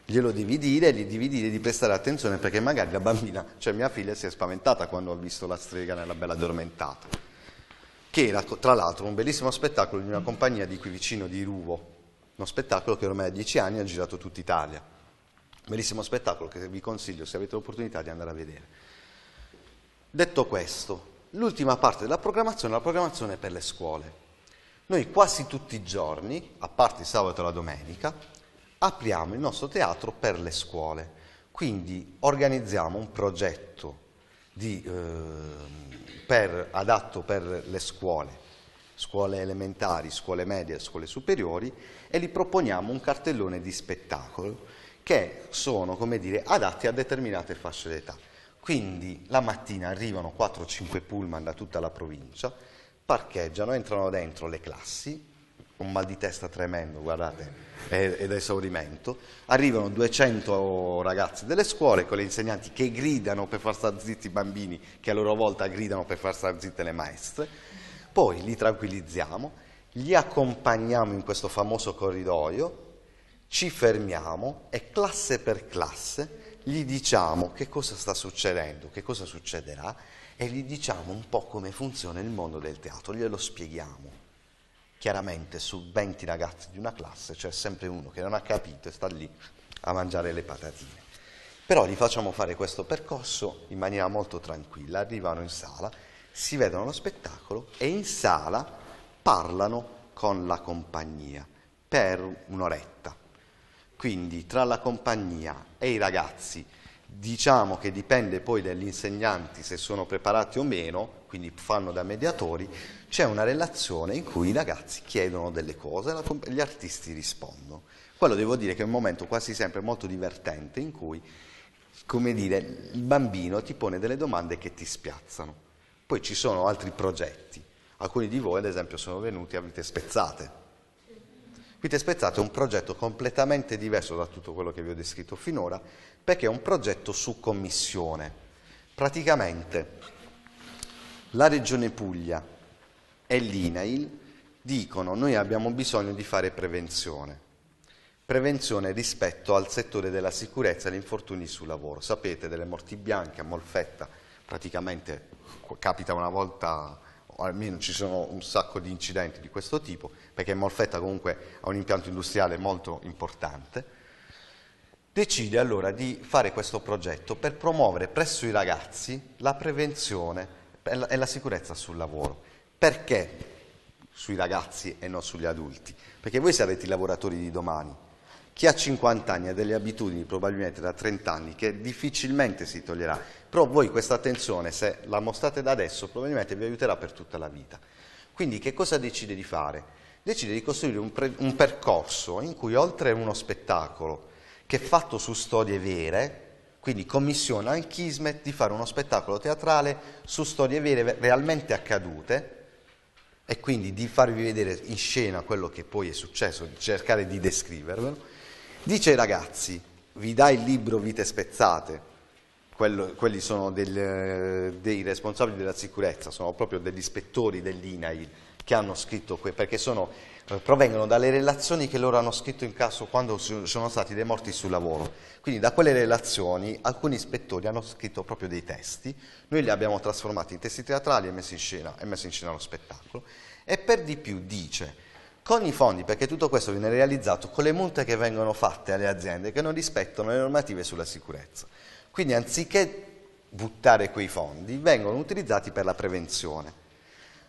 Speaker 2: glielo devi dire e gli devi dire di prestare attenzione perché magari la bambina, cioè mia figlia, si è spaventata quando ha visto la strega nella bella addormentata che era tra l'altro un bellissimo spettacolo di una compagnia di qui vicino di Ruvo, uno spettacolo che ormai da dieci anni ha girato tutta Italia. Un bellissimo spettacolo che vi consiglio, se avete l'opportunità, di andare a vedere. Detto questo, l'ultima parte della programmazione è la programmazione per le scuole. Noi quasi tutti i giorni, a parte il sabato e la domenica, apriamo il nostro teatro per le scuole. Quindi organizziamo un progetto di, ehm, per, adatto per le scuole, scuole elementari, scuole medie, scuole superiori e gli proponiamo un cartellone di spettacolo che sono, come dire, adatti a determinate fasce d'età. Quindi la mattina arrivano 4-5 pullman da tutta la provincia, parcheggiano, entrano dentro le classi, un mal di testa tremendo, guardate, è, da esaurimento. Arrivano 200 ragazzi delle scuole con le insegnanti che gridano per far stare zitti i bambini, che a loro volta gridano per far stare zitte le maestre. Poi li tranquillizziamo, li accompagniamo in questo famoso corridoio, ci fermiamo e classe per classe gli diciamo che cosa sta succedendo, che cosa succederà e gli diciamo un po' come funziona il mondo del teatro, glielo spieghiamo chiaramente su 20 ragazzi di una classe c'è sempre uno che non ha capito e sta lì a mangiare le patatine. Però gli facciamo fare questo percorso in maniera molto tranquilla, arrivano in sala, si vedono lo spettacolo e in sala parlano con la compagnia per un'oretta. Quindi tra la compagnia e i ragazzi diciamo che dipende poi dagli insegnanti se sono preparati o meno, quindi fanno da mediatori, c'è una relazione in cui i ragazzi chiedono delle cose e gli artisti rispondono. Quello devo dire che è un momento quasi sempre molto divertente in cui, come dire, il bambino ti pone delle domande che ti spiazzano. Poi ci sono altri progetti. Alcuni di voi, ad esempio, sono venuti a Vite Spezzate. Vite Spezzate è un progetto completamente diverso da tutto quello che vi ho descritto finora, perché è un progetto su commissione. Praticamente la Regione Puglia e l'INAIL dicono noi abbiamo bisogno di fare prevenzione, prevenzione rispetto al settore della sicurezza e degli infortuni sul lavoro. Sapete, delle morti bianche a Molfetta praticamente capita una volta o almeno ci sono un sacco di incidenti di questo tipo, perché Molfetta comunque ha un impianto industriale molto importante, decide allora di fare questo progetto per promuovere presso i ragazzi la prevenzione e la sicurezza sul lavoro. Perché sui ragazzi e non sugli adulti? Perché voi sarete i lavoratori di domani. Chi ha 50 anni ha delle abitudini probabilmente da 30 anni che difficilmente si toglierà, però voi questa attenzione se la mostrate da adesso probabilmente vi aiuterà per tutta la vita. Quindi che cosa decide di fare? Decide di costruire un, un percorso in cui oltre a uno spettacolo che è fatto su storie vere, quindi commissiona al Kismet di fare uno spettacolo teatrale su storie vere realmente accadute, e quindi di farvi vedere in scena quello che poi è successo, di cercare di descrivervelo, dice ai ragazzi, vi dà il libro Vite Spezzate, quello, quelli sono del, dei responsabili della sicurezza, sono proprio degli ispettori dell'INAIL che hanno scritto, que- perché sono eh, provengono dalle relazioni che loro hanno scritto in caso quando sono stati dei morti sul lavoro. Quindi da quelle relazioni alcuni ispettori hanno scritto proprio dei testi, noi li abbiamo trasformati in testi teatrali e messi in scena, e messi in scena lo spettacolo. E per di più dice, con i fondi, perché tutto questo viene realizzato con le multe che vengono fatte alle aziende che non rispettano le normative sulla sicurezza. Quindi anziché buttare quei fondi, vengono utilizzati per la prevenzione.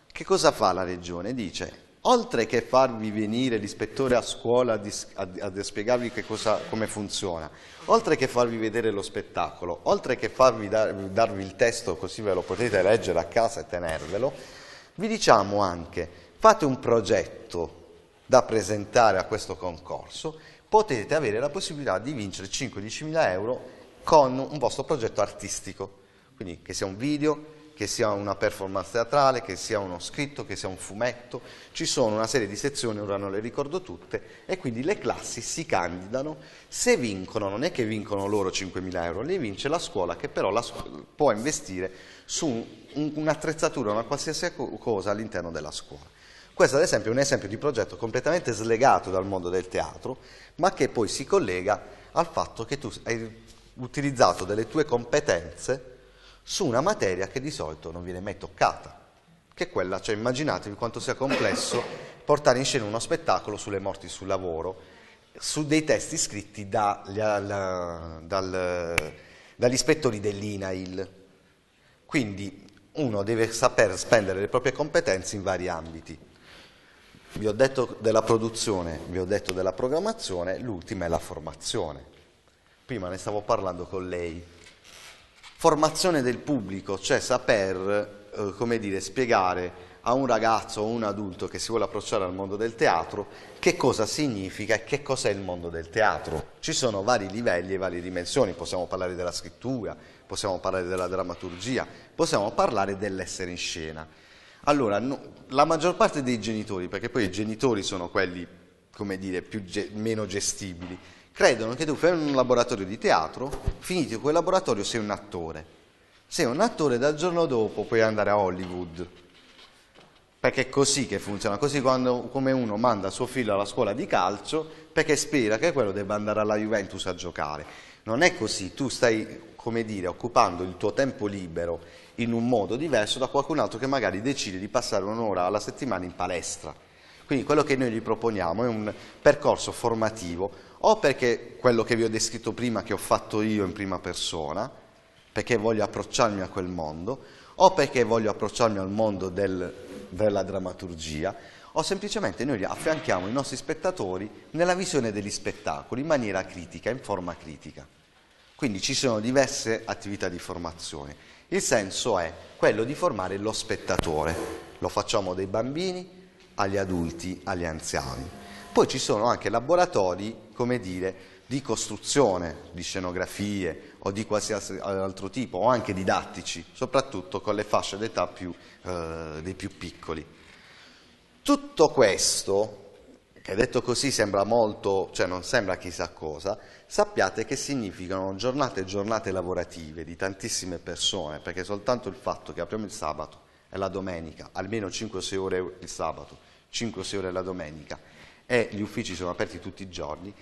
Speaker 2: Che cosa fa la Regione? Dice oltre che farvi venire l'ispettore a scuola a, a, a spiegarvi cosa, come funziona, oltre che farvi vedere lo spettacolo, oltre che farvi dar, darvi il testo così ve lo potete leggere a casa e tenervelo, vi diciamo anche fate un progetto da presentare a questo concorso, potete avere la possibilità di vincere 5-10 mila euro con un vostro progetto artistico, quindi che sia un video, che sia una performance teatrale, che sia uno scritto, che sia un fumetto, ci sono una serie di sezioni, ora non le ricordo tutte, e quindi le classi si candidano, se vincono, non è che vincono loro 5.000 euro, li vince la scuola che però scuola può investire su un'attrezzatura, una qualsiasi cosa all'interno della scuola. Questo ad esempio è un esempio di progetto completamente slegato dal mondo del teatro, ma che poi si collega al fatto che tu hai utilizzato delle tue competenze su una materia che di solito non viene mai toccata, che è quella, cioè immaginatevi quanto sia complesso portare in scena uno spettacolo sulle morti sul lavoro, su dei testi scritti da, dal, dal, dagli ispettori dell'INAIL. Quindi uno deve saper spendere le proprie competenze in vari ambiti. Vi ho detto della produzione, vi ho detto della programmazione, l'ultima è la formazione. Prima ne stavo parlando con lei. Formazione del pubblico, cioè saper, eh, come dire, spiegare a un ragazzo o un adulto che si vuole approcciare al mondo del teatro che cosa significa e che cos'è il mondo del teatro. Ci sono vari livelli e varie dimensioni, possiamo parlare della scrittura, possiamo parlare della drammaturgia, possiamo parlare dell'essere in scena. Allora, no, la maggior parte dei genitori, perché poi i genitori sono quelli, come dire, ge meno gestibili, credono che tu fai un laboratorio di teatro, finito quel laboratorio sei un attore. Sei un attore dal giorno dopo puoi andare a Hollywood. Perché è così che funziona, così quando, come uno manda suo figlio alla scuola di calcio perché spera che quello debba andare alla Juventus a giocare. Non è così, tu stai, come dire, occupando il tuo tempo libero in un modo diverso da qualcun altro che magari decide di passare un'ora alla settimana in palestra quindi quello che noi gli proponiamo è un percorso formativo, o perché quello che vi ho descritto prima, che ho fatto io in prima persona, perché voglio approcciarmi a quel mondo, o perché voglio approcciarmi al mondo del, della drammaturgia, o semplicemente noi affianchiamo i nostri spettatori nella visione degli spettacoli in maniera critica, in forma critica. Quindi ci sono diverse attività di formazione. Il senso è quello di formare lo spettatore. Lo facciamo dei bambini, agli adulti, agli anziani. Poi ci sono anche laboratori, come dire, di costruzione di scenografie o di qualsiasi altro tipo, o anche didattici, soprattutto con le fasce d'età eh, dei più piccoli. Tutto questo, che detto così sembra molto, cioè non sembra chissà cosa, sappiate che significano giornate e giornate lavorative di tantissime persone, perché soltanto il fatto che apriamo il sabato e la domenica, almeno 5-6 ore il sabato, 5 6 ore la domenica e gli uffici sono aperti tutti i giorni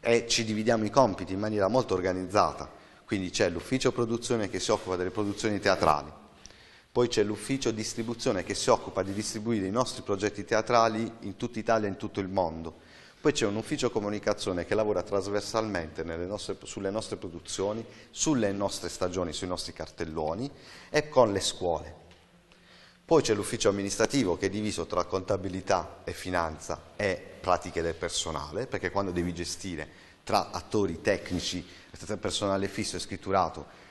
Speaker 2: e ci dividiamo i compiti in maniera molto organizzata. Quindi c'è l'ufficio produzione che si occupa delle produzioni teatrali, poi c'è l'ufficio distribuzione che si occupa di distribuire i nostri progetti teatrali in tutta Italia e in tutto il mondo. Poi c'è un ufficio comunicazione che lavora trasversalmente nostre, sulle nostre produzioni, sulle nostre stagioni, sui nostri cartelloni e con le scuole. Poi c'è l'ufficio amministrativo che è diviso tra contabilità e finanza e pratiche del personale, perché quando devi gestire tra attori tecnici, personale fisso e scritturato,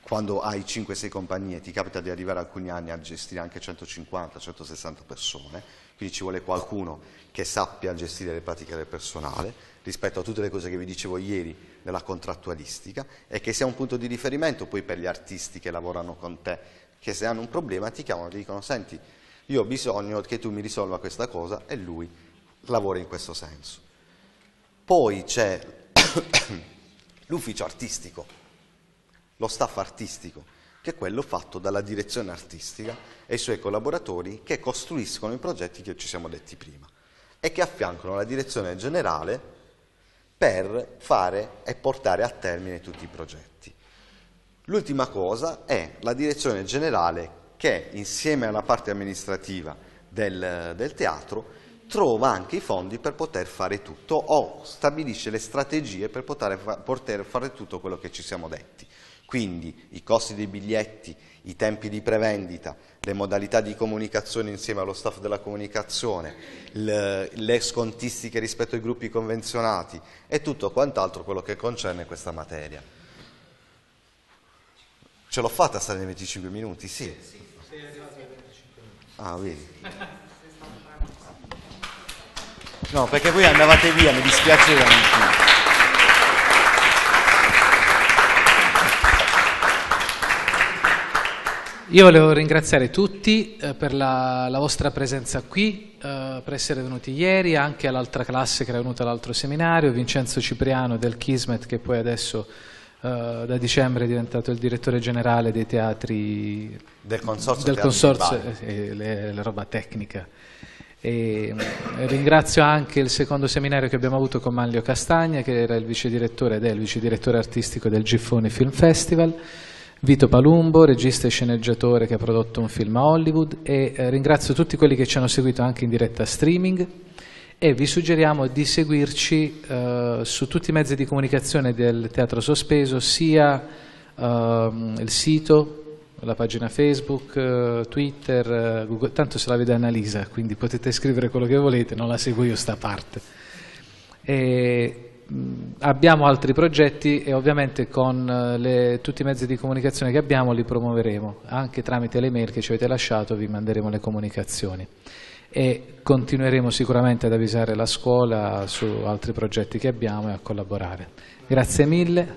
Speaker 2: quando hai 5-6 compagnie ti capita di arrivare alcuni anni a gestire anche 150-160 persone, quindi ci vuole qualcuno che sappia gestire le pratiche del personale rispetto a tutte le cose che vi dicevo ieri nella contrattualistica e che sia un punto di riferimento poi per gli artisti che lavorano con te che se hanno un problema ti chiamano e ti dicono senti, io ho bisogno che tu mi risolva questa cosa e lui lavora in questo senso. Poi c'è l'ufficio artistico, lo staff artistico, che è quello fatto dalla direzione artistica e i suoi collaboratori che costruiscono i progetti che ci siamo detti prima e che affiancano la direzione generale per fare e portare a termine tutti i progetti. L'ultima cosa è la direzione generale che insieme alla parte amministrativa del, del teatro trova anche i fondi per poter fare tutto o stabilisce le strategie per poter, poter, fare tutto quello che ci siamo detti. Quindi i costi dei biglietti, i tempi di prevendita, le modalità di comunicazione insieme allo staff della comunicazione, le, le scontistiche rispetto ai gruppi convenzionati e tutto quant'altro quello che concerne questa materia. Ce l'ho fatta a stare nei 25 minuti, sì. Sì, sei arrivato ai 25 minuti. Ah, vedi. No, perché voi andavate via, mi dispiace veramente.
Speaker 1: Io volevo ringraziare tutti eh, per la, la, vostra presenza qui, eh, per essere venuti ieri, anche all'altra classe che era venuta all'altro seminario, Vincenzo Cipriano del Kismet che poi adesso eh, da dicembre è diventato il direttore generale dei teatri del consorzio, del consorzio eh, le, la roba tecnica. E, mm, ringrazio anche il secondo seminario che abbiamo avuto con Manlio Castagna, che era il vice direttore ed è il vice direttore artistico del Giffoni Film Festival. Vito Palumbo, regista e sceneggiatore che ha prodotto un film a Hollywood e eh, ringrazio tutti quelli che ci hanno seguito anche in diretta streaming e vi suggeriamo di seguirci eh, su tutti i mezzi di comunicazione del Teatro Sospeso, sia eh, il sito, la pagina Facebook, eh, Twitter, eh, Google, tanto se la vede Annalisa, quindi potete scrivere quello che volete, non la seguo io sta parte. E, mh, abbiamo altri progetti e ovviamente con eh, le, tutti i mezzi di comunicazione che abbiamo li promuoveremo, anche tramite le mail che ci avete lasciato vi manderemo le comunicazioni e continueremo sicuramente ad avvisare la scuola su altri progetti che abbiamo e a collaborare. Grazie mille.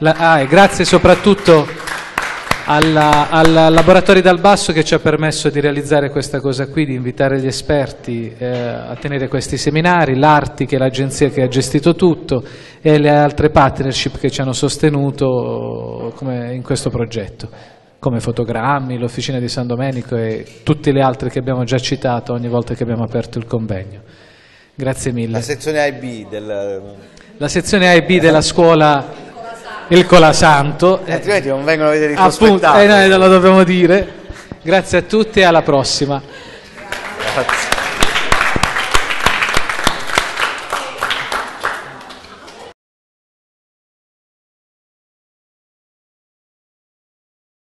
Speaker 1: La, ah, e grazie soprattutto al Laboratorio Dal Basso che ci ha permesso di realizzare questa cosa qui, di invitare gli esperti eh, a tenere questi seminari, l'Arti che è l'agenzia che ha gestito tutto e le altre partnership che ci hanno sostenuto in questo progetto come Fotogrammi, l'Officina di San Domenico e tutte le altre che abbiamo già citato ogni volta che abbiamo aperto il convegno. Grazie mille. La
Speaker 2: sezione AIB del...
Speaker 1: La sezione AIB della scuola il Colasanto. Eh,
Speaker 2: altrimenti non vengono a vedere i Appunto, eh,
Speaker 1: noi eh, lo dobbiamo dire. Grazie a tutti e alla prossima.
Speaker 2: Grazie.